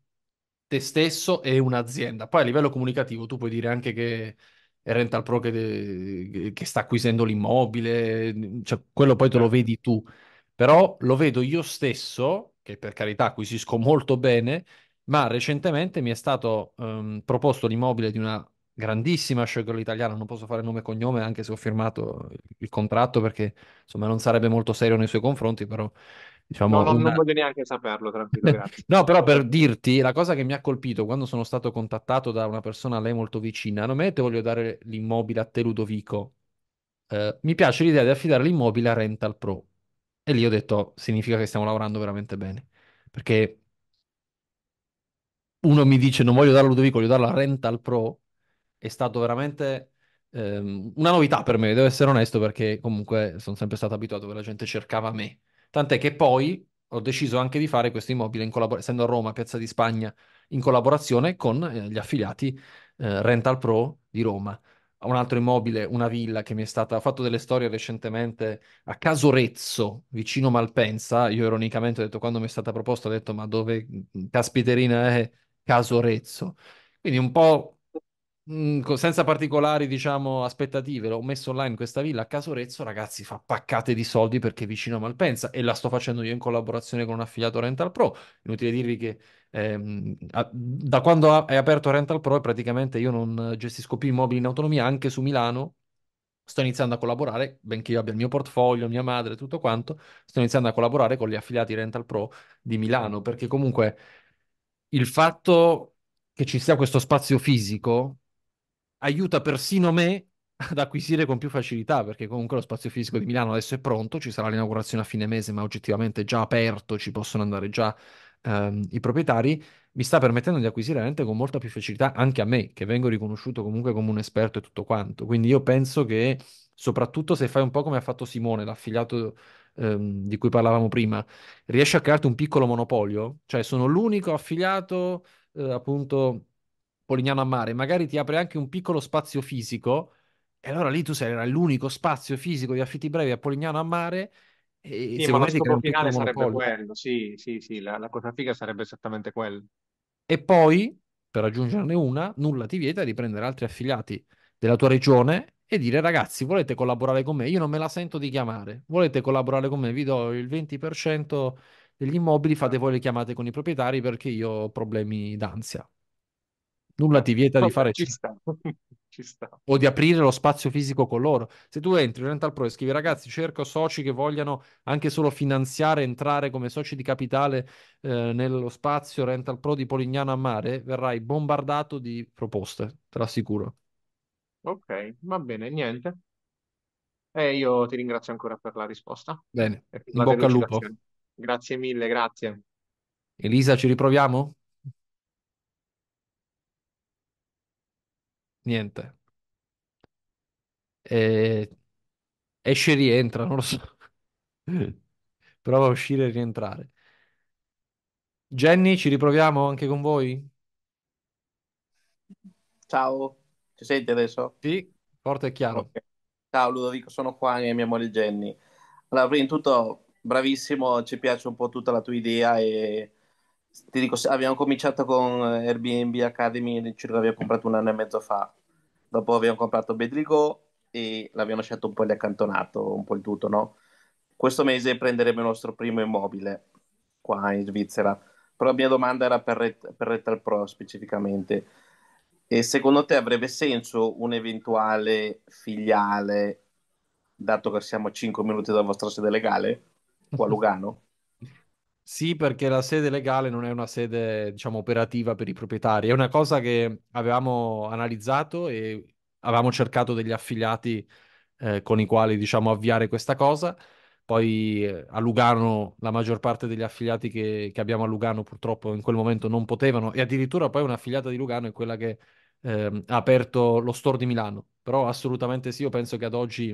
te stesso e un'azienda. Poi a livello comunicativo tu puoi dire anche che è Rental Pro che, de- che sta acquisendo l'immobile, cioè, quello poi te lo certo. vedi tu, però lo vedo io stesso, che per carità acquisisco molto bene, ma recentemente mi è stato um, proposto l'immobile di una grandissima showgirl italiana, non posso fare nome e cognome anche se ho firmato il contratto perché insomma non sarebbe molto serio nei suoi confronti, però diciamo... No, una... non voglio neanche saperlo, tranquillo, grazie. no, però per dirti, la cosa che mi ha colpito quando sono stato contattato da una persona a lei molto vicina, non mi ha voglio dare l'immobile a te Ludovico, eh, mi piace l'idea di affidare l'immobile a Rental Pro. E lì ho detto, significa che stiamo lavorando veramente bene, perché uno mi dice non voglio darlo a Ludovico, voglio darlo a Rental Pro, è stato veramente ehm, una novità per me, devo essere onesto, perché comunque sono sempre stato abituato dove la gente cercava me. Tant'è che poi ho deciso anche di fare questo immobile, in collabor- essendo a Roma, Piazza di Spagna, in collaborazione con eh, gli affiliati eh, Rental Pro di Roma. Un altro immobile, una villa che mi è stata. Ho fatto delle storie recentemente a Casorezzo, vicino Malpensa. Io ironicamente ho detto, quando mi è stata proposta, ho detto, ma dove caspiterina è Casorezzo? Quindi un po' Mhmm, senza particolari, diciamo, aspettative, l'ho messo online questa villa a Casorezzo, ragazzi, fa paccate di soldi perché è vicino a Malpensa e la sto facendo io in collaborazione con un affiliato Rental Pro. Inutile dirvi che ehm, a, da quando è aperto Rental Pro praticamente io non gestisco più immobili in autonomia anche su Milano. Sto iniziando a collaborare, benché io abbia il mio portfolio, mia madre, tutto quanto, sto iniziando a collaborare con gli affiliati Rental Pro di Milano, perché comunque il fatto che ci sia questo spazio fisico aiuta persino me ad acquisire con più facilità, perché comunque lo spazio fisico di Milano adesso è pronto, ci sarà l'inaugurazione a fine mese, ma oggettivamente è già aperto, ci possono andare già ehm, i proprietari, mi sta permettendo di acquisire veramente con molta più facilità anche a me, che vengo riconosciuto comunque come un esperto e tutto quanto. Quindi io penso che, soprattutto se fai un po' come ha fatto Simone, l'affiliato ehm, di cui parlavamo prima, riesci a crearti un piccolo monopolio, cioè sono l'unico affiliato eh, appunto Polignano a Mare, magari ti apre anche un piccolo spazio fisico, e allora lì tu sei l'unico spazio fisico di affitti brevi a Polignano a Mare. E sì, ma lo scopo finale sarebbe monopolio. quello, sì, sì, sì, la, la cosa figa sarebbe esattamente quella. E poi, per aggiungerne una, nulla ti vieta di prendere altri affiliati della tua regione e dire ragazzi volete collaborare con me io non me la sento di chiamare volete collaborare con me vi do il 20% degli immobili fate ah. voi le chiamate con i proprietari perché io ho problemi d'ansia nulla ti vieta di fare... Ci sta. Ci sta. O di aprire lo spazio fisico con loro. Se tu entri in Rental Pro e scrivi ragazzi cerco soci che vogliano anche solo finanziare, entrare come soci di capitale eh, nello spazio Rental Pro di Polignano a Mare, verrai bombardato di proposte, te l'assicuro. Ok, va bene, niente. E io ti ringrazio ancora per la risposta. Bene, in bocca al lupo. Grazie mille, grazie. Elisa, ci riproviamo? niente. E esce e rientra, non lo so. Prova a uscire e rientrare. Jenny, ci riproviamo anche con voi? Ciao, ci senti adesso? Sì, forte e chiaro. Ok. Ciao Ludovico, sono qua e mia moglie Jenny. Allora, prima di tutto, bravissimo, ci piace un po' tutta la tua idea e ti dico, abbiamo cominciato con Airbnb Academy, ci abbiamo comprato un anno e mezzo fa. Dopo abbiamo comprato Bedrigo e l'abbiamo lasciato un po' lì accantonato, un po' il tutto, no? Questo mese prenderemo il nostro primo immobile qua in Svizzera. Però la mia domanda era per, Ret- per Retal Pro specificamente. E secondo te avrebbe senso un'eventuale filiale, dato che siamo a 5 minuti dalla vostra sede legale, qua a Lugano? Sì, perché la sede legale non è una sede, diciamo, operativa per i proprietari. È una cosa che avevamo analizzato e avevamo cercato degli affiliati eh, con i quali, diciamo, avviare questa cosa. Poi eh, a Lugano la maggior parte degli affiliati che, che, abbiamo a Lugano purtroppo in quel momento non potevano e addirittura poi un'affiliata di Lugano è quella che eh, ha aperto lo store di Milano. Però assolutamente sì, io penso che ad oggi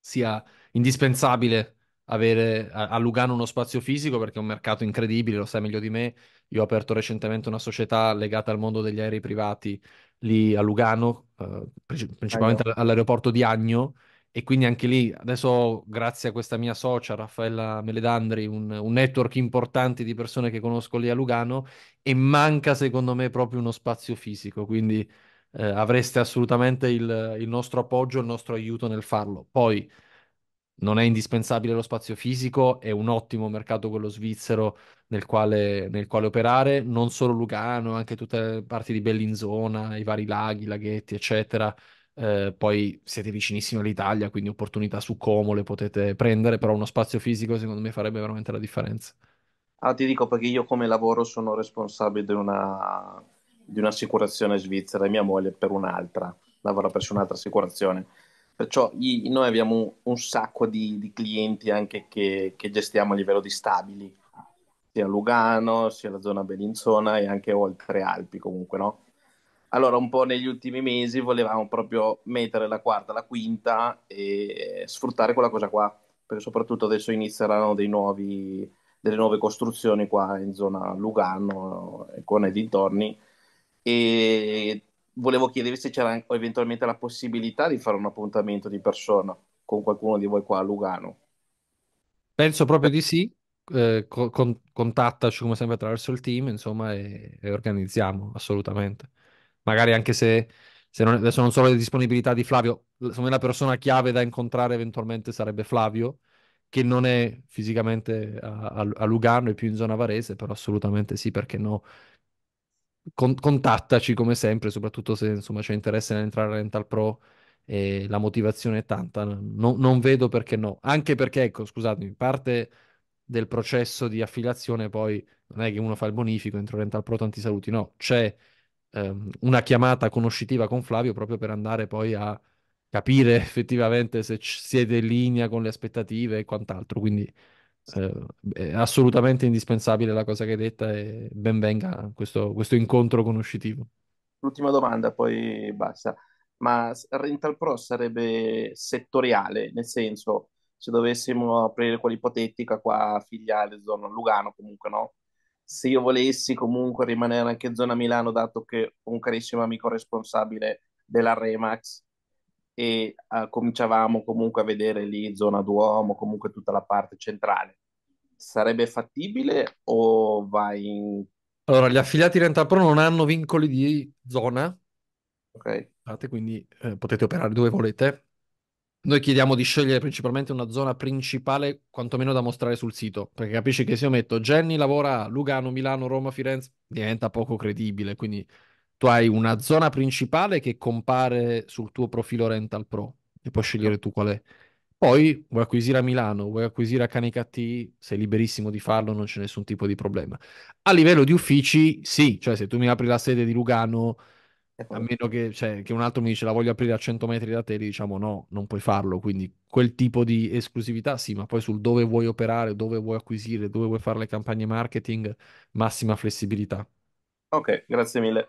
sia indispensabile avere a, Lugano uno spazio fisico perché è un mercato incredibile, lo sai meglio di me. Io ho aperto recentemente una società legata al mondo degli aerei privati lì a Lugano, eh, principalmente Agno. all'aeroporto di Agno. E quindi anche lì, adesso grazie a questa mia socia, Raffaella Meledandri, un, un, network importante di persone che conosco lì a Lugano, e manca secondo me proprio uno spazio fisico, quindi eh, avreste assolutamente il, il nostro appoggio, il nostro aiuto nel farlo. Poi non è indispensabile lo spazio fisico, è un ottimo mercato quello svizzero nel quale, nel quale operare, non solo Lugano, anche tutte le parti di Bellinzona, i vari laghi, laghetti, eccetera. Eh, poi siete vicinissimi all'Italia, quindi opportunità su Como le potete prendere, però uno spazio fisico secondo me farebbe veramente la differenza. Ah, ti dico perché io come lavoro sono responsabile di, una, di un'assicurazione svizzera e mia moglie per un'altra, lavora presso un'altra assicurazione Perciò noi abbiamo un sacco di, di clienti anche che, che, gestiamo a livello di stabili, sia Lugano, sia la zona Bellinzona e anche oltre Alpi comunque, no? Allora un po' negli ultimi mesi volevamo proprio mettere la quarta, la quinta e sfruttare quella cosa qua, perché soprattutto adesso inizieranno nuovi, delle nuove costruzioni qua in zona Lugano eh, e con i dintorni e volevo chiedervi se c'era eventualmente la possibilità di fare un appuntamento di persona con qualcuno di voi qua a Lugano. Penso proprio di sì. Eh, con, contattaci come sempre attraverso il team, insomma, e, e organizziamo assolutamente. Magari anche se, se non, adesso non so le disponibilità di Flavio, secondo me la persona chiave da incontrare eventualmente sarebbe Flavio, che non è fisicamente a, a, a Lugano, è più in zona Varese, però assolutamente sì, perché no, con- contattaci come sempre, soprattutto se insomma, c'è interesse nell'entrare a Rental Pro e la motivazione è tanta. No, non vedo perché no. Anche perché, ecco, scusatemi, parte del processo di affiliazione poi non è che uno fa il bonifico, entro Rental Pro tanti saluti, no, c'è ehm, una chiamata conoscitiva con Flavio proprio per andare poi a capire effettivamente se c- siete in linea con le aspettative e quant'altro, quindi eh, è assolutamente indispensabile la cosa che hai detto e ben venga questo, questo incontro conoscitivo. L'ultima domanda, poi basta. Ma Rental Pro sarebbe settoriale, nel senso, se dovessimo aprire quell'ipotetica qua filiale zona Lugano comunque, no? Se io volessi comunque rimanere anche in zona Milano, dato che ho un carissimo amico responsabile della Remax, e uh, cominciavamo comunque a vedere lì zona Duomo, comunque tutta la parte centrale. Sarebbe fattibile o vai in... Allora, gli affiliati Rental Pro non hanno vincoli di zona, ok? Quindi eh, potete operare dove volete. Noi chiediamo di scegliere principalmente una zona principale, quantomeno da mostrare sul sito, perché capisci che se io metto Jenny lavora a Lugano, Milano, Roma, Firenze, diventa poco credibile, quindi tu hai una zona principale che compare sul tuo profilo Rental Pro e puoi scegliere tu qual è. Poi vuoi acquisire a Milano, vuoi acquisire a Canicattì, sei liberissimo di farlo, non c'è nessun tipo di problema. A livello di uffici, sì, cioè se tu mi apri la sede di Lugano, a meno che, cioè, che, un altro mi dice la voglio aprire a 100 metri da te, diciamo no, non puoi farlo. Quindi quel tipo di esclusività sì, ma poi sul dove vuoi operare, dove vuoi acquisire, dove vuoi fare le campagne marketing, massima flessibilità. Ok, grazie mille.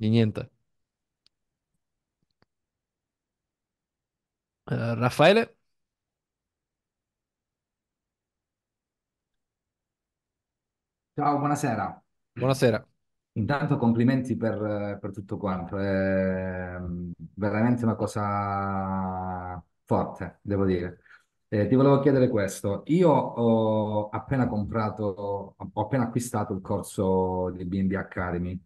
Di niente. Raffaele? Ciao, buonasera. Buonasera. Intanto complimenti per, per tutto quanto, è veramente una cosa forte, devo dire. Eh, ti volevo chiedere questo, io ho appena comprato, ho appena acquistato il corso di B&B Academy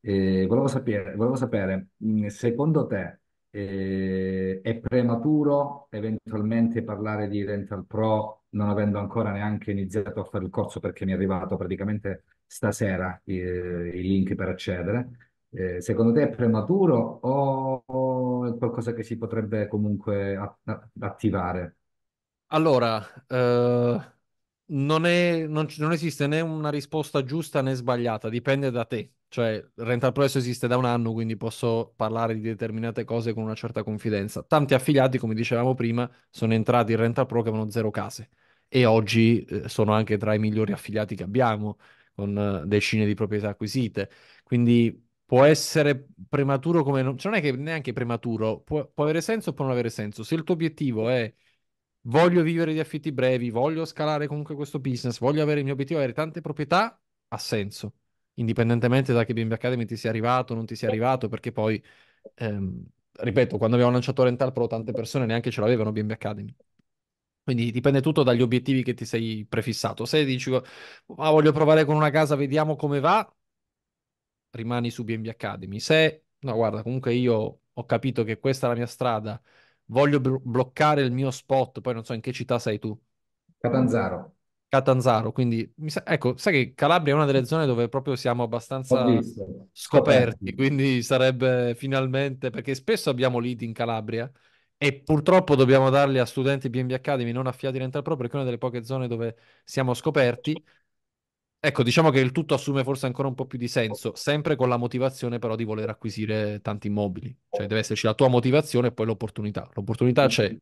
eh, volevo sapere, volevo mhmm, sapere, secondo te eh, è prematuro eventualmente parlare di Rental Pro non avendo ancora neanche iniziato a fare il corso perché mi è arrivato praticamente stasera eh, i link per accedere. Eh, secondo te è prematuro o, è qualcosa che si potrebbe comunque attivare? Allora, eh, non è- non non esiste né una risposta giusta né sbagliata, dipende da te. Cioè, Rental Presso esiste da un anno, quindi posso parlare di determinate cose con una certa confidenza. Tanti affiliati, come dicevamo prima, sono entrati in Rental Pro che avevano zero case e oggi eh, sono anche tra i migliori affiliati che abbiamo, con eh, decine di proprietà acquisite. Quindi può essere prematuro come non... Cioè non è che neanche prematuro, può, può avere senso o può non avere senso. Se il tuo obiettivo è voglio vivere di affitti brevi, voglio scalare comunque questo business, voglio avere il mio obiettivo, avere tante proprietà, ha senso indipendentemente da che BMB Academy ti sia arrivato o non ti sia arrivato, perché poi, ehm, ripeto, quando abbiamo lanciato Rental Pro tante persone neanche ce l'avevano BMB Academy. Quindi dipende tutto dagli obiettivi che ti sei prefissato. Se dici, ma ah, voglio provare con una casa, vediamo come va, rimani su BMB Academy. Se, no, guarda, comunque io ho capito che questa è la mia strada, voglio bl- bloccare il mio spot, poi non so in che città sei tu. Catanzaro. Catanzaro, quindi sa- ecco, sai che Calabria è una delle zone dove proprio siamo abbastanza scoperti, scoperti, quindi sarebbe finalmente, perché spesso abbiamo liti in Calabria e purtroppo dobbiamo darli a studenti BNB Academy, non affiliati Rental Pro, perché è una delle poche zone dove siamo scoperti. Ecco, diciamo che il tutto assume forse ancora un po' più di senso, sempre con la motivazione però di voler acquisire tanti immobili, cioè deve esserci la tua motivazione e poi l'opportunità. L'opportunità c'è,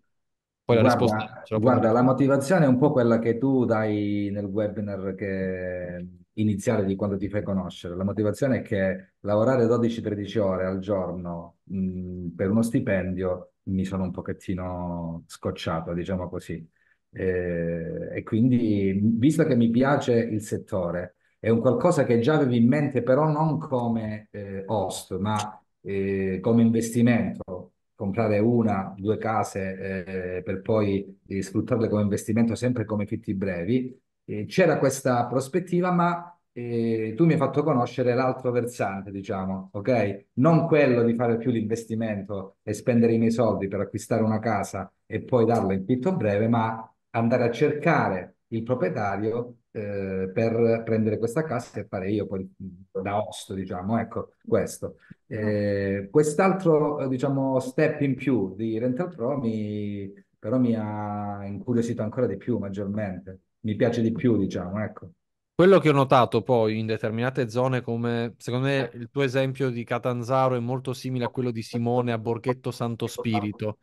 poi la Guarda, risposta ce la puoi guarda, dare. la motivazione è un po' quella che tu dai nel webinar che- iniziale di quando ti fai conoscere. La motivazione è che lavorare 12-13 ore al giorno, mh, per uno stipendio mi sono un pochettino scocciato, diciamo così. Eh, e quindi, visto che mi piace il settore, è un qualcosa che già avevi in mente, però non come eh, host, ma eh, come investimento comprare una, due case eh, per poi eh, sfruttarle come investimento sempre come fitti brevi. Eh, c'era questa prospettiva, ma eh, tu mi hai fatto conoscere l'altro versante, diciamo, ok? Non quello di fare più l'investimento e spendere i miei soldi per acquistare una casa e poi darla in fitto breve, ma andare a cercare il proprietario eh, per prendere questa casa e fare io poi da host, diciamo, ecco questo. Eh, quest'altro, eh, diciamo, step in più di Rental Pro mi, però mi ha incuriosito ancora di più, maggiormente. Mi piace di più, diciamo, ecco. Quello che ho notato poi in determinate zone, come secondo me il tuo esempio di Catanzaro è molto simile a quello di Simone a Borghetto Santo esatto. Spirito,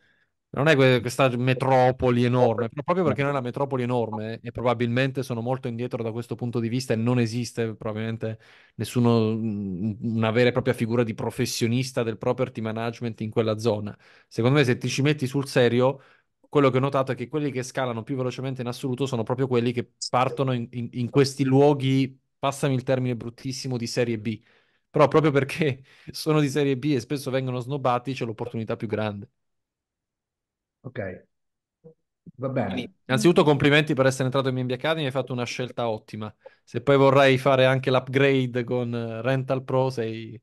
non è que- questa metropoli enorme, proprio perché non è una metropoli enorme eh, e probabilmente sono molto indietro da questo punto di vista e non esiste probabilmente nessuno, mm, una vera e propria figura di professionista del property management in quella zona. Secondo me se ti ci metti sul serio, quello che ho notato è che quelli che scalano più velocemente in assoluto sono proprio quelli che partono in, in, in questi luoghi, passami il termine bruttissimo, di serie B. Però proprio perché sono di serie B e spesso vengono snobbati c'è l'opportunità più grande. Ok, va bene. Quindi, innanzitutto complimenti per essere entrato in Media Academy, hai fatto una scelta ottima. Se poi vorrai fare anche l'upgrade con eh, Rental Pro, sei,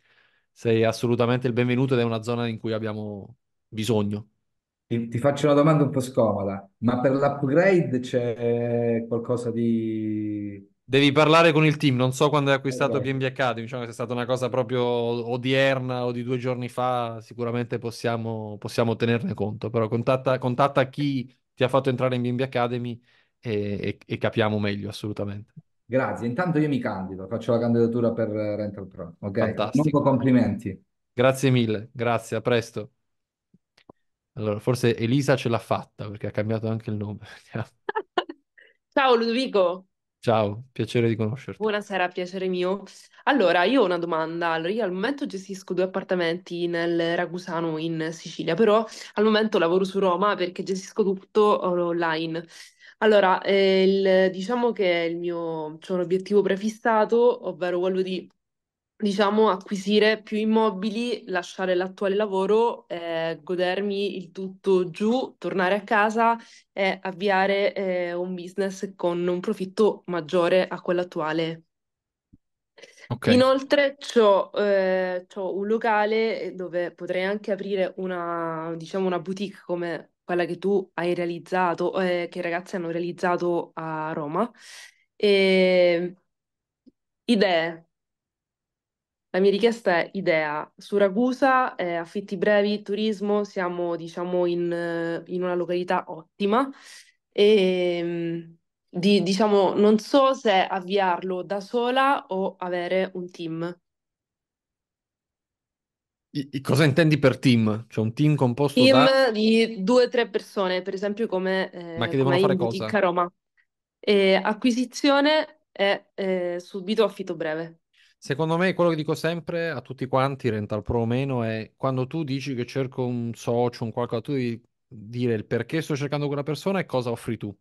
sei assolutamente il benvenuto ed è una zona in cui abbiamo bisogno. Ti, ti faccio una domanda un po' scomoda, ma per l'upgrade c'è eh, qualcosa di Devi parlare con il team, non so quando hai acquistato allora. Esatto. BNB Academy, diciamo che se è stata una cosa proprio odierna o di due giorni fa, sicuramente possiamo, possiamo tenerne conto, però contatta, contatta, chi ti ha fatto entrare in BNB Academy e, e, e, capiamo meglio assolutamente. Grazie, intanto io mi candido, faccio la candidatura per Rental Pro, ok? Fantastico. complimenti. Grazie mille, grazie, a presto. Allora, forse Elisa ce l'ha fatta perché ha cambiato anche il nome. Ciao Ludovico. Ciao, piacere di conoscerti. Buonasera, piacere mio. Allora, io ho una domanda. Allora, io al momento gestisco due appartamenti nel Ragusano in Sicilia, però al momento lavoro su Roma perché gestisco tutto eh, online. Allora, eh, il- diciamo che il mio, c'è un obiettivo prefissato, ovvero quello di diciamo, acquisire più immobili, lasciare l'attuale lavoro, eh, godermi il tutto giù, tornare a casa e avviare eh, un business con un profitto maggiore a quello attuale. Okay. Inoltre ho eh, un locale dove potrei anche aprire una, diciamo, una boutique come quella che tu hai realizzato, eh, che i ragazzi hanno realizzato a Roma. E... Ehm, idee, la mia richiesta è idea. Su Ragusa, eh, affitti brevi, turismo, siamo diciamo in, eh, in una località ottima e ehm, di- diciamo non so se avviarlo da sola o avere un team. I- cosa intendi per team? C'è cioè, un team composto da... Team di due o tre persone, per esempio come, eh, Ma eh, che come devono fare in cosa? boutique a Roma. E acquisizione e eh, subito affitto breve. Secondo me quello che dico sempre a tutti quanti, rental pro o meno, è quando tu dici che cerco un socio, un qualcosa, tu devi dire il perché sto cercando quella persona e cosa offri tu.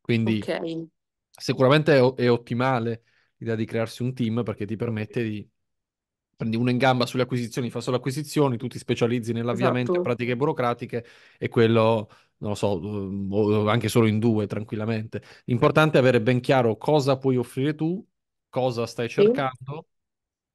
Quindi okay. sicuramente è, è, ottimale l'idea di crearsi un team perché ti permette di prendi uno in gamba sulle acquisizioni, fa solo acquisizioni, tu ti specializzi nell'avviamento esatto. pratiche burocratiche e quello non lo so, boh, anche solo in due tranquillamente. L'importante è avere ben chiaro cosa puoi offrire tu cosa stai cercando.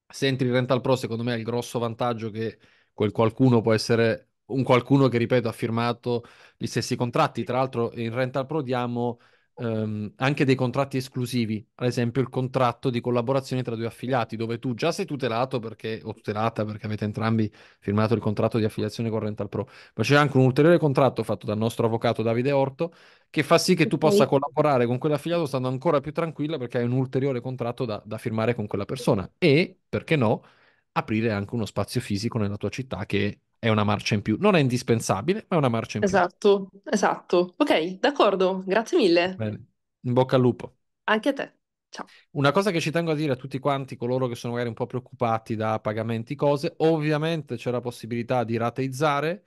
Sì. Se entri in Rental Pro, secondo me è il grosso vantaggio che quel qualcuno può essere un qualcuno che, ripeto, ha firmato gli stessi contratti. Tra l'altro in Rental Pro diamo ehm, anche dei contratti esclusivi, ad esempio il contratto di collaborazione tra due affiliati, dove tu già sei tutelato perché, o tutelata perché avete entrambi firmato il contratto di affiliazione con Rental Pro, ma c'è anche un ulteriore contratto fatto dal nostro avvocato Davide Orto che fa sì che tu possa collaborare con quell'affiliato stando ancora più tranquilla perché hai un ulteriore contratto da, da firmare con quella persona e, perché no, aprire anche uno spazio fisico nella tua città che è una marcia in più. Non è indispensabile, ma è una marcia in esatto, più. Esatto, esatto. Ok, d'accordo, grazie mille. Bene. In bocca al lupo. Anche a te. Ciao. Una cosa che ci tengo a dire a tutti quanti coloro che sono magari un po' preoccupati da pagamenti, cose, ovviamente c'è la possibilità di rateizzare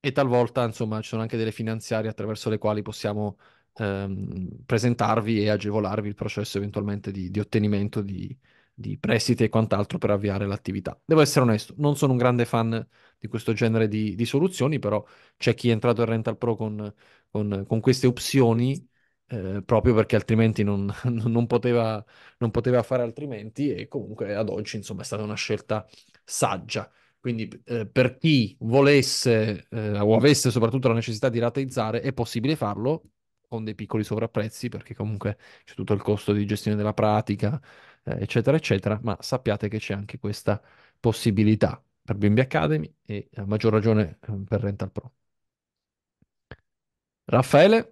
e talvolta insomma ci sono anche delle finanziarie attraverso le quali possiamo ehm, presentarvi e agevolarvi il processo eventualmente di, di ottenimento di, di prestiti e quant'altro per avviare l'attività. Devo essere onesto, non sono un grande fan di questo genere di, di soluzioni, però c'è chi è entrato in Rental Pro con, con, con queste opzioni eh, proprio perché altrimenti non, non, poteva, non poteva fare altrimenti e comunque ad oggi insomma è stata una scelta saggia. Quindi eh, per chi volesse eh, o avesse soprattutto la necessità di rateizzare è possibile farlo con dei piccoli sovrapprezzi perché comunque c'è tutto il costo di gestione della pratica, eh, eccetera, eccetera, ma sappiate che c'è anche questa possibilità per Bimbi Academy e a maggior ragione ehm, per Rental Pro. Raffaele?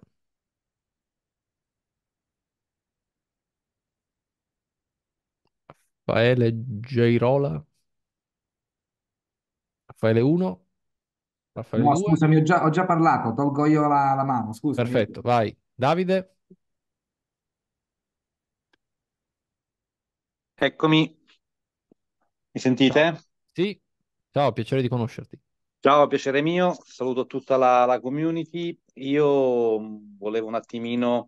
Raffaele Geirola? Raffaele 1? Raffaele no, 2? scusami, ho già, ho già, parlato, tolgo io la, la mano, scusa. Perfetto, vai. Davide? Eccomi, mi sentite? Sì, ciao, piacere di conoscerti. Ciao, piacere mio, saluto tutta la, la community. Io mm, volevo un attimino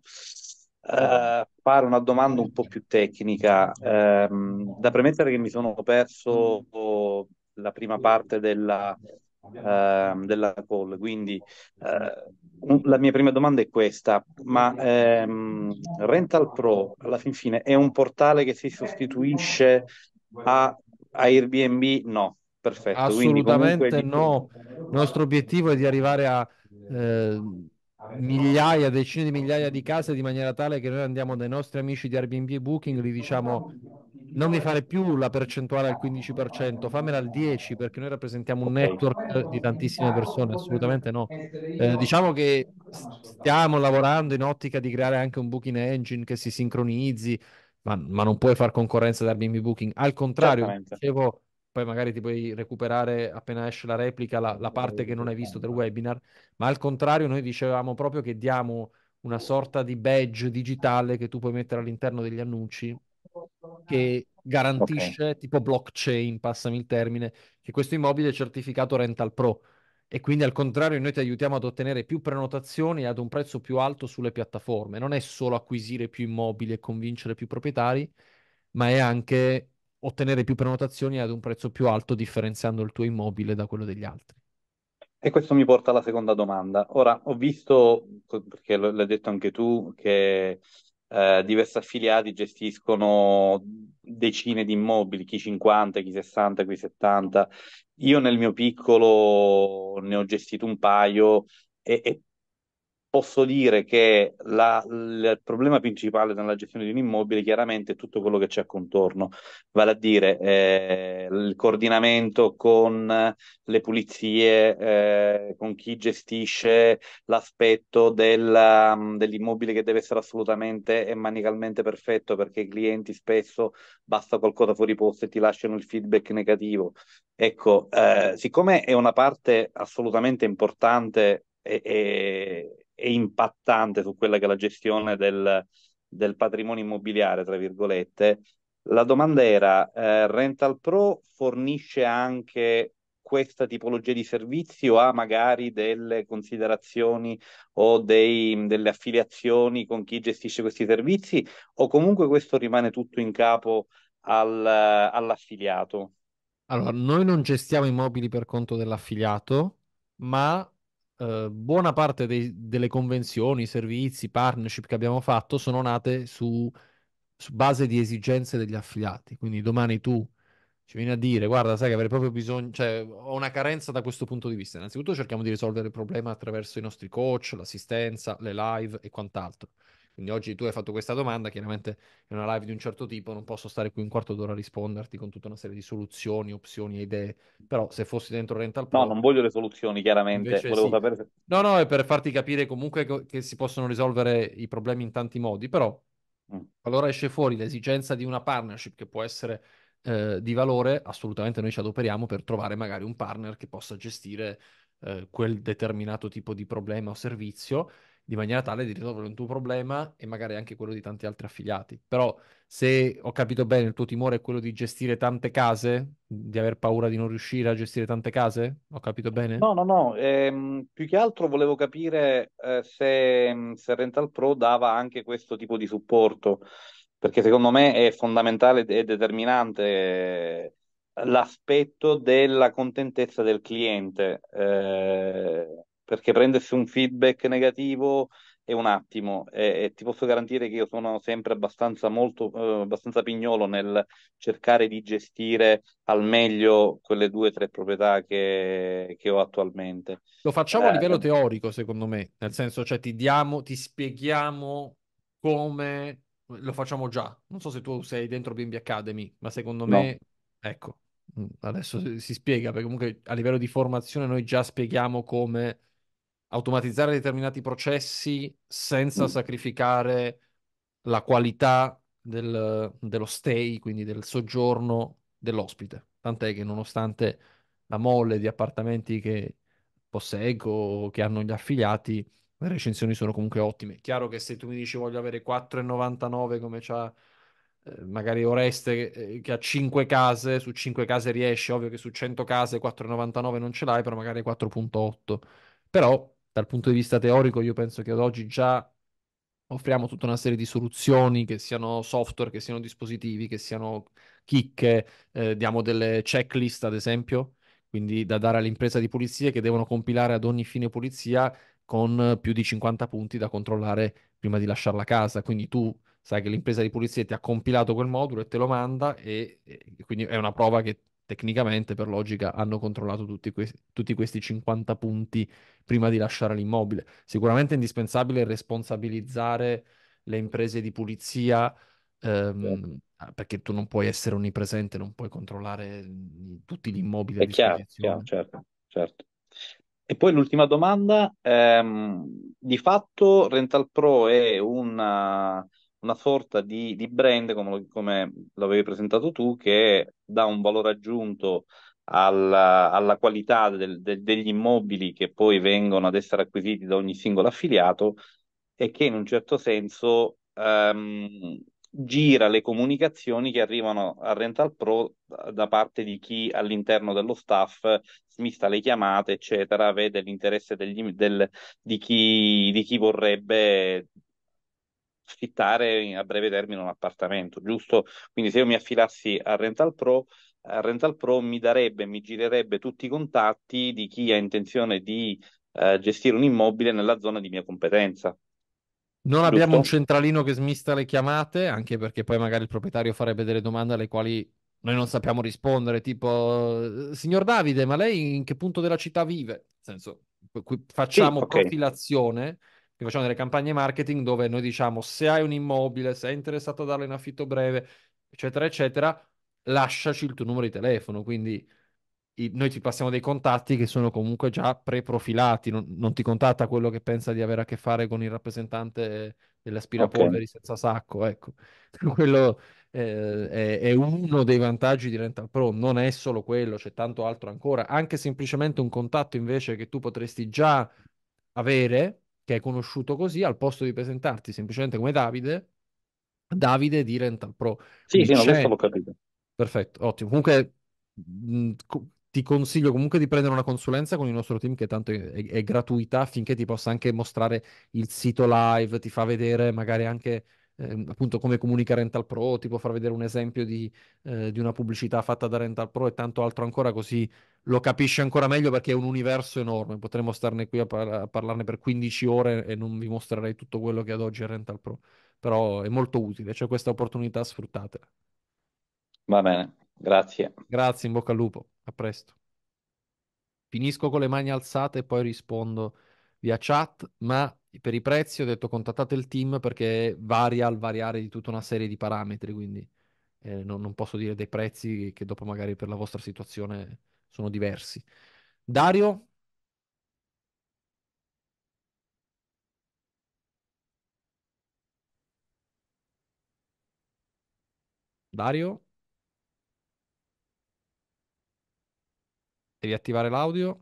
eh, fare una domanda un po' più tecnica. Ehm, da premettere che mi sono perso oh, la prima parte della, Ehm, della call. Quindi eh, la mia prima domanda è questa, ma ehm, Rental Pro alla fin fine è un portale che si sostituisce a, a Airbnb? No, perfetto. Assolutamente Quindi, no. Il nostro obiettivo è di arrivare a... Eh migliaia, decine di migliaia di case di maniera tale che noi andiamo dai nostri amici di Airbnb e Booking, gli diciamo non mi fare più la percentuale al 15%, fammela al 10% perché noi rappresentiamo un network di tantissime persone, assolutamente no. Eh, diciamo che stiamo lavorando in ottica di creare anche un booking engine che si sincronizzi, ma, ma non puoi far concorrenza ad Airbnb Booking, al contrario, dicevo, poi magari ti puoi recuperare appena esce la replica la, la parte che non hai visto del webinar, ma al contrario noi dicevamo proprio che diamo una sorta di badge digitale che tu puoi mettere all'interno degli annunci che ah, garantisce, okay. tipo blockchain, passami il termine, che questo immobile è certificato rental pro e quindi al contrario noi ti aiutiamo ad ottenere più prenotazioni ad un prezzo più alto sulle piattaforme. Non è solo acquisire più immobili e convincere più proprietari, ma è anche ottenere più prenotazioni ad un prezzo più alto differenziando il tuo immobile da quello degli altri. E questo mi porta alla seconda domanda. Ora, ho visto, perché l'hai detto anche tu, che eh, diversi affiliati gestiscono decine di immobili, chi 50, chi 60, chi 70. Io nel mio piccolo ne ho gestito un paio e, e posso dire che la, il problema principale nella gestione di un immobile chiaramente è tutto quello che c'è contorno, vale a dire eh, il coordinamento con le pulizie, eh, con chi gestisce l'aspetto della, mm, dell'immobile che deve essere assolutamente e manicalmente perfetto perché i clienti spesso basta qualcosa fuori posto e ti lasciano il feedback negativo. Ecco, eh, siccome è una parte assolutamente importante e, e e impattante su quella che è la gestione del, del patrimonio immobiliare, tra virgolette. La domanda era, eh, Rental Pro fornisce anche questa tipologia di servizi o ha magari delle considerazioni o dei, delle affiliazioni con chi gestisce questi servizi o comunque questo rimane tutto in capo al, all'affiliato? Allora, noi non gestiamo i mobili per conto dell'affiliato, ma eh, buona parte dei, delle convenzioni, servizi, partnership che abbiamo fatto sono nate su, su base di esigenze degli affiliati. Quindi domani tu ci vieni a dire, guarda, sai che avrei proprio bisogno, cioè ho una carenza da questo punto di vista. Innanzitutto cerchiamo di risolvere il problema attraverso i nostri coach, l'assistenza, le live e quant'altro. Quindi oggi tu hai fatto questa domanda, chiaramente è una live di un certo tipo, non posso stare qui un quarto d'ora a risponderti con tutta una serie di soluzioni, opzioni e idee, però se fossi dentro Rental Pro... No, non voglio le soluzioni, chiaramente, volevo sì. sapere... Se... No, no, è per farti capire comunque che si possono risolvere i problemi in tanti modi, però mm. allora esce fuori l'esigenza di una partnership che può essere eh, di valore, assolutamente noi ci adoperiamo per trovare magari un partner che possa gestire eh, quel determinato tipo di problema o servizio di maniera tale di risolvere un tuo problema e magari anche quello di tanti altri affiliati. Però se ho capito bene, il tuo timore è quello di gestire tante case, di aver paura di non riuscire a gestire tante case? Ho capito bene? No, no, no. Ehm, più che altro volevo capire eh, se, mm, se Rental Pro dava anche questo tipo di supporto, perché secondo me è fondamentale e determinante eh, l'aspetto della contentezza del cliente. Eh, perché prendersi un feedback negativo è un attimo e, e ti posso garantire che io sono sempre abbastanza, molto, eh, abbastanza pignolo nel cercare di gestire al meglio quelle due o tre proprietà che, che, ho attualmente. Lo facciamo eh, a livello eh. teorico, secondo me, nel senso, cioè ti diamo, ti spieghiamo come lo facciamo già. Non so se tu sei dentro BNB Academy, ma secondo no. me, ecco, mm, adesso si spiega, perché comunque a livello di formazione noi già spieghiamo come automatizzare determinati processi senza mm. sacrificare la qualità del, dello stay, quindi del soggiorno dell'ospite. Tant'è che nonostante la molle di appartamenti che posseggo, che hanno gli affiliati, le recensioni sono comunque ottime. È chiaro che se tu mi dici voglio avere 4,99 come c'ha eh, magari Oreste eh, che, ha 5 case, su 5 case riesce, ovvio che su 100 case 4,99 non ce l'hai, però magari 4,8. Però dal punto di vista teorico io penso che ad oggi già offriamo tutta una serie di soluzioni che siano software, che siano dispositivi, che siano chicche, eh, diamo delle checklist ad esempio, quindi da dare all'impresa di pulizia che devono compilare ad ogni fine pulizia con più di 50 punti da controllare prima di lasciarla a casa, quindi tu sai che l'impresa di pulizia ti ha compilato quel modulo e te lo manda e, e quindi è una prova che tecnicamente per logica hanno controllato tutti, que- tutti, questi 50 punti prima di lasciare l'immobile. Sicuramente è indispensabile responsabilizzare le imprese di pulizia ehm, sì. Certo. Ah, perché tu non puoi essere onnipresente, non puoi controllare mm, tutti gli immobili. È chiaro, chiaro, certo, certo. E poi l'ultima domanda, ehm, di fatto Rental Pro è una, una sorta di, di brand, come, come l'avevi presentato tu, che dà un valore aggiunto alla, alla qualità del, del, degli immobili che poi vengono ad essere acquisiti da ogni singolo affiliato e che in un certo senso ehm, gira le comunicazioni che arrivano a Rental Pro da parte di chi all'interno dello staff smista le chiamate, eccetera, vede l'interesse degli, del, di, chi, di chi vorrebbe affittare a breve termine un appartamento, giusto? Quindi se io mi affilassi a Rental Pro, a Rental Pro mi darebbe, mi girerebbe tutti i contatti di chi ha intenzione di eh, gestire un immobile nella zona di mia competenza. Non abbiamo un centralino che smista le chiamate, anche perché poi magari il proprietario farebbe delle domande alle quali noi non sappiamo rispondere, tipo, signor Davide, ma lei in che punto della città vive? Nel senso, qui facciamo sì, profilazione che facciamo delle campagne marketing dove noi diciamo se hai un immobile, sei interessato a darlo in affitto breve, eccetera, eccetera, lasciaci il tuo numero di telefono. Quindi i, noi ti passiamo dei contatti che sono comunque già pre-profilati, non, non, ti contatta quello che pensa di avere a che fare con il rappresentante dell'aspirapolveri okay. senza sacco, ecco. Quello eh, è, è, uno dei vantaggi di Rental Pro, non è solo quello, c'è tanto altro ancora, anche semplicemente un contatto invece che tu potresti già avere che è conosciuto così, al posto di presentarti semplicemente come Davide, Davide di Rental Pro. Sì, Quindi sì, no, questo l'ho capito. Perfetto, ottimo. Comunque mh, ti consiglio comunque di prendere una consulenza con il nostro team che tanto è, è, è gratuita affinché ti possa anche mostrare il sito live, ti fa vedere magari anche eh, appunto come comunica Rental Pro, tipo far vedere un esempio di, eh, di, una pubblicità fatta da Rental Pro e tanto altro ancora, così lo capisce ancora meglio perché è un universo enorme. Potremmo starne qui a, par- a parlarne per 15 ore e non vi mostrerei tutto quello che ad oggi è Rental Pro, però è molto utile, c'è questa opportunità, sfruttatela. Va bene, grazie. Grazie, in bocca al lupo, a presto. Finisco con le mani alzate e poi rispondo via chat, ma per i prezzi ho detto contattate il team perché varia al variare di tutta una serie di parametri, quindi eh, non, non, posso dire dei prezzi che dopo magari per la vostra situazione sono diversi. Dario? Dario? Devi attivare l'audio.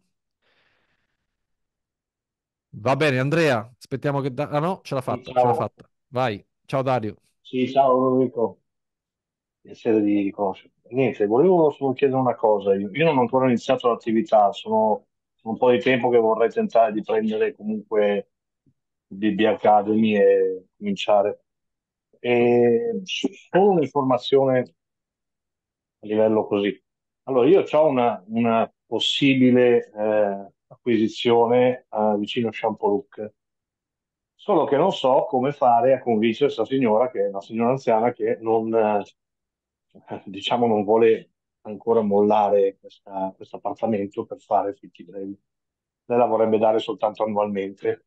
Va bene, Andrea, aspettiamo che... Da- ah no, ce l'ha fatta, sì, ce l'ha fatta. Vai, ciao Dario. Sì, ciao Enrico. piacere di conoscerti. Niente, volevo solo chiedere una cosa. Io non ho ancora iniziato l'attività, sono un po' di tempo che vorrei tentare di prendere comunque BB Academy e cominciare. E solo un'informazione a livello così. Allora, io ho una, una possibile eh, acquisizione eh, vicino Champoluc. Solo che non so come fare a convincere questa signora, che è una signora anziana, che non, eh, diciamo, non vuole ancora mollare questa, questo appartamento per fare fitti brevi. Lei la vorrebbe dare soltanto annualmente.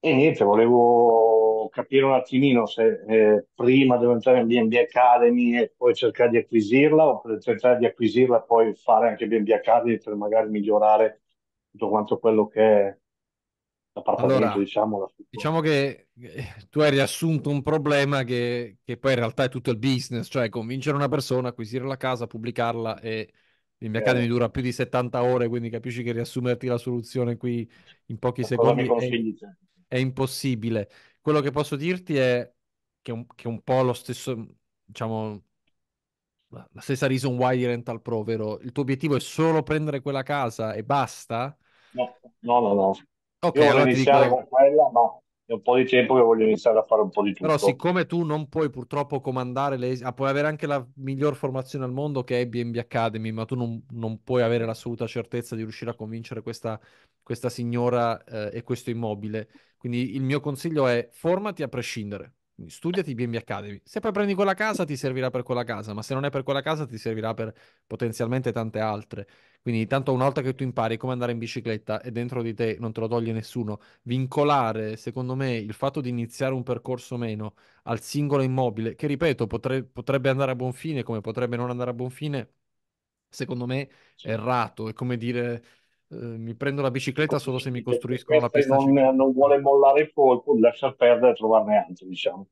E niente, volevo capire un attimino se eh, prima devo entrare in BNB Academy e poi cercare di acquisirla o per cercare di acquisirla e poi fare anche BNB Academy per magari migliorare tutto quanto quello che è parte allora, diciamo, diciamo, che tu hai riassunto un problema che, che, poi in realtà è tutto il business, cioè convincere una persona, acquisire la casa, pubblicarla e il mio eh. Academy dura più di 70 ore, quindi capisci che riassumerti la soluzione qui in pochi secondi è, è, impossibile. Quello che posso dirti è che un, che un po' lo stesso, diciamo, la stessa reason why di Rental Pro, vero? Il tuo obiettivo è solo prendere quella casa e basta? No, no, no. no. Ok, Io allora iniziare dico... con quella, no. È un po' di tempo che voglio iniziare a fare un po' di tutto. Però siccome tu non puoi purtroppo comandare, le... ah, puoi avere anche la miglior formazione al mondo che è BNB Academy, ma tu non, non puoi avere l'assoluta certezza di riuscire a convincere questa, questa signora eh, e questo immobile. Quindi il mio consiglio è formati a prescindere. Quindi studiati BNB Academy. Se poi prendi quella casa ti servirà per quella casa, ma se non è per quella casa ti servirà per potenzialmente tante altre. Quindi tanto una volta che tu impari come andare in bicicletta e dentro di te non te lo toglie nessuno, vincolare, secondo me, il fatto di iniziare un percorso meno al singolo immobile, che ripeto, potre- potrebbe andare a buon fine come potrebbe non andare a buon fine, secondo me è errato, è come dire Ehm, mi prendo la bicicletta solo se mi costruiscono la pista. Non, non vuole mollare il colpo, lascia perdere e trovarne altro, diciamo.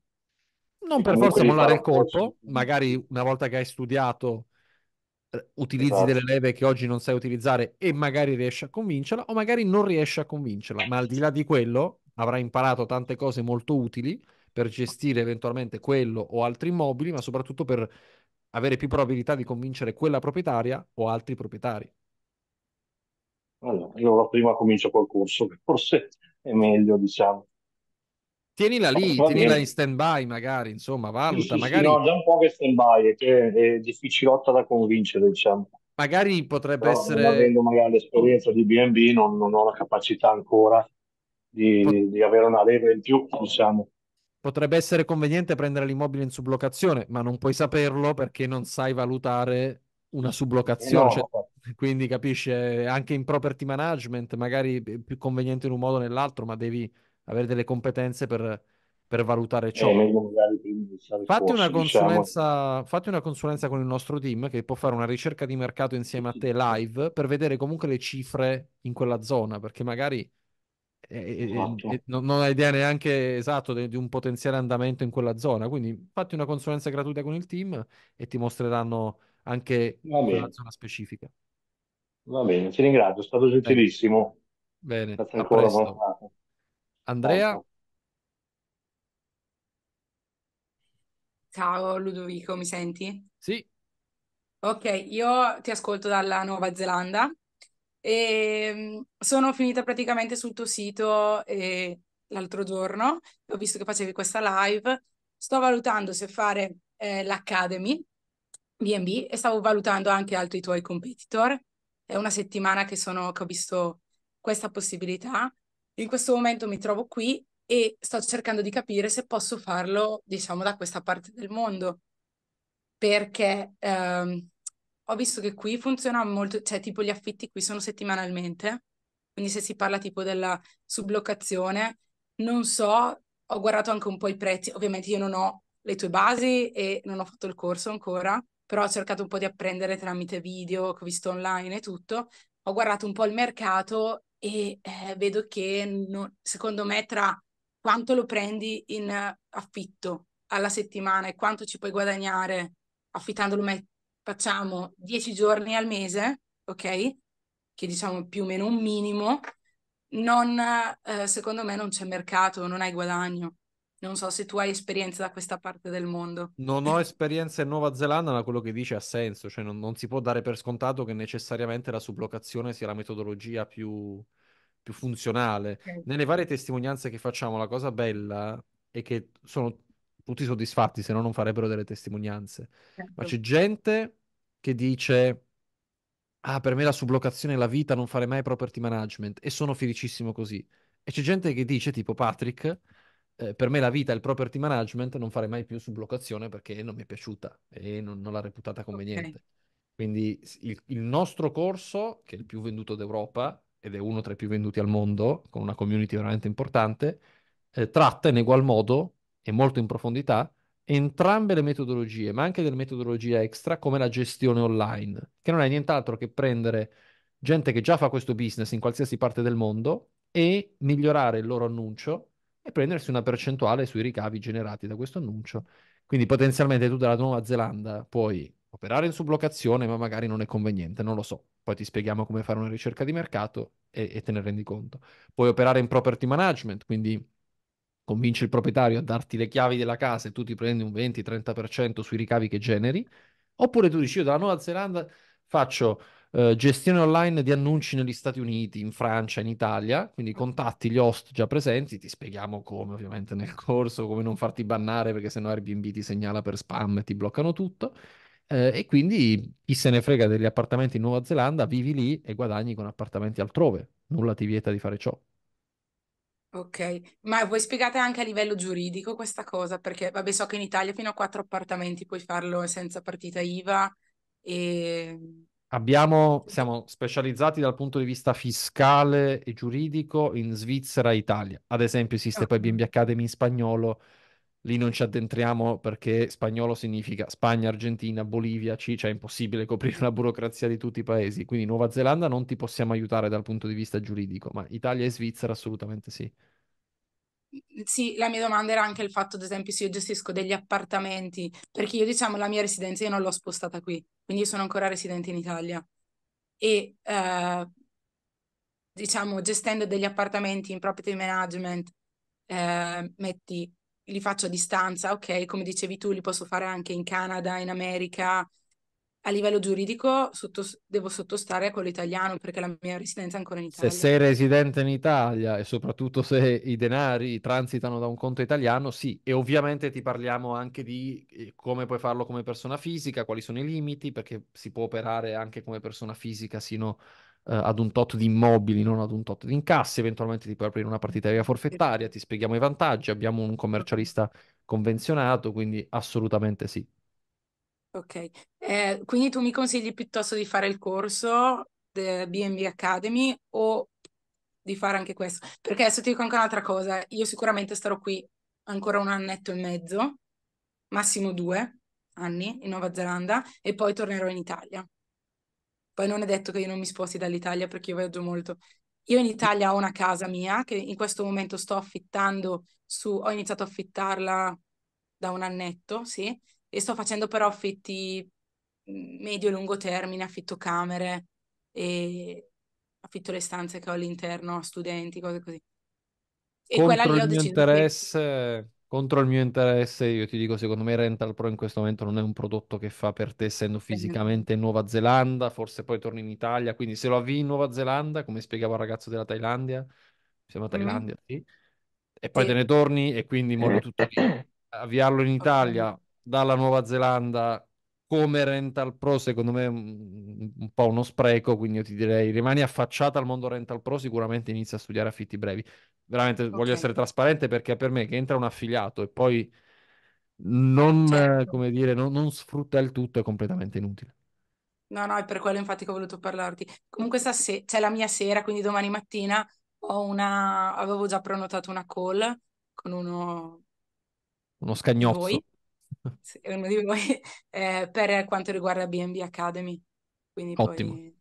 Non per forza mollare il colpo, magari una volta che hai studiato eh, utilizzi esatto. delle leve che oggi non sai utilizzare e magari riesci a convincerla o magari non riesci a convincerla, ma al di là di quello avrai imparato tante cose molto utili per gestire eventualmente quello o altri immobili, ma soprattutto per avere più probabilità di convincere quella proprietaria o altri proprietari. Allora, allora prima comincio col corso, che forse è meglio, diciamo. Tienila lì, Va tienila bene. in stand-by magari, insomma, valuta, sì, sì, magari, no, già un po' che stand-by, è che è difficilotta da convincere, diciamo. magari potrebbe Però non essere... avendo magari l'esperienza di B&B non, non ho la capacità ancora di, di avere una leva in più, diciamo. Potrebbe essere conveniente prendere l'immobile in sublocazione, ma non puoi saperlo perché non sai valutare una Eh sublocazione, cioè no, quindi capisce anche in property management, magari è eh, più conveniente in un modo o nell'altro, ma devi avere delle competenze per, per valutare ciò. Eh, fate, una diciamo. fate, una consulenza, con il nostro team che può fare una ricerca di mercato insieme a te live per vedere comunque le cifre in quella zona, perché magari eh, eh, eh, esatto. eh non, non hai idea neanche esatto di, di, un potenziale andamento in quella zona. Quindi fatti una consulenza gratuita con il team e ti mostreranno anche la zona specifica. Va bene, ti ringrazio, è stato gentilissimo. Bene, Grazie a ancora, presto. serata. Andrea, Ciao. Ciao Ludovico, mi senti? sì, Ok, io ti ascolto dalla Nuova Zelanda e ehm, sono finita praticamente sul tuo sito eh, l'altro giorno, ho visto che facevi questa live, sto valutando se fare eh, l'Academy B&B e stavo valutando anche altri tuoi competitor è una settimana che, sono, che ho visto questa possibilità. In questo momento mi trovo qui e sto cercando di capire se posso farlo, diciamo, da questa parte del mondo. Perché ehm, ho visto che qui funziona molto, cioè tipo gli affitti qui sono settimanalmente, quindi se si parla tipo della sublocazione, non so, ho guardato anche un po' i prezzi, ovviamente io non ho le tue basi e non ho fatto il corso ancora, però ho cercato un po' di apprendere tramite video che ho visto online e tutto. Ho guardato un po' il mercato e eh, vedo che non, secondo me tra quanto lo prendi in affitto alla settimana e quanto ci puoi guadagnare affittandolo, me, facciamo 10 giorni al mese, ok? Che diciamo più o meno un minimo, non, eh, secondo me non c'è mercato, non hai guadagno. Non so se tu hai esperienza da questa parte del mondo. Non ho esperienza in Nuova Zelanda, ma quello che dice ha senso, cioè non, non si può dare per scontato che necessariamente la sublocazione sia la metodologia più, più funzionale. Okay. Nelle varie testimonianze che facciamo, la cosa bella è che sono tutti soddisfatti, se no non farebbero delle testimonianze. Certo. Ma c'è gente che dice ah, per me la sublocazione è la vita, non fare mai property management e sono felicissimo così. E c'è gente che dice, tipo Patrick, eh, per me la vita è il property management, non farei mai più sublocazione perché non mi è piaciuta e non, non l'ha reputata conveniente. Okay. Quindi il, il, nostro corso, che è il più venduto d'Europa ed è uno tra i più venduti al mondo, con una community veramente importante, eh, tratta in egual modo e molto in profondità entrambe le metodologie, ma anche delle metodologie extra come la gestione online, che non è nient'altro che prendere gente che già fa questo business in qualsiasi parte del mondo e migliorare il loro annuncio e prendersi una percentuale sui ricavi generati da questo annuncio. Quindi potenzialmente tu dalla Nuova Zelanda puoi operare in sublocazione, ma magari non è conveniente, non lo so. Poi ti spieghiamo come fare una ricerca di mercato e, e te ne rendi conto. Puoi operare in property management, quindi convinci il proprietario a darti le chiavi della casa e tu ti prendi un 20-30% sui ricavi che generi, oppure tu dici io dalla Nuova Zelanda faccio eh, gestione online di annunci negli Stati Uniti, in Francia, in Italia, quindi contatti gli host già presenti, ti spieghiamo come ovviamente nel corso, come non farti bannare perché sennò Airbnb ti segnala per spam e ti bloccano tutto. Eh, e quindi chi se ne frega degli appartamenti in Nuova Zelanda, vivi lì e guadagni con appartamenti altrove, nulla ti vieta di fare ciò. Ok, ma voi spiegate anche a livello giuridico questa cosa? Perché, vabbè, so che in Italia fino a quattro appartamenti puoi farlo senza partita IVA e Abbiamo, siamo specializzati dal punto di vista fiscale e giuridico in Svizzera e Italia. Ad esempio esiste poi BNB Academy in spagnolo, lì non ci addentriamo perché spagnolo significa Spagna, Argentina, Bolivia, C, cioè è impossibile coprire la burocrazia di tutti i paesi. Quindi Nuova Zelanda non ti possiamo aiutare dal punto di vista giuridico, ma Italia e Svizzera assolutamente sì. Sì, la mia domanda era anche il fatto, ad esempio, se io gestisco degli appartamenti, perché io diciamo la mia residenza io non l'ho spostata qui, quindi sono ancora residente in Italia. E eh, diciamo, gestendo degli appartamenti in property management, eh, metti, li faccio a distanza, ok, come dicevi tu, li posso fare anche in Canada, in America, a livello giuridico sottos- devo sottostare a quello italiano perché la mia residenza è ancora in Italia. Se sei residente in Italia e soprattutto se i denari transitano da un conto italiano, sì, e ovviamente ti parliamo anche di eh, come puoi farlo come persona fisica, quali sono i limiti, perché si può operare anche come persona fisica sino eh, ad un tot di immobili, non ad un tot di incassi, eventualmente ti puoi aprire una partita via forfettaria, ti spieghiamo i vantaggi, abbiamo un commercialista convenzionato, quindi assolutamente sì. Ok, eh, quindi tu mi consigli piuttosto di fare il corso del BNB Academy o di fare anche questo? Perché adesso ti dico anche un'altra cosa, io sicuramente starò qui ancora un annetto e mezzo, massimo due anni in Nuova Zelanda e poi tornerò in Italia. Poi non è detto che io non mi sposti dall'Italia perché io viaggio molto. Io in Italia ho una casa mia che in questo momento sto affittando su, ho iniziato a affittarla da un annetto, sì, e sto facendo però affitti mhmm, medio lungo termine, affitto camere e affitto le stanze che ho all'interno a studenti, cose così. E contro quella lì ho deciso interesse, che... Contro il mio interesse, io ti dico, secondo me Rental Pro in questo momento non è un prodotto che fa per te, essendo fisicamente in Nuova Zelanda, forse poi torni in Italia, quindi se lo avvii in Nuova Zelanda, come spiegava il ragazzo della Thailandia, siamo a mm-hmm. Thailandia, mm. sì, e poi sì. te ne torni e quindi molto tutto Avviarlo in Italia dalla Nuova Zelanda come rental pro secondo me è un po' uno spreco quindi io ti direi rimani affacciata al mondo rental pro sicuramente inizia a studiare affitti brevi veramente okay. voglio essere trasparente perché per me che entra un affiliato e poi non, certo. come dire, non, non sfrutta il tutto è completamente inutile no no è per quello infatti che ho voluto parlarti comunque stasera c'è la mia sera quindi domani mattina ho una avevo già prenotato una call con uno uno scagnozzo voi uno di voi, eh, per quanto riguarda BNB Academy. Quindi Ottimo. Poi...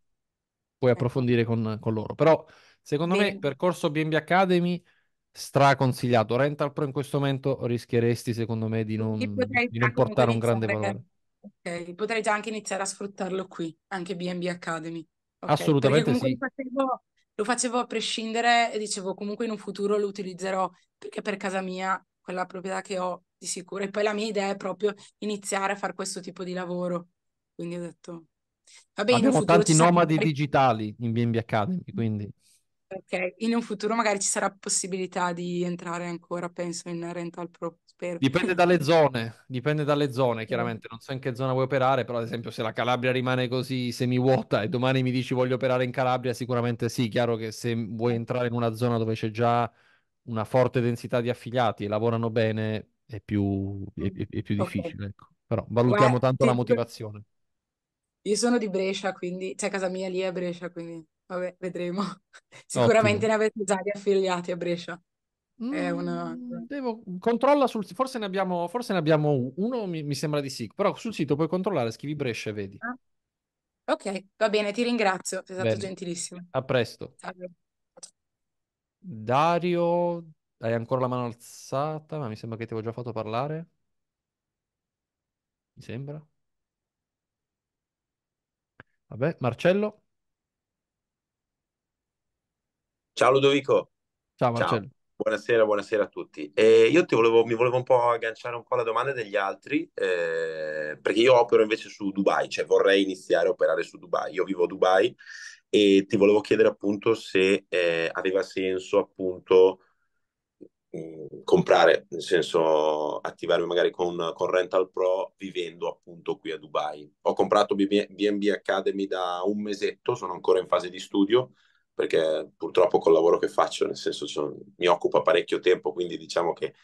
Puoi eh. approfondire con, con, loro. Però, secondo Bene. me, percorso BNB Academy straconsigliato. Rental Pro in questo momento rischieresti, secondo me, di non, di non portare un grande valore. Okay. Potrei già anche iniziare a sfruttarlo qui, anche B&B Academy. Okay. Assolutamente sì. lo facevo a prescindere e dicevo comunque in un futuro lo utilizzerò perché per casa mia, quella proprietà che ho, di sicuro. E poi la mia idea è proprio iniziare a fare questo tipo di lavoro. Quindi ho detto, va bene. Abbiamo tanti nomadi magari... digitali in BNB Academy, quindi... Ok, in un futuro magari ci sarà possibilità di entrare ancora, penso, in rental pro, spero. Dipende dalle zone, dipende dalle zone, chiaramente. Non so in che zona vuoi operare, però ad esempio se la Calabria rimane così semi-vuota e domani mi dici voglio operare in Calabria, sicuramente sì, chiaro che se vuoi entrare in una zona dove c'è già una forte densità di affiliati e lavorano bene, è più, è, è più okay. difficile, ecco. Però valutiamo Guarda, tanto la motivazione. Io sono di Brescia, quindi, cioè casa mia lì a Brescia, quindi vabbè, vedremo. Sicuramente Ottimo. ne avete già di affiliati a Brescia. Mm, una... devo... Controlla sul forse forse ne abbiamo uno, mi, mi, sembra di sì, però sul sito puoi controllare, scrivi Brescia e vedi. Ah. Ok, va bene, ti ringrazio, sei stato bene. gentilissimo. A presto. Salve. Dario hai ancora la mano alzata, ma mi sembra che ti avevo già fatto parlare. Mi sembra. Vabbè, Marcello. Ciao Ludovico, Ciao ciao, Marcello. buonasera, buonasera a tutti. Eh, io ti volevo, mi volevo un po' agganciare un po' alla domanda degli altri, eh, perché io opero invece su Dubai, cioè vorrei iniziare a operare su Dubai. Io vivo a Dubai e ti volevo chiedere appunto se eh, aveva senso appunto comprare, nel senso attivarmi magari con, con, Rental Pro vivendo appunto qui a Dubai. Ho comprato BB Academy da un mesetto, sono ancora in fase di studio perché purtroppo col lavoro che faccio, nel senso sono, mi occupa parecchio tempo, quindi diciamo che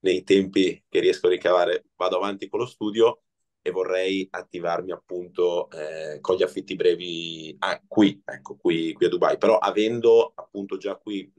nei tempi che riesco a ricavare vado avanti con lo studio e vorrei attivarmi appunto eh, con gli affitti brevi ah, qui, ecco, qui, qui a Dubai, però avendo appunto già qui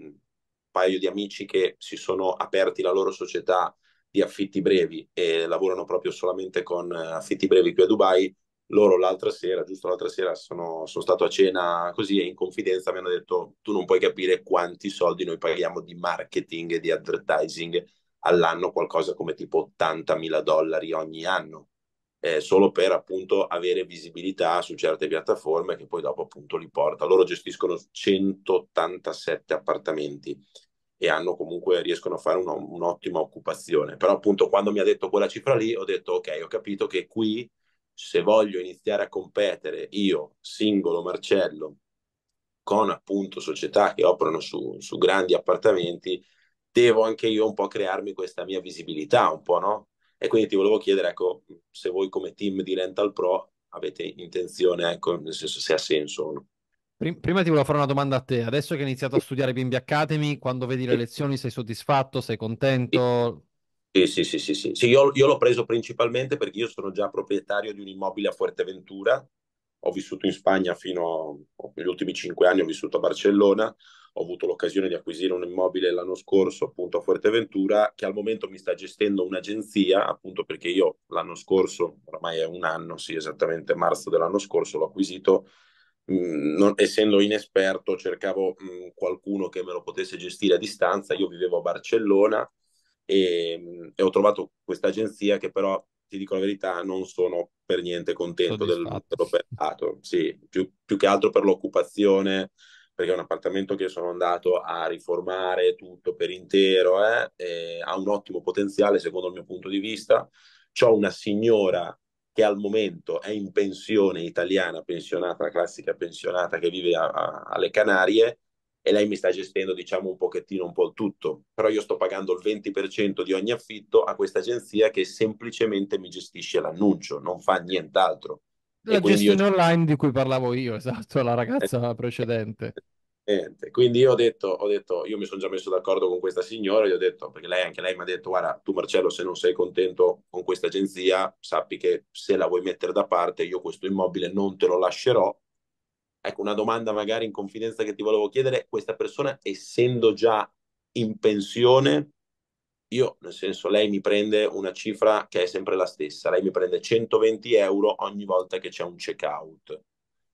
paio di amici che si sono aperti la loro società di affitti brevi e lavorano proprio solamente con eh, affitti brevi qui a Dubai. Loro l'altra sera, giusto l'altra sera, sono, sono stato a cena così e in confidenza mi hanno detto tu non puoi capire quanti soldi noi paghiamo di marketing e di advertising all'anno, qualcosa come tipo 80 mila dollari ogni anno eh, solo per appunto avere visibilità su certe piattaforme che poi dopo appunto li porta. Loro gestiscono 187 appartamenti e hanno comunque riescono a fare un, un'ottima occupazione. Però appunto quando mi ha detto quella cifra lì ho detto ok, ho capito che qui se voglio iniziare a competere io, singolo Marcello, con appunto società che operano su, su grandi appartamenti, devo anche io un po' crearmi questa mia visibilità, un po' no? E quindi ti volevo chiedere, ecco, se voi come team di Rental Pro avete intenzione, ecco, nel senso se ha senso o no. Prima ti volevo fare una domanda a te. Adesso che hai iniziato a studiare Bimbi Academy, quando vedi le lezioni sei soddisfatto, sei contento? Sì, sì, sì, sì. sì. sì io, io l'ho preso principalmente perché io sono già proprietario di un immobile a Fuerteventura. Ho vissuto in Spagna fino agli oh, ultimi cinque anni, ho vissuto a Barcellona ho avuto l'occasione di acquisire un immobile l'anno scorso appunto a Fuerteventura che al momento mi sta gestendo un'agenzia appunto perché io l'anno scorso, oramai è un anno, sì esattamente marzo dell'anno scorso l'ho acquisito, mh, mm, non, essendo inesperto cercavo mh, mm, qualcuno che me lo potesse gestire a distanza, io vivevo a Barcellona e, mh, mm, e ho trovato questa agenzia che però ti dico la verità, non sono per niente contento del, dell'operato, sì, più, più che altro per l'occupazione, perché è un appartamento che sono andato a riformare tutto per intero, eh, ha un ottimo potenziale secondo il mio punto di vista. C'ho una signora che al momento è in pensione italiana, pensionata, classica pensionata che vive a, a, alle Canarie e lei mi sta gestendo diciamo un pochettino un po' il tutto, però io sto pagando il 20% di ogni affitto a questa agenzia che semplicemente mi gestisce l'annuncio, non fa nient'altro. La gestione io... online di cui parlavo io, esatto, la ragazza eh, precedente. Quindi io ho detto, ho detto io mi sono già messo d'accordo con questa signora, gli ho detto, perché lei anche lei mi ha detto, guarda, tu Marcello, se non sei contento con questa agenzia, sappi che se la vuoi mettere da parte, io questo immobile non te lo lascerò. Ecco, una domanda magari in confidenza che ti volevo chiedere, questa persona, essendo già in pensione, io, nel senso, lei mi prende una cifra che è sempre la stessa, lei mi prende 120 euro ogni volta che c'è un checkout,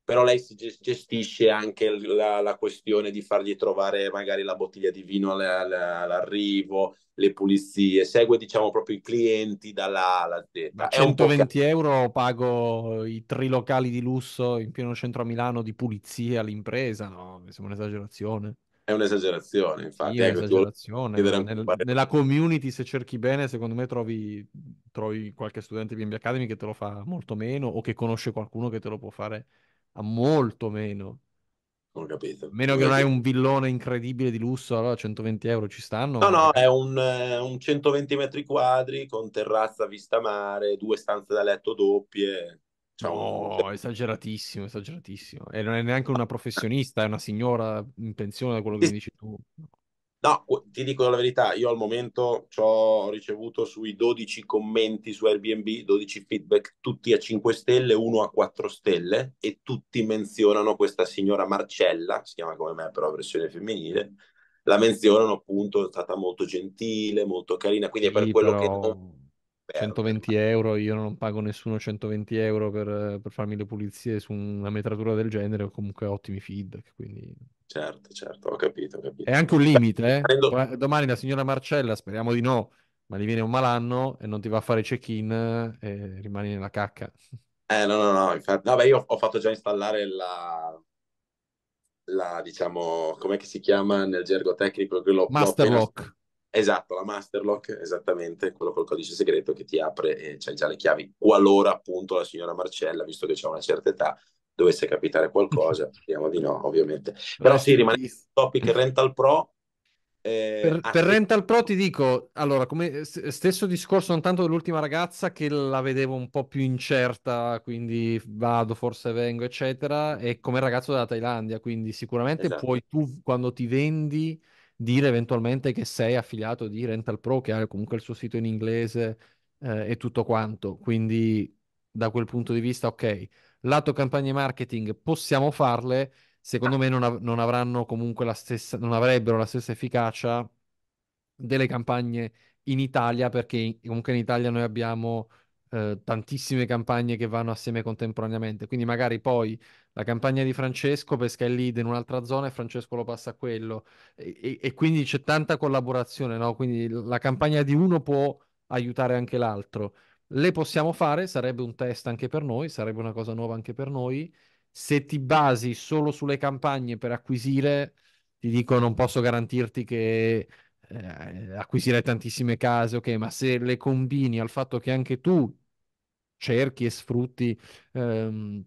però lei si gestisce anche la, la questione di fargli trovare magari la bottiglia di vino all'arrivo, le pulizie, segue diciamo proprio i clienti dalla alla Z. Ma 120 euro pago i trilocali di lusso in pieno centro a Milano di pulizia all'impresa, no? Mi sembra un'esagerazione. È un'esagerazione, infatti. Sì, ecco, esagerazione. Nel, nella community, se cerchi bene, secondo me trovi, trovi qualche studente BNB Academy che te lo fa molto meno o che conosce qualcuno che te lo può fare a molto meno. Non ho capito. Meno che non hai un villone incredibile di lusso, allora 120 euro ci stanno? No, no, è un, eh, un 120 metri quadri con terrazza vista mare, due stanze da letto doppie. No, esageratissimo, esageratissimo. E non è neanche una professionista, è una signora in pensione da quello che mi dici tu. No, ti dico la verità, io al momento ho ricevuto sui 12 commenti su Airbnb, 12 feedback, tutti a 5 stelle, uno a 4 stelle, e tutti menzionano questa signora Marcella, si chiama come me però versione femminile, la menzionano appunto, è stata molto gentile, molto carina, quindi è per quello però... che... 120 euro, io non pago nessuno 120 euro per, per farmi le pulizie su una metratura del genere o comunque ottimi feedback, quindi... Certo, certo, ho capito, ho capito. È anche un limite, eh? Prendo... Domani la signora Marcella, speriamo di no, ma gli viene un malanno e non ti va a fare check-in eh, e rimani nella cacca. Eh, no, no, no, infatti... No, io ho fatto già installare la... la diciamo, com'è che si chiama nel gergo tecnico? Quello... Masterlock. Esatto, la Masterlock, esattamente, quello col codice segreto che ti apre e c'hai già le chiavi, qualora appunto la signora Marcella, visto che c'è una certa età, dovesse capitare qualcosa, speriamo di no, ovviamente. Però sì, rimane il topic Rental Pro. Eh, per, ah, per Rental Pro ti dico, allora, come stesso discorso non tanto dell'ultima ragazza che la vedevo un po' più incerta, quindi vado, forse vengo, eccetera, e come ragazzo della Thailandia, quindi sicuramente esatto. puoi tu quando ti vendi dire eventualmente che sei affiliato di Rental Pro, che ha comunque il suo sito in inglese eh, e tutto quanto. Quindi da quel punto di vista, ok. Lato campagne marketing possiamo farle, secondo me non, av- non avranno comunque la stessa, non avrebbero la stessa efficacia delle campagne in Italia, perché in- comunque in Italia noi abbiamo eh, tantissime campagne che vanno assieme contemporaneamente. Quindi magari poi la campagna di Francesco perché è lead in un'altra zona e Francesco lo passa a quello e, e, e quindi c'è tanta collaborazione, no? quindi la campagna di uno può aiutare anche l'altro. Le possiamo fare, sarebbe un test anche per noi, sarebbe una cosa nuova anche per noi. Se ti basi solo sulle campagne per acquisire, ti dico non posso garantirti che eh, acquisire tantissime case, ok, ma se le combini al fatto che anche tu cerchi e sfrutti ehm,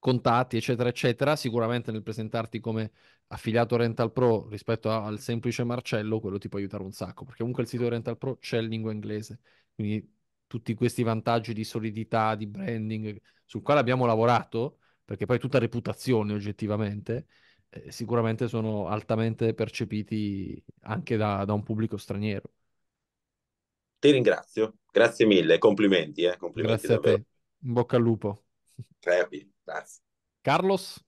contatti, eccetera, eccetera, sicuramente nel presentarti come affiliato Rental Pro rispetto a, al semplice Marcello, quello ti può aiutare un sacco, perché comunque il sito di Rental Pro c'è in lingua inglese, quindi tutti questi vantaggi di solidità, di branding, sul quale abbiamo lavorato, perché poi tutta reputazione oggettivamente, eh, sicuramente sono altamente percepiti anche da, da, un pubblico straniero. Ti ringrazio, grazie mille, complimenti. Eh, complimenti grazie davvero. a te, in bocca al lupo. Crepi. Grazie. Carlos.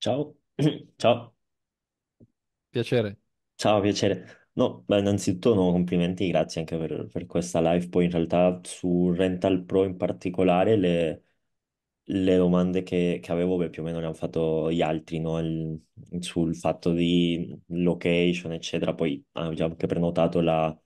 Ciao. Ciao. Piacere. Ciao, piacere. No, beh, innanzitutto no, complimenti, grazie anche per, per questa live. Poi in realtà su Rental Pro in particolare le, le domande che, che avevo, beh, più o meno le hanno fatto gli altri, no? Il- sul fatto di location, eccetera. Poi abbiamo ah, anche prenotato la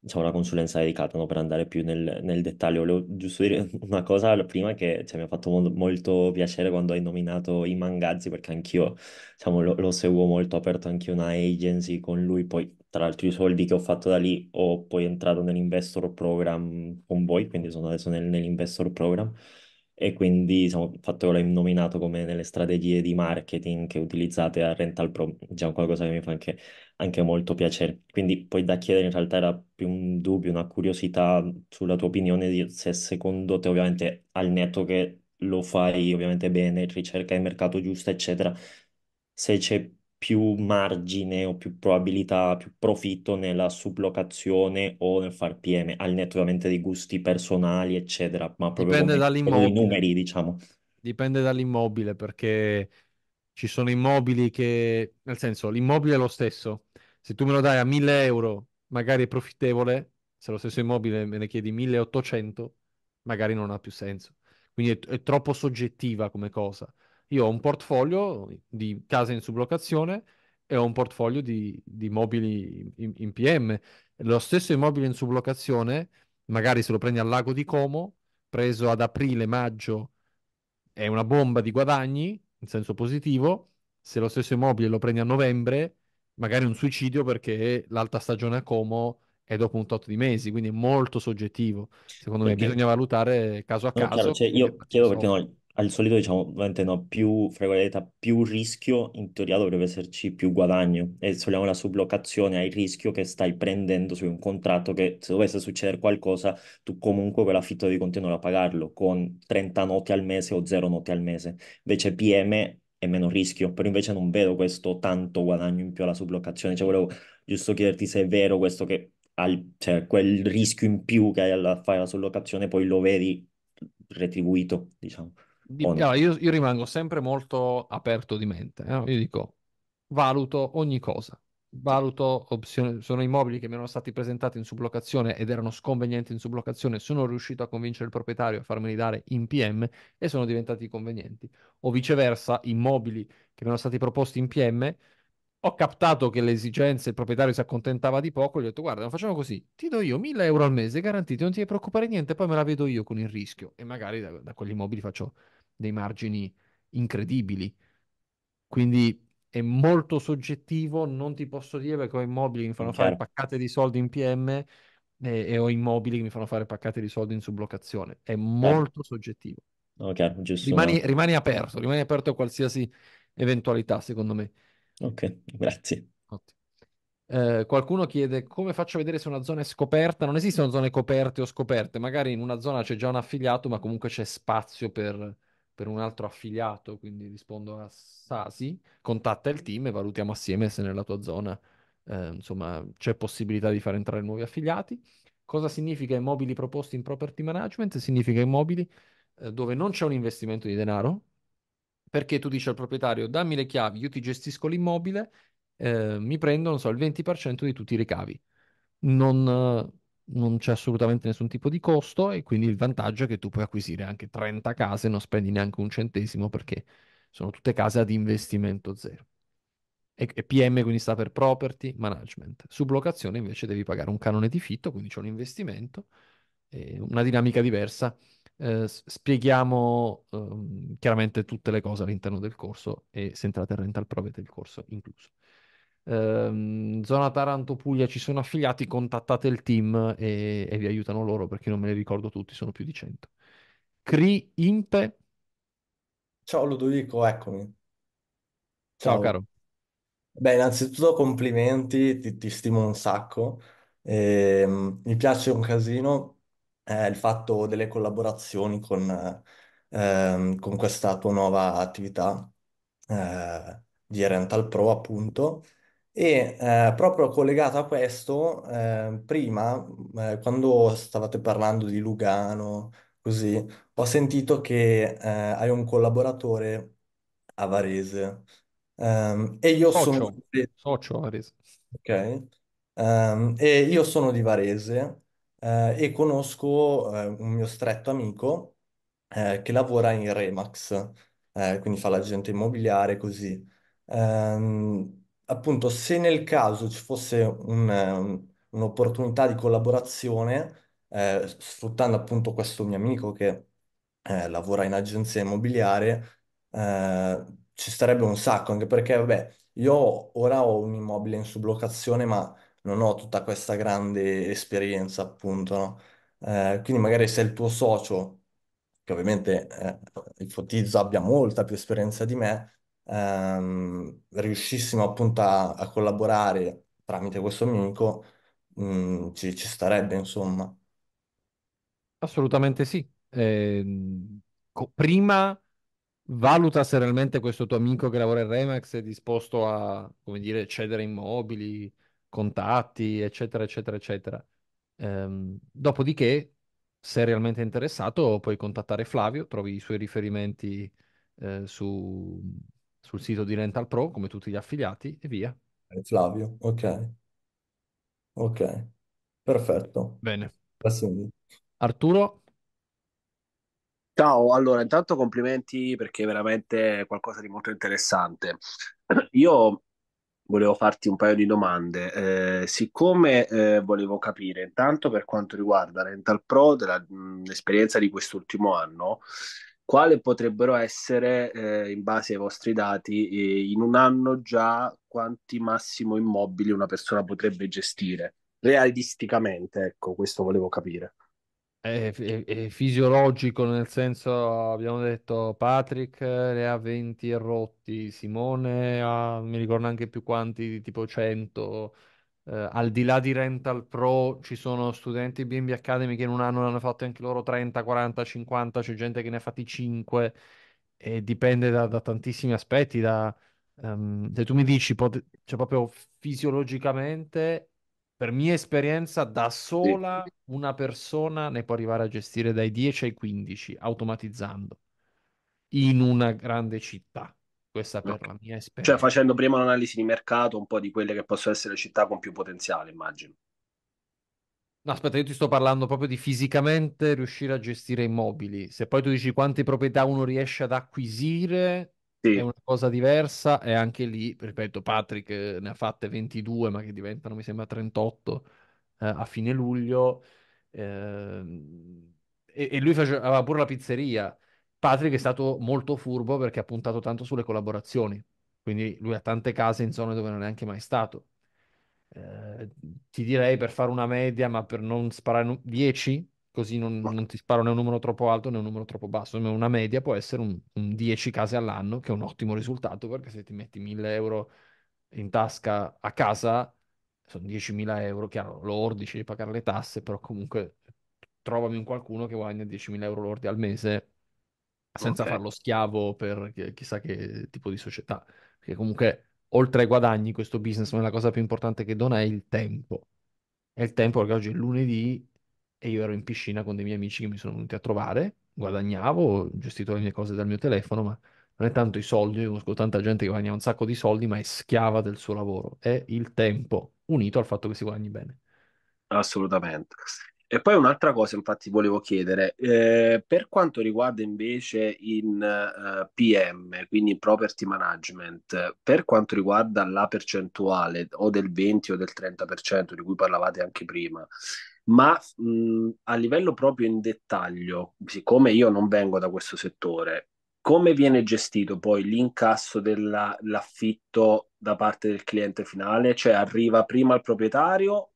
diciamo, una consulenza dedicata, no? Per andare più nel, nel, dettaglio, volevo giusto dire una cosa prima che cioè, mi ha fatto molto piacere quando hai nominato i Mangazzi, perché anch'io, diciamo, lo, lo, seguo molto, ho aperto anche una agency con lui, poi tra l'altro i soldi che ho fatto da lì ho poi entrato nell'investor program con voi, quindi sono adesso nel, nell'investor program e quindi diciamo, fatto che l'ho nominato come nelle strategie di marketing che utilizzate a Rental Pro, già qualcosa che mi fa anche, anche molto piacere. Quindi poi da chiedere in realtà era più un dubbio, una curiosità sulla tua opinione di se secondo te ovviamente al netto che lo fai ovviamente bene, ricerca il mercato giusto, eccetera, se c'è più margine o più probabilità, più profitto nella sublocazione o nel far PM, al netto ovviamente dei gusti personali, eccetera, ma proprio Dipende dall'immobile. dai numeri, diciamo. Dipende dall'immobile, perché ci sono immobili che, nel senso, l'immobile è lo stesso. Se tu me lo dai a 1000 euro, magari è profittevole, se lo stesso immobile me ne chiedi 1800, magari non ha più senso. Quindi è, è troppo soggettiva come cosa. Io ho un portfolio di case in sublocazione e ho un portfolio di, di immobili in, in, PM. Lo stesso immobile in sublocazione, magari se lo prendi al lago di Como, preso ad aprile, maggio, è una bomba di guadagni, in senso positivo. Se lo stesso immobile lo prendi a novembre, magari è un suicidio perché l'alta stagione a Como è dopo un tot di mesi, quindi è molto soggettivo. Secondo perché... me bisogna valutare caso a no, caso. Chiaro, cioè io chiedo perché non, al solito diciamo ovviamente no, più, fra virgolette, più rischio, in teoria dovrebbe esserci più guadagno e se vogliamo la sublocazione hai il rischio che stai prendendo su un contratto che se dovesse succedere qualcosa tu comunque quell'affitto devi continuare a pagarlo con 30 notti al mese o 0 notti al mese, invece PM è meno rischio, però invece non vedo questo tanto guadagno in più alla sublocazione, cioè volevo giusto chiederti se è vero questo che al, cioè, quel rischio in più che hai a fare la sublocazione poi lo vedi retribuito, diciamo di, allora, io, io, rimango sempre molto aperto di mente. No? Eh. Io dico, valuto ogni cosa. Valuto opzioni, sono immobili che mi erano stati presentati in sublocazione ed erano sconvenienti in sublocazione. Sono riuscito a convincere il proprietario a farmeli dare in PM e sono diventati convenienti. O viceversa, immobili che mi erano stati proposti in PM ho captato che le esigenze, il proprietario si accontentava di poco, gli ho detto guarda, facciamo così, ti do io 1000 euro al mese garantiti, non ti preoccupare niente, poi me la vedo io con il rischio e magari da, da quegli immobili faccio dei margini incredibili. Quindi è molto soggettivo, non ti posso dire perché ho immobili che mi fanno fare paccate di soldi in PM e, eh, e, ho immobili che mi fanno fare paccate di soldi in sublocazione. È molto eh. soggettivo. Okay, rimani, rimani, aperto, rimani aperto a qualsiasi eventualità, secondo me. Ok, grazie. Eh, qualcuno chiede come faccio a vedere se una zona è scoperta? Non esistono zone coperte o scoperte, magari in una zona c'è già un affiliato, ma comunque c'è spazio per, per un altro affiliato, quindi rispondo a Sasi, contatta il team e valutiamo assieme se nella tua zona eh, insomma, c'è possibilità di far entrare nuovi affiliati. Cosa significa immobili proposti in property management? Significa immobili eh, dove non c'è un investimento di denaro, perché tu dici al proprietario dammi le chiavi, io ti gestisco l'immobile, eh, mi prendo, non so, il 20% di tutti i ricavi. Non, non c'è assolutamente nessun tipo di costo e quindi il vantaggio è che tu puoi acquisire anche 30 case e non spendi neanche un centesimo perché sono tutte case ad investimento zero. E, PM quindi sta per Property Management. Sublocazione invece devi pagare un canone di fitto, quindi c'è un investimento, una dinamica diversa. Eh, spieghiamo ehm, chiaramente tutte le cose all'interno del corso e se entrate a Rental Pro avete il corso incluso ehm, zona Taranto Puglia ci sono affiliati, contattate il team e, e vi aiutano loro perché non me ne ricordo tutti, sono più di 100. Cri Impe. Ciao Ludovico, eccomi. Ciao Ciao. caro. Beh, innanzitutto complimenti, ti, ti stimo un sacco. Ehm, mi piace un casino eh, il fatto delle collaborazioni con, eh, con questa tua nuova attività eh, di Rental Pro, appunto. E eh, proprio collegato a questo, eh, prima, eh, quando stavate parlando di Lugano, così, ho sentito che eh, hai un collaboratore a Varese. Ehm, e io sono... Socio, socio Varese. Ok. Ehm, e io sono di Varese eh, e conosco eh, un mio stretto amico eh, che lavora in Remax, eh, quindi fa l'agente immobiliare così. Ehm, appunto, se nel caso ci fosse un, ehm, un'opportunità di collaborazione, eh, sfruttando appunto questo mio amico che eh, lavora in agenzia immobiliare, eh, ci starebbe un sacco, anche perché, vabbè, io ora ho un immobile in sublocazione, ma non ho tutta questa grande esperienza, appunto, no? Eh, quindi magari se il tuo socio, che ovviamente eh, ipotizzo abbia molta più esperienza di me, ehm, riuscissimo appunto a, a collaborare tramite questo amico, mh, mm, ci, ci starebbe, insomma. Assolutamente sì. Ehm, prima valuta se realmente questo tuo amico che lavora in Remax è disposto a, come dire, cedere immobili, contatti, eccetera, eccetera, eccetera. Ehm, dopodiché, se è realmente interessato, puoi contattare Flavio, trovi i suoi riferimenti eh, su sul sito di Rental Pro, come tutti gli affiliati, e via. Eh, Flavio, ok. Ok, perfetto. Bene. Passiamo. Arturo? Ciao, allora intanto complimenti perché è veramente qualcosa di molto interessante. Io volevo farti un paio di domande. Eh, siccome eh, volevo capire, intanto per quanto riguarda Rental Pro, della, mh, l'esperienza di quest'ultimo anno, quale potrebbero essere, eh, in base ai vostri dati, eh, in un anno già quanti massimo immobili una persona potrebbe gestire? Realisticamente, ecco, questo volevo capire. È, è, è fisiologico nel senso, abbiamo detto Patrick ne ha 20 e rotti, Simone ha, non mi ricordo neanche più quanti, tipo 100, eh, al di là di Rental Pro ci sono studenti B&B Academy che in un anno ne hanno fatti anche loro 30, 40, 50, c'è gente che ne ha fatti 5 e dipende da, da tantissimi aspetti, da, um, se tu mi dici pot- cioè proprio fisiologicamente, per mia esperienza da sola sì. una persona ne può arrivare a gestire dai 10 ai 15 automatizzando in una grande città questa per la mia cioè, esperienza. Cioè facendo prima un'analisi di mercato, un po' di quelle che possono essere le città con più potenziale, immagino. No, aspetta, io ti sto parlando proprio di fisicamente riuscire a gestire immobili. Se poi tu dici quante proprietà uno riesce ad acquisire, sì. è una cosa diversa e anche lì, ripeto, Patrick ne ha fatte 22, ma che diventano, mi sembra, 38 eh, a fine luglio. Eh, e, e, lui faceva pure la pizzeria. Patrick è stato molto furbo perché ha puntato tanto sulle collaborazioni, quindi lui ha tante case in zone dove non è neanche mai stato. Eh, ti direi per fare una media, ma per non sparare 10, così non, non, ti sparo né un numero troppo alto né un numero troppo basso. Una media può essere un, un 10 case all'anno, che è un ottimo risultato perché se ti metti 1000 euro in tasca a casa sono 10.000 euro, chiaro, lordi, ci devi pagare le tasse, però comunque trovami un qualcuno che guadagna 10.000 euro lordi al mese senza okay. farlo schiavo per chissà che tipo di società. Perché comunque, oltre ai guadagni, questo business, la cosa più importante che dona è il tempo. È il tempo perché oggi è lunedì e io ero in piscina con dei miei amici che mi sono venuti a trovare, guadagnavo, ho gestito le mie cose dal mio telefono, ma non è tanto i soldi, io conosco tanta gente che guadagna un sacco di soldi, ma è schiava del suo lavoro, è il tempo, unito al fatto che si guadagni bene. Assolutamente. E poi un'altra cosa, infatti, volevo chiedere, eh, per quanto riguarda invece in eh, PM, quindi property management, per quanto riguarda la percentuale o del 20 o del 30% di cui parlavate anche prima, ma mh, a livello proprio in dettaglio, siccome io non vengo da questo settore, come viene gestito poi l'incasso dell'affitto da parte del cliente finale? Cioè arriva prima al proprietario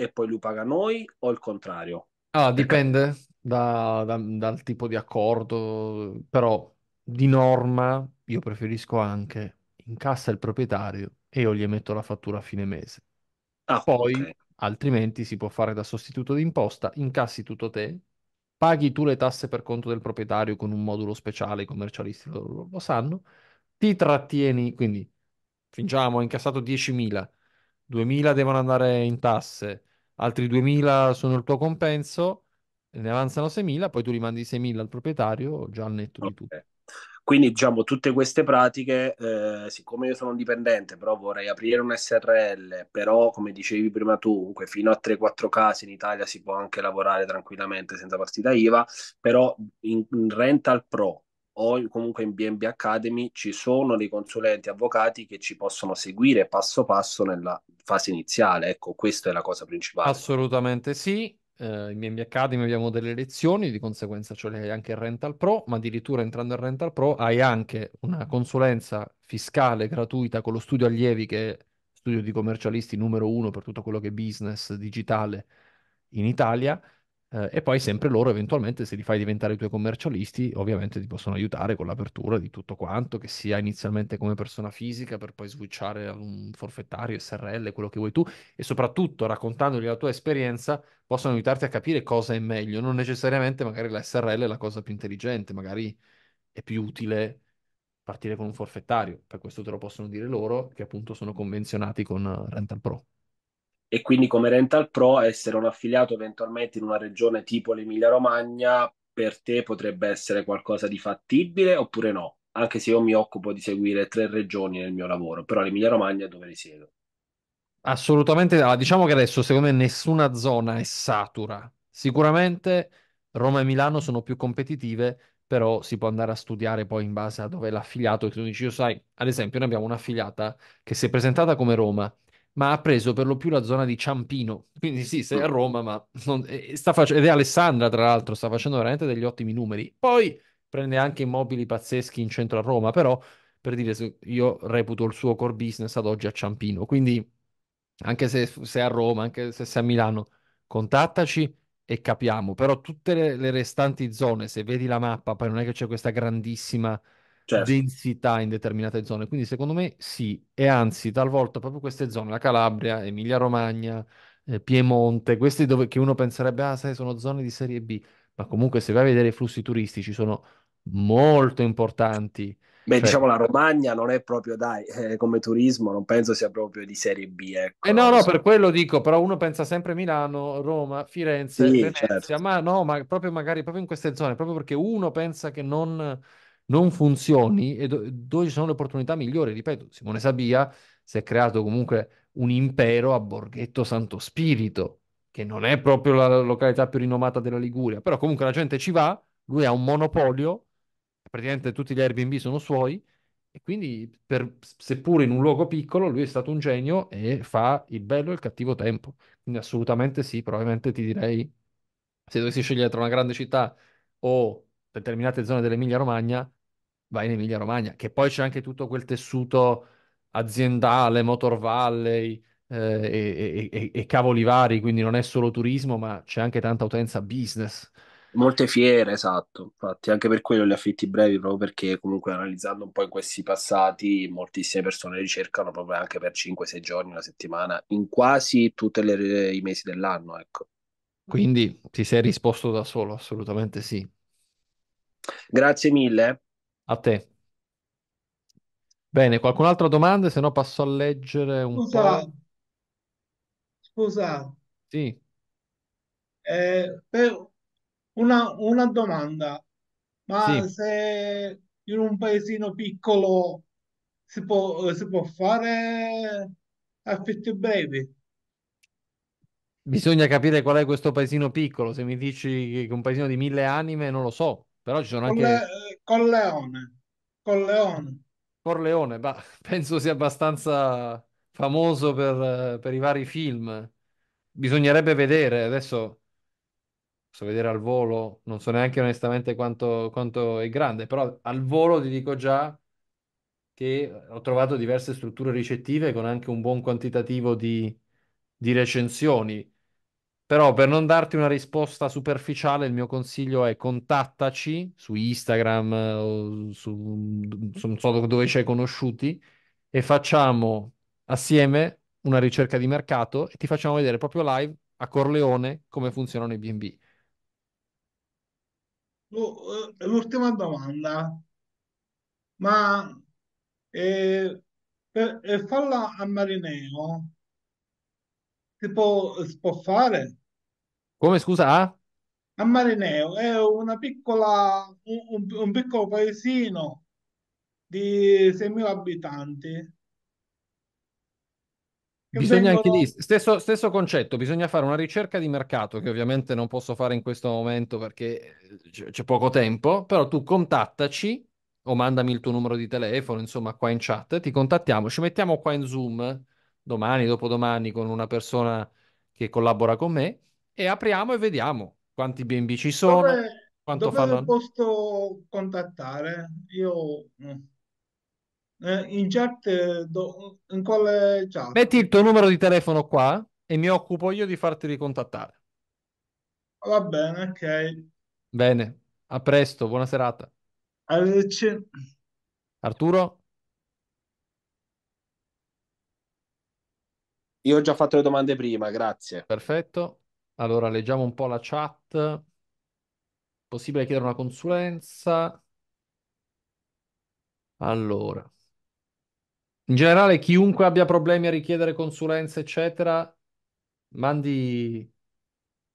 e poi lui paga noi o il contrario? Ah, dipende da, da, dal tipo di accordo, però di norma io preferisco anche incassa il proprietario e io gli emetto la fattura a fine mese. Ah, Poi, okay. altrimenti, si può fare da sostituto d'imposta, incassi tutto te, paghi tu le tasse per conto del proprietario con un modulo speciale, i commercialisti lo, lo sanno, ti trattieni, quindi fingiamo, ho incassato 10.000, 2.000 devono andare in tasse, altri 2.000 sono il tuo compenso, ne avanzano 6.000, poi tu rimandi 6.000 al proprietario, già al netto okay. di tutto. Quindi diciamo tutte queste pratiche, eh, siccome io sono un dipendente, però vorrei aprire un SRL, però come dicevi prima tu, comunque fino a 3-4 casi in Italia si può anche lavorare tranquillamente senza partita IVA, però in, in Rental Pro o comunque in BNB Academy ci sono dei consulenti avvocati che ci possono seguire passo passo nella fase iniziale. Ecco, questa è la cosa principale. Assolutamente sì. Uh, in BNB Academy abbiamo delle lezioni, di conseguenza ce le hai anche in Rental Pro, ma addirittura entrando in Rental Pro hai anche una consulenza fiscale gratuita con lo studio allievi che è studio di commercialisti numero uno per tutto quello che è business digitale in Italia eh, e poi sempre loro eventualmente se li fai diventare i tuoi commercialisti ovviamente ti possono aiutare con l'apertura di tutto quanto, che sia inizialmente come persona fisica per poi switchare a un forfettario, SRL, quello che vuoi tu e soprattutto raccontandogli la tua esperienza possono aiutarti a capire cosa è meglio, non necessariamente magari la SRL è la cosa più intelligente, magari è più utile partire con un forfettario, per questo te lo possono dire loro che appunto sono convenzionati con Rental Pro e quindi come Rental Pro essere un affiliato eventualmente in una regione tipo l'Emilia Romagna per te potrebbe essere qualcosa di fattibile oppure no? Anche se io mi occupo di seguire tre regioni nel mio lavoro, però l'Emilia Romagna è dove risiedo. Assolutamente, allora, diciamo che adesso secondo me nessuna zona è satura. Sicuramente Roma e Milano sono più competitive, però si può andare a studiare poi in base a dove l'affiliato. E tu dici, io sai, ad esempio, noi abbiamo un'affiliata che si è presentata come Roma, ma ha preso per lo più la zona di Ciampino. Quindi sì, sei a ah. Roma, ma non... Eh, fac... ed è Alessandra, tra l'altro, sta facendo veramente degli ottimi numeri. Poi prende anche immobili pazzeschi in centro a Roma, però per dire io reputo il suo core business ad oggi a Ciampino. Quindi anche se sei a Roma, anche se sei a Milano, contattaci e capiamo. Però tutte le, le restanti zone, se vedi la mappa, poi non è che c'è questa grandissima certo. densità in determinate zone. Quindi secondo me sì, e anzi talvolta proprio queste zone, la Calabria, Emilia-Romagna, eh, Piemonte, queste dove che uno penserebbe, ah sai, sono zone di serie B, ma comunque se vai a vedere i flussi turistici sono molto importanti. Beh, cioè... diciamo la Romagna non è proprio, dai, eh, come turismo non penso sia proprio di serie B, ecco. Eh no, no, so. per quello dico, però uno pensa sempre Milano, Roma, Firenze, sì, Venezia, certo. ma no, ma proprio magari proprio in queste zone, proprio perché uno pensa che non non funzioni e do- dove ci sono le opportunità migliori. Ripeto, Simone Sabia si è creato comunque un impero a Borghetto Santo Spirito, che non è proprio la località più rinomata della Liguria, però comunque la gente ci va, lui ha un monopolio, praticamente tutti gli Airbnb sono suoi, e quindi per, seppur in un luogo piccolo, lui è stato un genio e fa il bello e il cattivo tempo. Quindi assolutamente sì, probabilmente ti direi, se dovessi scegliere tra una grande città o determinate zone dell'Emilia Romagna, vai in Emilia Romagna, che poi c'è anche tutto quel tessuto aziendale, Motor Valley eh, e, e, e, cavoli vari, quindi non è solo turismo, ma c'è anche tanta utenza business. Molte fiere, esatto, infatti anche per quello gli affitti brevi, proprio perché comunque analizzando un po' in questi passati, moltissime persone ricercano proprio anche per 5-6 giorni, una settimana, in quasi tutti i mesi dell'anno, ecco. Quindi ti sei risposto da solo, assolutamente sì. Grazie mille. A te. Bene, qualcun'altra domanda? Se no passo a leggere un Scusa, po'. scusa, Sì, eh, per una, una domanda, ma sì. se in un paesino piccolo si può, si può fare affitti brevi? Bisogna capire qual è questo paesino piccolo. Se mi dici che è un paesino di mille anime, non lo so. Però ci sono anche... Eh, Colleone. Corleone. Corleone, ma penso sia abbastanza famoso per, per, i vari film. Bisognerebbe vedere, adesso posso vedere al volo, non so neanche onestamente quanto, quanto è grande, però al volo ti dico già che ho trovato diverse strutture ricettive con anche un buon quantitativo di, di recensioni. Però per non darti una risposta superficiale, il mio consiglio è contattaci su Instagram, eh, su, non so dove ci hai conosciuti, e facciamo assieme una ricerca di mercato e ti facciamo vedere proprio live a Corleone come funzionano i B&B. Oh, eh, l'ultima domanda, ma eh, per, eh, falla a Marineo tipo fare Come scusa? Ah? A? Marineo è una piccola, un, un- un piccolo paesino di 6.000 abitanti che Bisogna anche lì, vengono... stesso, stesso concetto, bisogna fare una ricerca di mercato che ovviamente non posso fare in questo momento perché c'è poco tempo, però tu contattaci o mandami il tuo numero di telefono, insomma, qua in chat, ti contattiamo, ci mettiamo qua in Zoom domani, dopodomani con una persona che collabora con me e apriamo e vediamo quanti BNB ci sono, dove, quanto dove fanno... posso contattare? Io... Mm. Eh, in chat, do... in quale chat? Metti il tuo numero di telefono qua e mi occupo io di farti ricontattare. Va bene, ok. Bene, a presto, buona serata. Arrivederci. Arturo? Io ho già fatto le domande prima, grazie. Perfetto. Allora, leggiamo un po' la chat. Possibile chiedere una consulenza? Allora. In generale, chiunque abbia problemi a richiedere consulenza, eccetera, mandi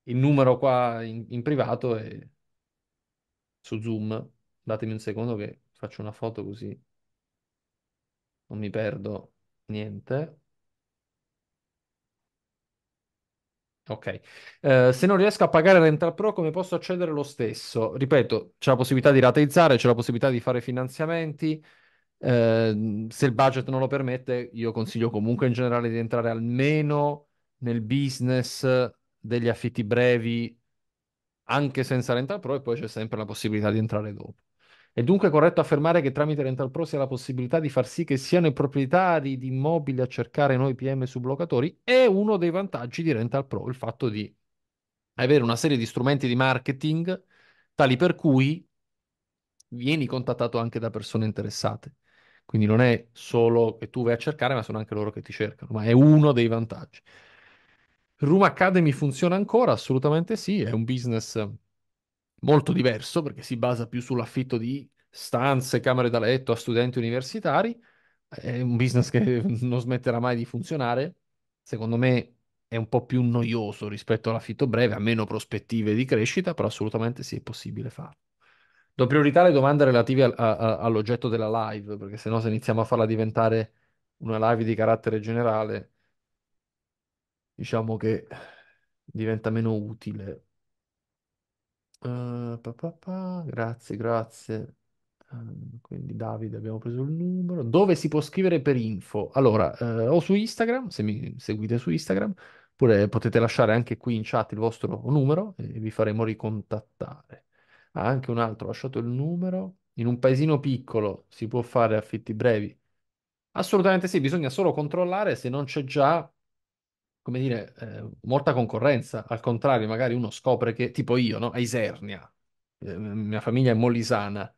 il numero qua in, in privato e su Zoom. Datemi un secondo che faccio una foto così non mi perdo niente. Ok, eh, se non riesco a pagare Rental Pro come posso accedere lo stesso? Ripeto, c'è la possibilità di rateizzare, c'è la possibilità di fare finanziamenti, eh, se il budget non lo permette io consiglio comunque in generale di entrare almeno nel business degli affitti brevi anche senza Rental Pro e poi c'è sempre la possibilità di entrare dopo. È dunque corretto affermare che tramite Rental Pro si ha la possibilità di far sì che siano i proprietari di immobili a cercare noi PM sublocatori. È uno dei vantaggi di Rental Pro, il fatto di avere una serie di strumenti di marketing tali per cui vieni contattato anche da persone interessate. Quindi non è solo che tu vai a cercare, ma sono anche loro che ti cercano, ma è uno dei vantaggi. Room Academy funziona ancora? Assolutamente sì, è un business molto diverso perché si basa più sull'affitto di stanze, camere da letto a studenti universitari. È un business che non smetterà mai di funzionare. Secondo me è un po' più noioso rispetto all'affitto breve, ha meno prospettive di crescita, però assolutamente sì, è possibile farlo. Do priorità alle domande relative a, a, all'oggetto della live, perché sennò se iniziamo a farla diventare una live di carattere generale, diciamo che diventa meno utile. Eh, pa, pa, pa, grazie, grazie. Eh, Quindi Davide abbiamo preso il numero. Dove si può scrivere per info? Allora, eh, o su Instagram, se mi seguite su Instagram, oppure potete lasciare anche qui in chat il vostro numero e vi faremo ricontattare. Ah, anche un altro, ho lasciato il numero. In un paesino piccolo si può fare affitti brevi? Assolutamente sì, bisogna solo controllare se non c'è già come dire, eh, molta concorrenza. Al contrario, magari uno scopre che, tipo io, no? a Isernia, eh, mia famiglia è molisana,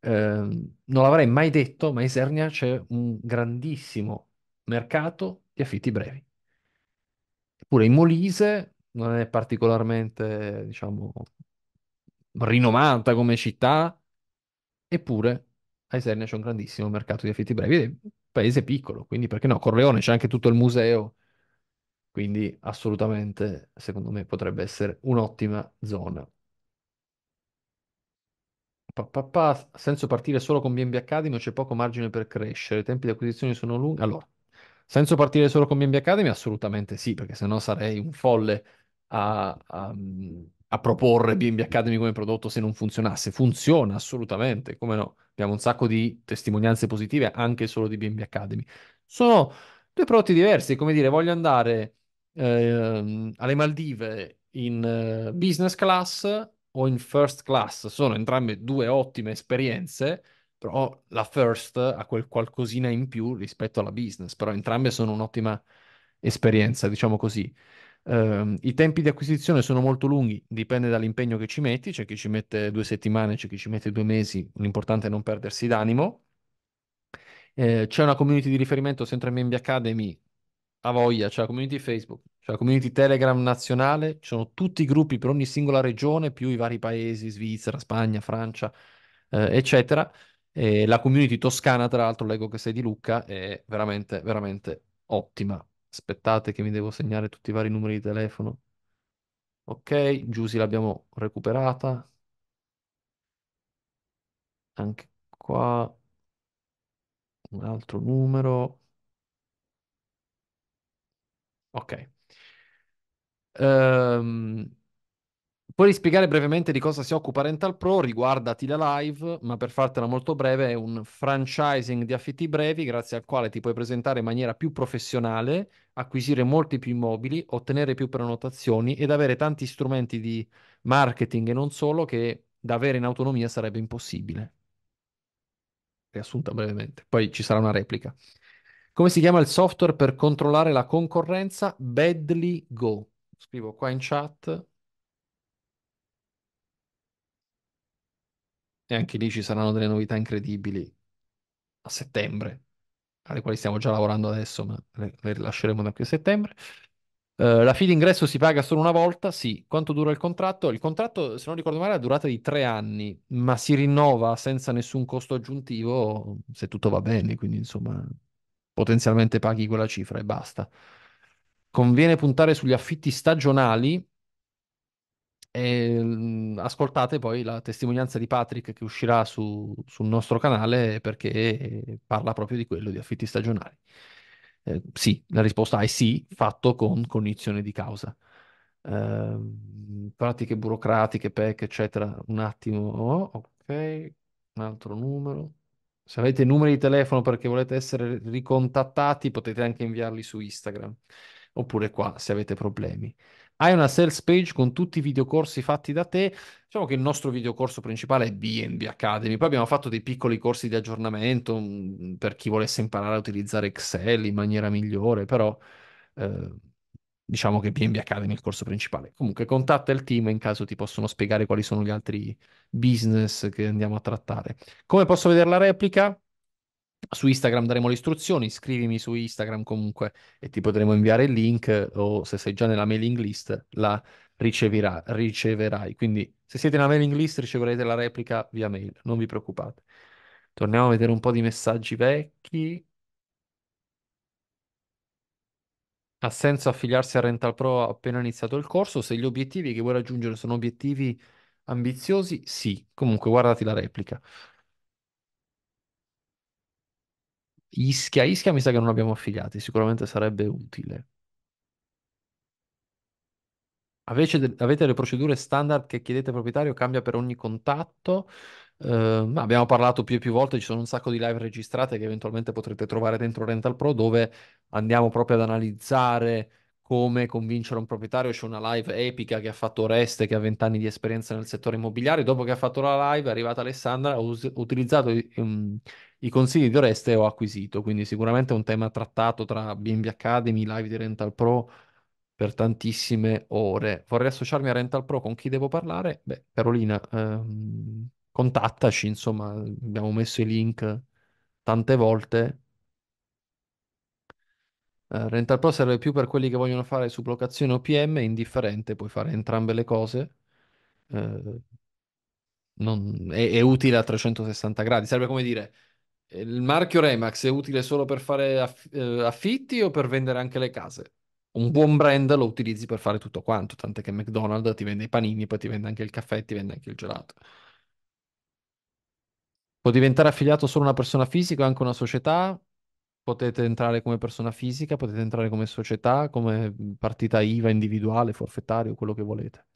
eh, non l'avrei mai detto, ma a Isernia c'è un grandissimo mercato di affitti brevi. Eppure in Molise non è particolarmente, diciamo, rinomata come città, eppure a Isernia c'è un grandissimo mercato di affitti brevi. è un paese piccolo, quindi perché no? Corleone c'è anche tutto il museo quindi assolutamente, secondo me, potrebbe essere un'ottima zona. Pa, pa, pa, senso partire solo con BNB Academy o c'è poco margine per crescere? I tempi di acquisizione sono lunghi? Allora, senso partire solo con BNB Academy? Assolutamente sì, perché sennò sarei un folle a, a, mhmm, a proporre BNB Academy come prodotto se non funzionasse. Funziona assolutamente, come no? Abbiamo un sacco di testimonianze positive anche solo di BNB Academy. Sono due prodotti diversi, come dire, voglio andare eh, alle Maldive in eh, business class o in first class. Sono entrambe due ottime esperienze, però la first ha quel qualcosina in più rispetto alla business, però entrambe sono un'ottima esperienza, diciamo così. Uh, I tempi di acquisizione sono molto lunghi, dipende dall'impegno che ci metti, c'è chi ci mette due settimane, c'è chi ci mette due mesi, l'importante è non perdersi d'animo. Eh, c'è una community di riferimento sempre MMB Academy, a voglia, c'è la community Facebook, cioè, la community Telegram nazionale, ci sono tutti i gruppi per ogni singola regione, più i vari paesi, Svizzera, Spagna, Francia, eh, eccetera. E la community toscana, tra l'altro, leggo che sei di Lucca, è veramente, veramente ottima. Aspettate che mi devo segnare tutti i vari numeri di telefono. Ok, Giusy l'abbiamo recuperata. Anche qua un altro numero. Ok. Ehm, puoi spiegare brevemente di cosa si occupa Rental Pro? Riguarda Tile Live, ma per fartela molto breve, è un franchising di affitti brevi grazie al quale ti puoi presentare in maniera più professionale, acquisire molti più immobili, ottenere più prenotazioni ed avere tanti strumenti di marketing e non solo che da avere in autonomia sarebbe impossibile. Riassunta brevemente, poi ci sarà una replica. Come si chiama il software per controllare la concorrenza? Badly Go scrivo qua in chat. E anche lì ci saranno delle novità incredibili a settembre, alle quali stiamo già lavorando adesso, ma le, le rilasceremo da qui a settembre. Uh, la fee d'ingresso si paga solo una volta? Sì. Quanto dura il contratto? Il contratto, se non ricordo male, ha durata di tre anni, ma si rinnova senza nessun costo aggiuntivo se tutto va bene. Quindi, insomma, potenzialmente paghi quella cifra e basta conviene puntare sugli affitti stagionali. E, ascoltate poi la testimonianza di Patrick che uscirà su, sul nostro canale perché parla proprio di quello, di affitti stagionali. Eh, sì, la risposta è sì, fatto con cognizione di causa. Eh, pratiche burocratiche, PEC, eccetera. Un attimo, oh, ok, un altro numero. Se avete numeri di telefono perché volete essere ricontattati, potete anche inviarli su Instagram oppure qua se avete problemi. Hai una sales page con tutti i videocorsi fatti da te. Diciamo che il nostro videocorso principale è BNB Academy. Poi abbiamo fatto dei piccoli corsi di aggiornamento mm, per chi volesse imparare a utilizzare Excel in maniera migliore, però eh, diciamo che BNB Academy è il corso principale. Comunque contatta il team in caso ti possono spiegare quali sono gli altri business che andiamo a trattare. Come posso vedere la replica? Su Instagram daremo le istruzioni, scrivimi su Instagram comunque e ti potremo inviare il link o se sei già nella mailing list la riceverà, riceverai. Quindi se siete nella mailing list riceverete la replica via mail, non vi preoccupate. Torniamo a vedere un po' di messaggi vecchi. Ha senso affiliarsi a Rental Pro appena iniziato il corso? Se gli obiettivi che vuoi raggiungere sono obiettivi ambiziosi, sì. Comunque guardati la replica. Ischia, Ischia mi sa che non abbiamo affiliati, sicuramente sarebbe utile. Avete, de- avete le procedure standard che chiedete al proprietario, cambia per ogni contatto. Eh, abbiamo parlato più e più volte, ci sono un sacco di live registrate che eventualmente potrete trovare dentro Rental Pro dove andiamo proprio ad analizzare come convincere un proprietario. C'è una live epica che ha fatto Oreste, che ha 20 anni di esperienza nel settore immobiliare. Dopo che ha fatto la live, è arrivata Alessandra, ha utilizzato um, i consigli di Oreste ho acquisito, quindi sicuramente è un tema trattato tra BNB Academy, Live di Rental Pro per tantissime ore. Vorrei associarmi a Rental Pro, con chi devo parlare? Beh, Carolina, ehm, contattaci, insomma, abbiamo messo i link tante volte. Uh, Rental Pro serve più per quelli che vogliono fare sublocazione OPM, è indifferente, puoi fare entrambe le cose. Uh, non, è, è, utile a 360 gradi, serve come dire, il marchio Remax è utile solo per fare aff- eh, affitti o per vendere anche le case? Un buon brand lo utilizzi per fare tutto quanto, tant'è che McDonald's ti vende i panini, poi ti vende anche il caffè, ti vende anche il gelato. Può diventare affiliato solo una persona fisica o anche una società? Potete entrare come persona fisica, potete entrare come società, come partita IVA individuale, forfettario, quello che volete.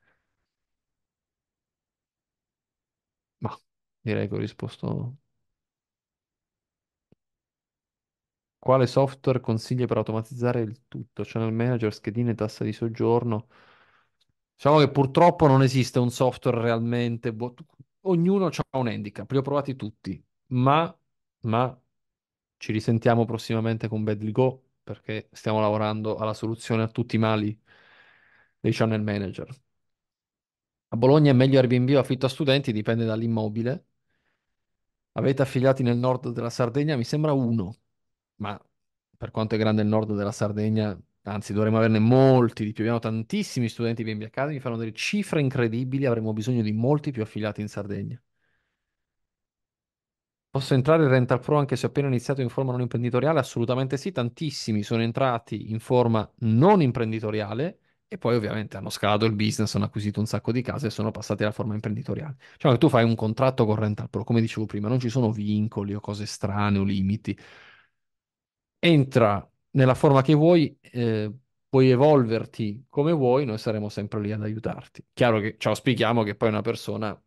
Ma direi che ho risposto Quale software consiglia per automatizzare il tutto? Channel manager, schedine, tassa di soggiorno? Diciamo che purtroppo non esiste un software realmente buono. Ognuno ha un handicap, li ho provati tutti, ma, ma ci risentiamo prossimamente con Badly Go perché stiamo lavorando alla soluzione a tutti i mali dei channel manager. A Bologna è meglio Airbnb o affitto a studenti, dipende dall'immobile. Avete affiliati nel nord della Sardegna? Mi sembra uno ma per quanto è grande il nord della Sardegna, anzi dovremmo averne molti di più, abbiamo tantissimi studenti di BMB Academy, fanno delle cifre incredibili, avremo bisogno di molti più affiliati in Sardegna. Posso entrare in Rental Pro anche se ho appena iniziato in forma non imprenditoriale? Assolutamente sì, tantissimi sono entrati in forma non imprenditoriale e poi ovviamente hanno scalato il business, hanno acquisito un sacco di case e sono passati alla forma imprenditoriale. Cioè tu fai un contratto con Rental Pro, come dicevo prima, non ci sono vincoli o cose strane o limiti entra nella forma che vuoi, eh, puoi evolverti come vuoi, noi saremo sempre lì ad aiutarti. Chiaro che ci auspichiamo che poi una persona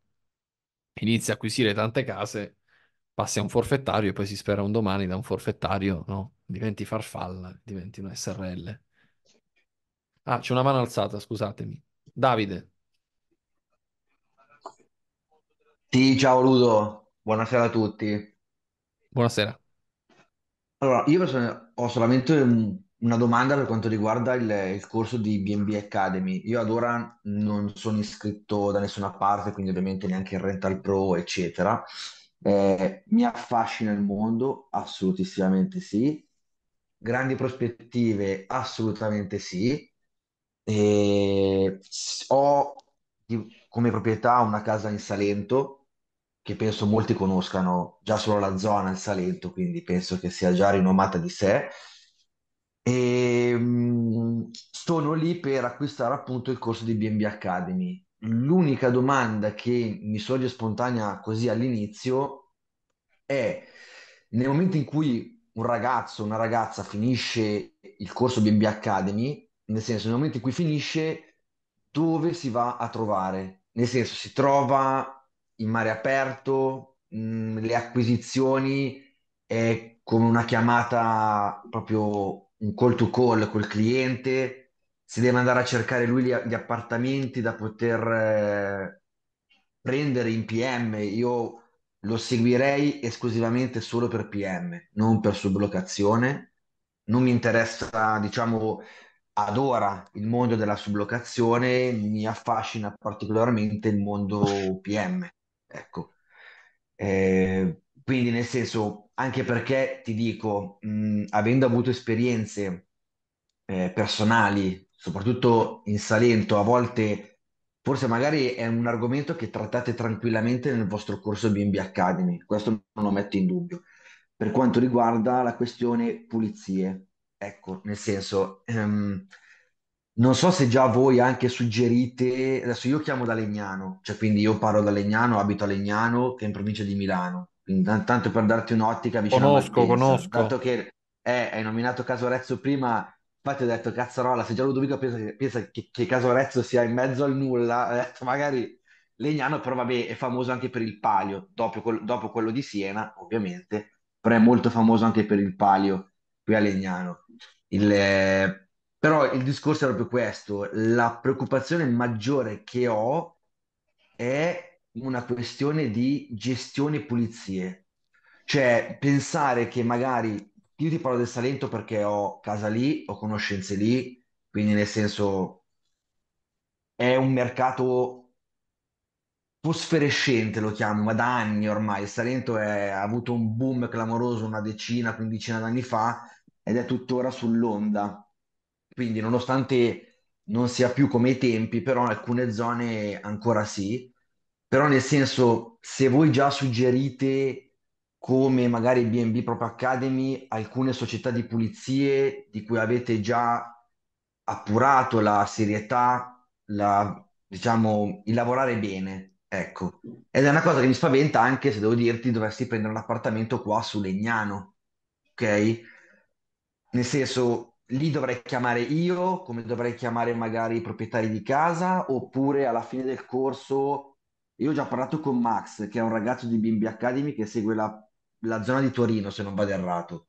inizi a acquisire tante case, passi a un forfettario e poi si spera un domani da un forfettario, no? Diventi farfalla, diventi un SRL. Ah, c'è una mano alzata, scusatemi. Davide. Sì, ciao Ludo, buonasera a tutti. Buonasera. Allora, io ho solamente una domanda per quanto riguarda il, il corso di B&B Academy. Io ad ora non sono iscritto da nessuna parte, quindi ovviamente neanche in Rental Pro, eccetera. Eh, mi affascina il mondo? Assolutissimamente sì. Grandi prospettive? Assolutamente sì. E eh, ho come proprietà una casa in Salento che penso molti conoscano già solo la zona, il Salento, quindi penso che sia già rinomata di sé. E ehm, sono lì per acquistare appunto il corso di BB Academy. L'unica domanda che mi sorge spontanea così all'inizio è nel momento in cui un ragazzo, una ragazza finisce il corso BB Academy, nel senso nel momento in cui finisce dove si va a trovare? Nel senso si trova in mare aperto, mh, mm, le acquisizioni è come una chiamata proprio un call to call col cliente, si deve andare a cercare lui gli, gli appartamenti da poter eh, prendere in PM. Io lo seguirei esclusivamente solo per PM, non per sublocazione. Non mi interessa, diciamo, ad ora il mondo della sublocazione, mi affascina particolarmente il mondo PM. Ecco. Eh, quindi nel senso, anche perché ti dico, mh, avendo avuto esperienze eh, personali, soprattutto in Salento, a volte forse magari è un argomento che trattate tranquillamente nel vostro corso BB Academy, questo non lo metto in dubbio. Per quanto riguarda la questione pulizie, ecco, nel senso... Ehm, non so se già voi anche suggerite, adesso io chiamo da Legnano, cioè quindi io parlo da Legnano, abito a Legnano, che è in provincia di Milano, quindi tan- tanto per darti un'ottica vicino conosco, a Malpensa. Conosco, Tanto che eh, hai nominato Casorezzo prima, infatti ho detto cazzarola, se già Ludovico pensa, che, pensa che, che Casorezzo sia in mezzo al nulla, ho detto magari Legnano, però vabbè, è famoso anche per il palio, dopo, dopo quello di Siena, ovviamente, però è molto famoso anche per il palio qui a Legnano. Il eh, però il discorso è proprio questo, la preoccupazione maggiore che ho è una questione di gestione e pulizie, cioè pensare che magari io ti parlo del Salento perché ho casa lì, ho conoscenze lì, quindi nel senso è un mercato fosforescente, lo chiamo, ma da anni ormai. Il Salento è- ha avuto un boom clamoroso una decina, quindicina d'anni fa ed è tuttora sull'onda. Quindi nonostante non sia più come i tempi, però in alcune zone ancora sì. Però nel senso, se voi già suggerite come magari B&B Prop Academy, alcune società di pulizie di cui avete già appurato la serietà, la, diciamo, il lavorare bene, Ecco, ed è una cosa che mi spaventa anche se devo dirti dovresti prendere un appartamento qua su Legnano, ok? Nel senso, lì dovrei chiamare io, come dovrei chiamare magari i proprietari di casa, oppure alla fine del corso, io ho già parlato con Max, che è un ragazzo di Bimbi Academy che segue la, la zona di Torino, se non vado errato.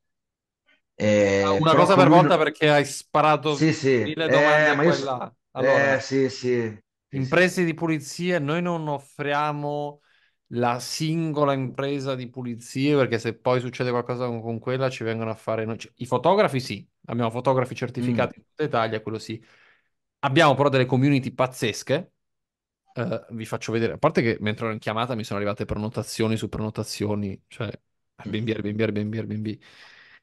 Eh, ah, una cosa per volta lui... perché hai sparato sì, sì. mille eh, domande eh, ma Allora, eh, sì, sì. Imprese di pulizia, noi non offriamo la singola impresa di pulizie perché se poi succede qualcosa con, quella ci vengono a fare... Cioè, I fotografi sì, abbiamo fotografi certificati mm. in tutta Italia, quello sì. Abbiamo però delle community pazzesche, eh, vi faccio vedere, a parte che mentre ero in chiamata mi sono arrivate prenotazioni su prenotazioni, cioè Airbnb, Airbnb, Airbnb, Airbnb,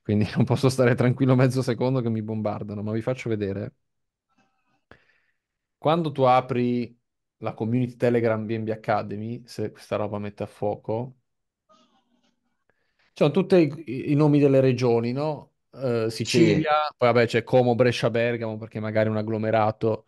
quindi non posso stare tranquillo mezzo secondo che mi bombardano, ma vi faccio vedere. Quando tu apri la community Telegram BNB Academy, se questa roba mette a fuoco, ci sono tutti i, i nomi delle regioni, no? eh, Sicilia, poi vabbè c'è Como, Brescia, Bergamo perché magari è un agglomerato,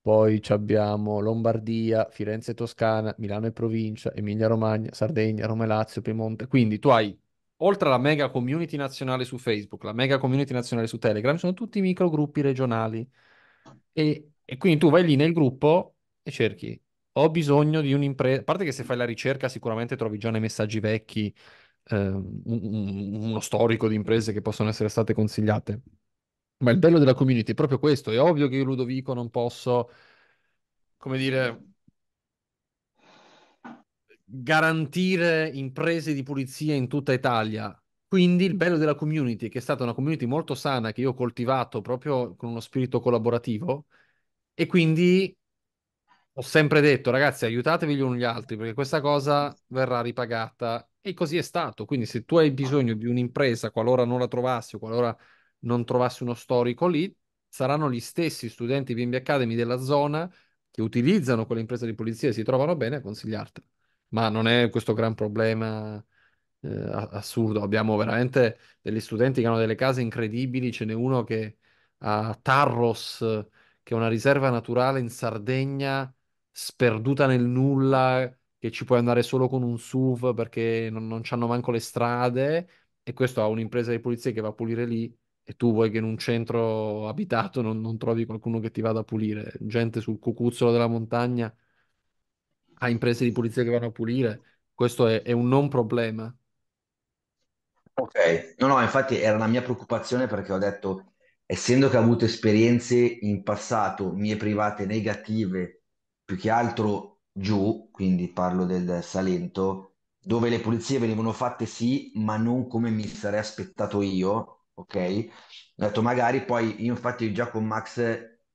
poi abbiamo Lombardia, Firenze Toscana, Milano e provincia, Emilia Romagna, Sardegna, Roma e Lazio, Piemonte. Quindi tu hai, oltre alla mega community nazionale su Facebook, la mega community nazionale su Telegram, sono tutti i microgruppi regionali. E, e quindi tu vai lì nel gruppo e cerchi ho bisogno di un'impresa. A parte che se fai la ricerca, sicuramente trovi già nei messaggi vecchi Ehm, un, un, uno storico di imprese che possono essere state consigliate. Ma il bello della community è proprio questo. È ovvio che io, Ludovico, non posso, come dire, garantire imprese di pulizia in tutta Italia. Quindi il bello della community, che è stata una community molto sana che io ho coltivato proprio con uno spirito collaborativo, e quindi ho sempre detto, ragazzi, aiutatevi gli uni gli altri perché questa cosa verrà ripagata e così è stato. Quindi, se tu hai bisogno di un'impresa, qualora non la trovassi o qualora non trovassi uno storico lì, saranno gli stessi studenti BNB Academy della zona che utilizzano quell'impresa di pulizia e si trovano bene a consigliarti. Ma non è questo gran problema eh, assurdo. Abbiamo veramente degli studenti che hanno delle case incredibili. Ce n'è uno che ha Tarros, che è una riserva naturale in Sardegna sperduta nel nulla, che ci puoi andare solo con un SUV perché non, non c'hanno manco le strade, e questo ha un'impresa di pulizia che va a pulire lì, e tu vuoi che in un centro abitato non, non trovi qualcuno che ti vada a pulire, gente sul cucuzzolo della montagna ha imprese di pulizia che vanno a pulire, questo è, è un non problema. Ok, no, no, infatti era la mia preoccupazione perché ho detto, essendo che ho avuto esperienze in passato, mie private negative, più che altro giù, quindi parlo del Salento, dove le pulizie venivano fatte sì, ma non come mi sarei aspettato io, ok? Ho detto magari poi, io infatti già con Max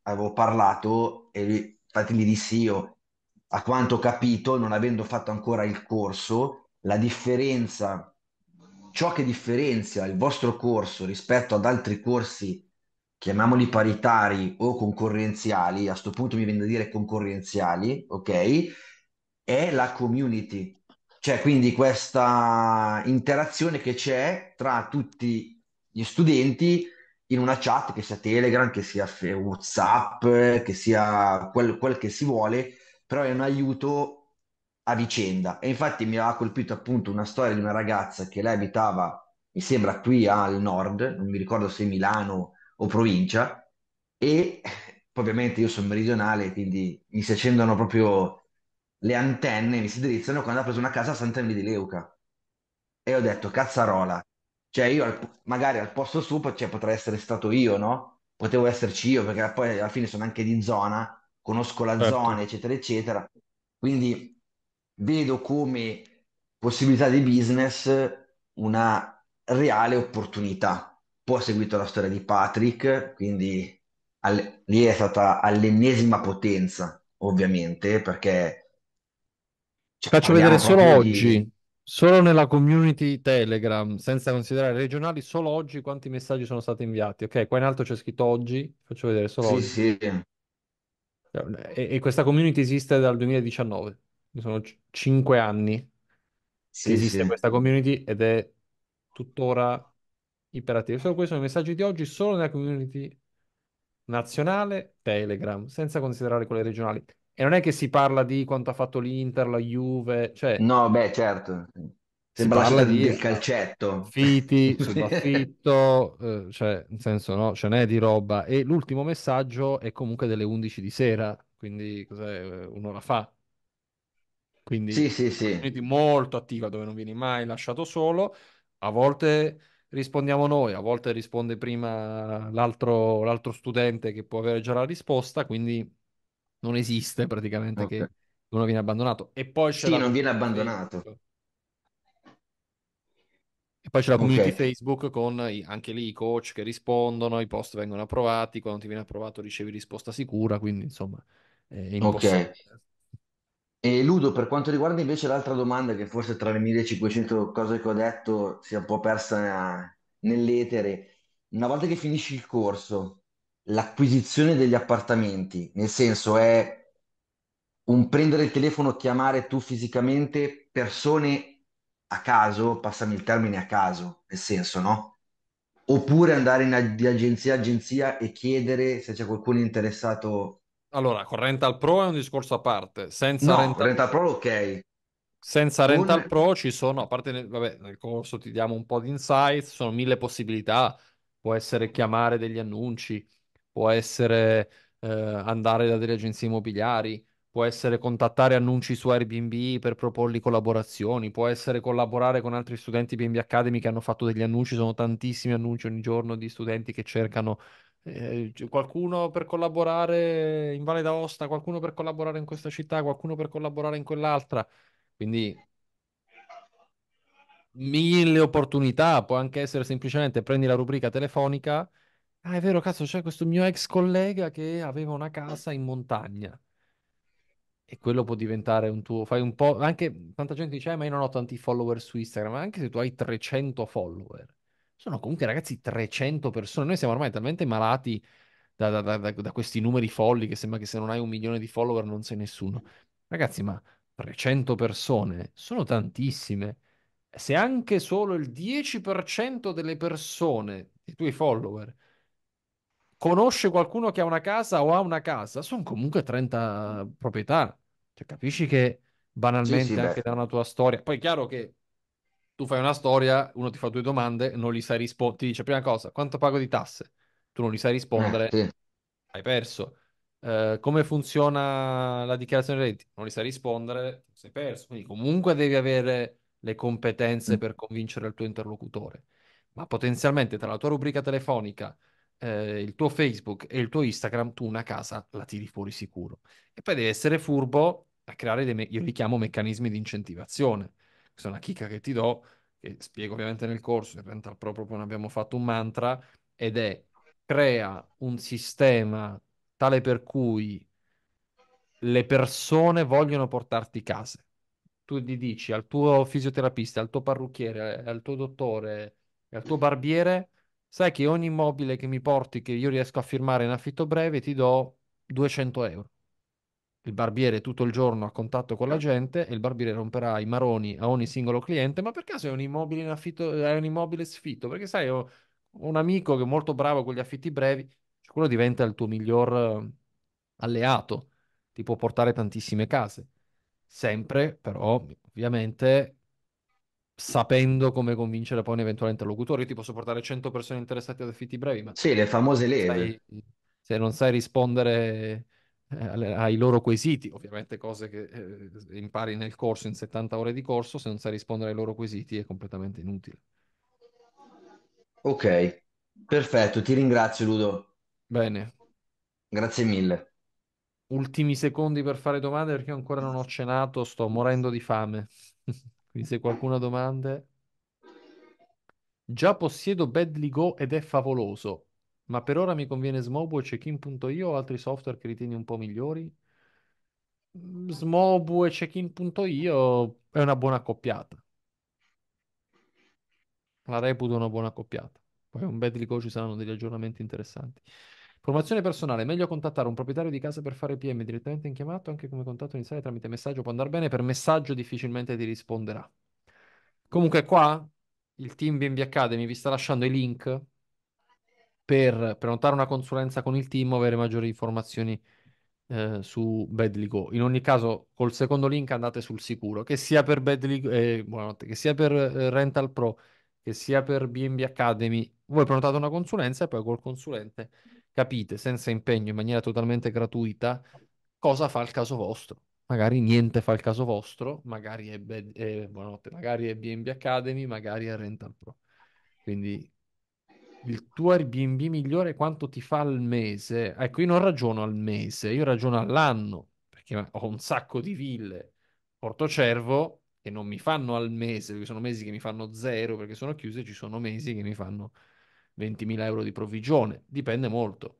avevo parlato e lui, infatti gli dissi io, a quanto ho capito, non avendo fatto ancora il corso, la differenza, ciò che differenzia il vostro corso rispetto ad altri corsi chiamiamoli paritari o concorrenziali, a questo punto mi viene da dire concorrenziali, ok? È la community, cioè quindi questa interazione che c'è tra tutti gli studenti in una chat, che sia Telegram, che sia WhatsApp, che sia quel, quel che si vuole, però è un aiuto a vicenda. E infatti mi ha colpito appunto una storia di una ragazza che lei abitava, mi sembra qui al nord, non mi ricordo se Milano o provincia e ovviamente io sono meridionale, quindi mi si accendono proprio le antenne, mi si drizzano quando ha preso una casa a Sant'Emilio di Leuca. E ho detto, cazzarola, cioè io al- magari al posto suo cioè, potrei essere stato io, no? Potevo esserci io, perché poi alla fine sono anche di zona, conosco la Certo. zona, eccetera, eccetera. Quindi vedo come possibilità di business una reale opportunità poi ha seguito la storia di Patrick, quindi all- lì è stata all'ennesima potenza, ovviamente, perché... Ci faccio vedere solo oggi, solo nella community Telegram, senza considerare regionali, solo oggi quanti messaggi sono stati inviati. Ok, qua in alto c'è scritto oggi, faccio vedere solo sì, oggi. Sì. E-, e, questa community esiste dal 2019, sono c- 5 anni sì, che esiste sì. questa community ed è tuttora iperattivi. Solo questi sono i messaggi di oggi solo nella community nazionale Telegram, senza considerare quelle regionali. E non è che si parla di quanto ha fatto l'Inter, la Juve, cioè... No, beh, certo. Sembra si parla di del calcetto. Fiti, sull'affitto, eh, cioè, nel senso, no, ce n'è di roba. E l'ultimo messaggio è comunque delle 11 di sera, quindi cos'è, eh, un'ora fa. Quindi sì, sì, sì. molto attiva dove non vieni mai lasciato solo. A volte rispondiamo noi, a volte risponde prima l'altro, l'altro studente che può avere già la risposta, quindi non esiste praticamente okay. che uno viene abbandonato. E poi c'è sì, la... non viene abbandonato. E poi c'è la community okay. Facebook con i, anche lì i coach che rispondono, i post vengono approvati, quando ti viene approvato ricevi risposta sicura, quindi insomma è impossibile okay. E Ludo, per quanto riguarda invece l'altra domanda, che forse tra le 1500 cose che ho detto si è un po' persa nell'etere, una volta che finisci il corso, l'acquisizione degli appartamenti, nel senso è un prendere il telefono, chiamare tu fisicamente persone a caso, passami il termine a caso, nel senso, no? Oppure andare in, di agenzia a agenzia e chiedere se c'è qualcuno interessato allora, con Rental Pro è un discorso a parte. Senza no, Rental... Rental Pro, ok. Senza Rental Pro ci sono, a parte vabbè, nel corso ti diamo un po' di insights, sono mille possibilità. Può essere chiamare degli annunci, può essere eh, andare da delle agenzie immobiliari, può essere contattare annunci su Airbnb per proporgli collaborazioni, può essere collaborare con altri studenti BNB Academy che hanno fatto degli annunci, sono tantissimi annunci ogni giorno di studenti che cercano eh, qualcuno per collaborare in Valle d'Aosta, qualcuno per collaborare in questa città, qualcuno per collaborare in quell'altra. Quindi mille opportunità, può anche essere semplicemente prendi la rubrica telefonica. Ah, è vero, cazzo, c'è questo mio ex collega che aveva una casa in montagna. E quello può diventare un tuo. Fai un po'. Anche tanta gente dice: eh, Ma io non ho tanti follower su Instagram. Ma anche se tu hai 300 follower, sono comunque ragazzi 300 persone, noi siamo ormai talmente malati da, da, da, da, questi numeri folli che sembra che se non hai un milione di follower non sei nessuno. Ragazzi, ma 300 persone sono tantissime. Se anche solo il 10% delle persone, i tuoi follower, conosce qualcuno che ha una casa o ha una casa, sono comunque 30 proprietà. Cioè, capisci che banalmente sì, sì, anche beh. da una tua storia. Poi è chiaro che tu fai una storia, uno ti fa due domande, non gli sai rispondere, ti dice prima cosa, quanto pago di tasse? Tu non gli sai rispondere, eh, sì. hai perso. Uh, come funziona la dichiarazione dei redditi? Non gli sai rispondere, sei perso. Quindi comunque devi avere le competenze mm. per convincere il tuo interlocutore. Ma potenzialmente tra la tua rubrica telefonica, eh, il tuo Facebook e il tuo Instagram, tu una casa la tiri fuori sicuro. E poi devi essere furbo a creare dei, me- io li chiamo meccanismi di incentivazione questa è una chicca che ti do, che spiego ovviamente nel corso, in Rental Pro proprio abbiamo fatto un mantra, ed è crea un sistema tale per cui le persone vogliono portarti case. Tu gli dici al tuo fisioterapista, al tuo parrucchiere, al tuo dottore, al tuo barbiere, sai che ogni immobile che mi porti, che io riesco a firmare in affitto breve, ti do 200 euro il barbiere tutto il giorno a contatto con la gente e il barbiere romperà i maroni a ogni singolo cliente. Ma per caso è un immobile, in affitto, è un immobile sfitto? Perché sai, ho un amico che è molto bravo con gli affitti brevi, quello diventa il tuo miglior eh, alleato, ti può portare tantissime case. Sempre, però, ovviamente, sapendo come convincere poi un eventuale interlocutore. Io ti posso portare 100 persone interessate ad affitti brevi, ma... Sì, le famose leve. Sai, se non sai rispondere eh, ai loro quesiti, ovviamente cose che eh, impari nel corso in 70 ore di corso, se non sai rispondere ai loro quesiti è completamente inutile. Ok, perfetto, ti ringrazio Ludo. Bene. Grazie mille. Ultimi secondi per fare domande perché ancora non ho cenato, sto morendo di fame. Quindi se qualcuno ha domande... Già possiedo Badly Go ed è favoloso. Ma per ora mi conviene Smobu e Checkin.io o altri software che ritieni un po' migliori? Mm, Smobu e Checkin.io è una buona accoppiata. La reputo una buona accoppiata. Poi un Go ci saranno degli aggiornamenti interessanti. Formazione personale, meglio contattare un proprietario di casa per fare PM direttamente in chiamato, anche come contatto iniziale tramite messaggio può andare bene, per messaggio difficilmente ti risponderà. Comunque qua il team BNB Academy vi sta lasciando i link per prenotare una consulenza con il team o avere maggiori informazioni eh, su Go. In ogni caso, col secondo link andate sul sicuro, che sia per Bedligo, eh, che sia per eh, Rental Pro, che sia per B&B Academy, voi prenotate una consulenza e poi col consulente capite senza impegno, in maniera totalmente gratuita, cosa fa il caso vostro. Magari niente fa il caso vostro, magari è, Bed- eh, magari è BNB Academy, magari è Rental Pro. Quindi il tuo Airbnb migliore quanto ti fa al mese? Ecco, io non ragiono al mese, io ragiono all'anno, perché ho un sacco di ville, Portocervo, che non mi fanno al mese, perché sono mesi che mi fanno zero, perché sono chiuse, ci sono mesi che mi fanno 20.000 euro di provvigione, dipende molto.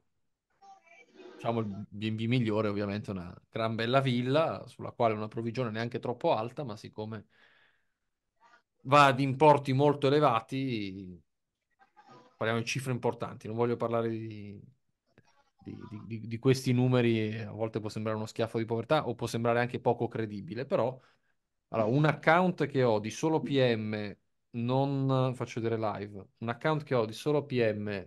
Diciamo il B&B migliore ovviamente una gran bella villa, sulla quale una provvigione neanche troppo alta, ma siccome va ad importi molto elevati parliamo di cifre importanti, non voglio parlare di, di, di, di, questi numeri, a volte può sembrare uno schiaffo di povertà o può sembrare anche poco credibile, però allora, un account che ho di solo PM, non faccio vedere live, un account che ho di solo PM,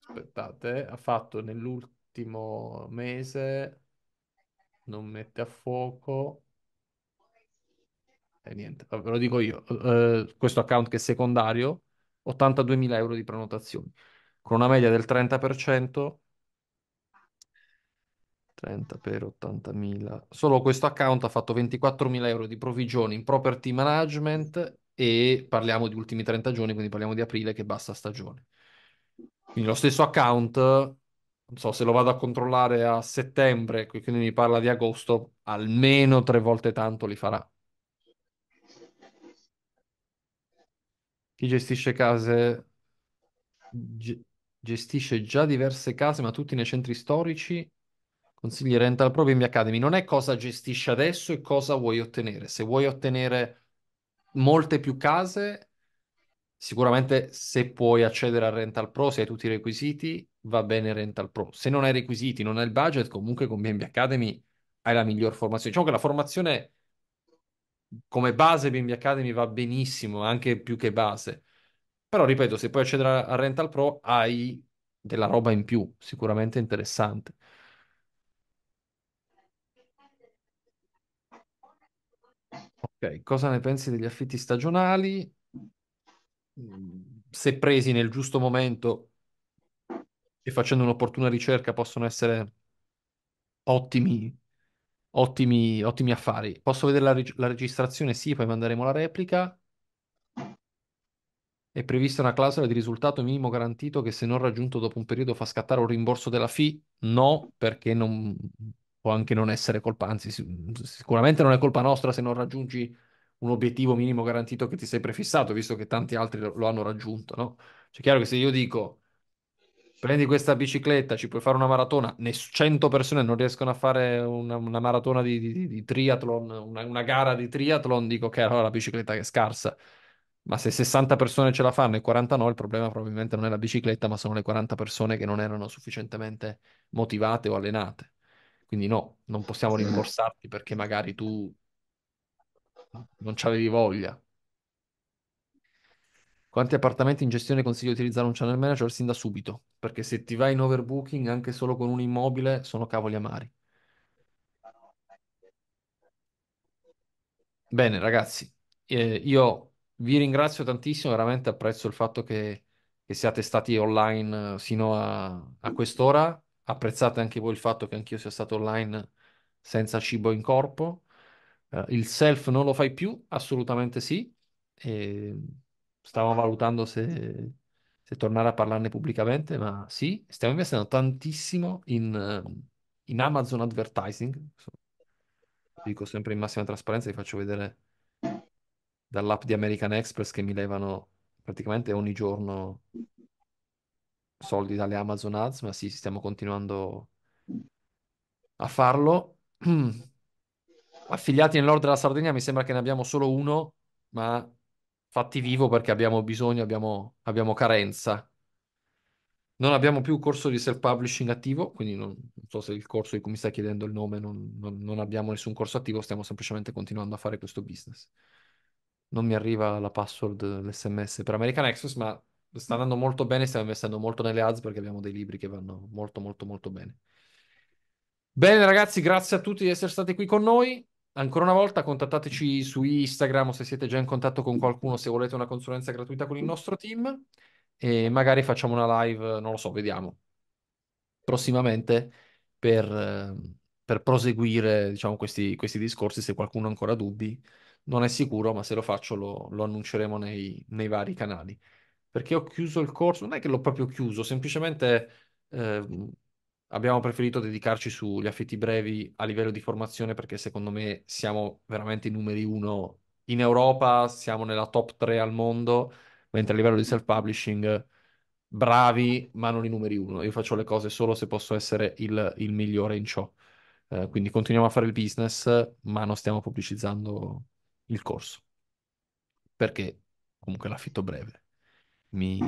aspettate, ha fatto nell'ultimo mese, non mette a fuoco, e niente, ve lo dico io, uh, questo account che è secondario 82.000 euro di prenotazioni, con una media del 30%, 30 per 80.000. Solo questo account ha fatto 24.000 euro di provvigioni in property management e parliamo di ultimi 30 giorni, quindi parliamo di aprile che basta stagione. Quindi lo stesso account, non so se lo vado a controllare a settembre, quindi mi parla di agosto, almeno tre volte tanto li farà. Chi gestisce case gestisce già diverse case, ma tutti nei centri storici. Consigli Rental Pro in Academy. Non è cosa gestisci adesso e cosa vuoi ottenere. Se vuoi ottenere molte più case, sicuramente se puoi accedere a Rental Pro, se hai tutti i requisiti, va bene Rental Pro. Se non hai requisiti, non hai il budget, comunque con BNB Academy hai la miglior formazione. Diciamo che la formazione come base BNB Academy va benissimo, anche più che base. Però ripeto, se puoi accedere a Rental Pro hai della roba in più, sicuramente interessante. Ok, cosa ne pensi degli affitti stagionali? Mm, se presi nel giusto momento e facendo un'opportuna ricerca possono essere ottimi Ottimi, ottimi affari. Posso vedere la, reg- la registrazione? Sì, poi manderemo la replica. È prevista una clausola di risultato minimo garantito che se non raggiunto dopo un periodo fa scattare un rimborso della FI? No, perché non, può anche non essere colpa, anzi sicuramente non è colpa nostra se non raggiungi un obiettivo minimo garantito che ti sei prefissato, visto che tanti altri lo, lo hanno raggiunto, no? Cioè, chiaro che se io dico prendi questa bicicletta, ci puoi fare una maratona, ne 100 persone non riescono a fare una, una maratona di, di, di triathlon, una, una, gara di triathlon, dico che allora la bicicletta è scarsa. Ma se 60 persone ce la fanno e 40 no, il problema probabilmente non è la bicicletta, ma sono le 40 persone che non erano sufficientemente motivate o allenate. Quindi no, non possiamo rimborsarti perché magari tu non ci avevi voglia. Quanti appartamenti in gestione consiglio di utilizzare un channel manager sin da subito? Perché se ti vai in overbooking anche solo con un immobile sono cavoli amari. Bene, ragazzi, eh, io vi ringrazio tantissimo, veramente apprezzo il fatto che, che siate stati online eh, sino a, a quest'ora. Apprezzate anche voi il fatto che anch'io sia stato online senza cibo in corpo. Uh, il self non lo fai più? Assolutamente sì. E stavo valutando se, se tornare a parlarne pubblicamente, ma sì, stiamo investendo tantissimo in, eh, in Amazon Advertising. Dico sempre in massima trasparenza, vi faccio vedere dall'app di American Express che mi levano praticamente ogni giorno soldi dalle Amazon Ads, ma sì, stiamo continuando a farlo. Affiliati nel nord della Sardegna mi sembra che ne abbiamo solo uno, ma fatti vivo perché abbiamo bisogno, abbiamo, abbiamo carenza. Non abbiamo più corso di self-publishing attivo, quindi non, non, so se il corso di cui mi stai chiedendo il nome, non, non, non abbiamo nessun corso attivo, stiamo semplicemente continuando a fare questo business. Non mi arriva la password, l'SMS per American Express, ma sta andando molto bene, stiamo investendo molto nelle ads perché abbiamo dei libri che vanno molto molto molto bene. Bene ragazzi, grazie a tutti di essere stati qui con noi ancora una volta contattateci su Instagram o se siete già in contatto con qualcuno, se volete una consulenza gratuita con il nostro team e magari facciamo una live, non lo so, vediamo prossimamente per, per proseguire diciamo, questi, questi, discorsi se qualcuno ha ancora dubbi. Non è sicuro, ma se lo faccio lo, lo annunceremo nei, nei vari canali perché ho chiuso il corso, non è che l'ho proprio chiuso, semplicemente eh, abbiamo preferito dedicarci sugli affitti brevi a livello di formazione perché secondo me siamo veramente i numeri uno in Europa, siamo nella top 3 al mondo, mentre a livello di self-publishing bravi ma non i numeri uno. Io faccio le cose solo se posso essere il, il migliore in ciò. Eh, quindi continuiamo a fare il business ma non stiamo pubblicizzando il corso perché comunque l'affitto breve mi,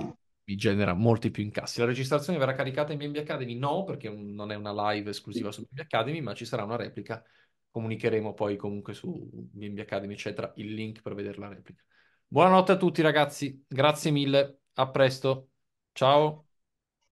vi genera molti più incassi. La registrazione verrà caricata in BNB Academy? No, perché non è una live esclusiva su BNB Academy, ma ci sarà una replica. Comunicheremo poi comunque su BNB Academy, eccetera, il link per vedere la replica. Buonanotte a tutti ragazzi, grazie mille, a presto, ciao.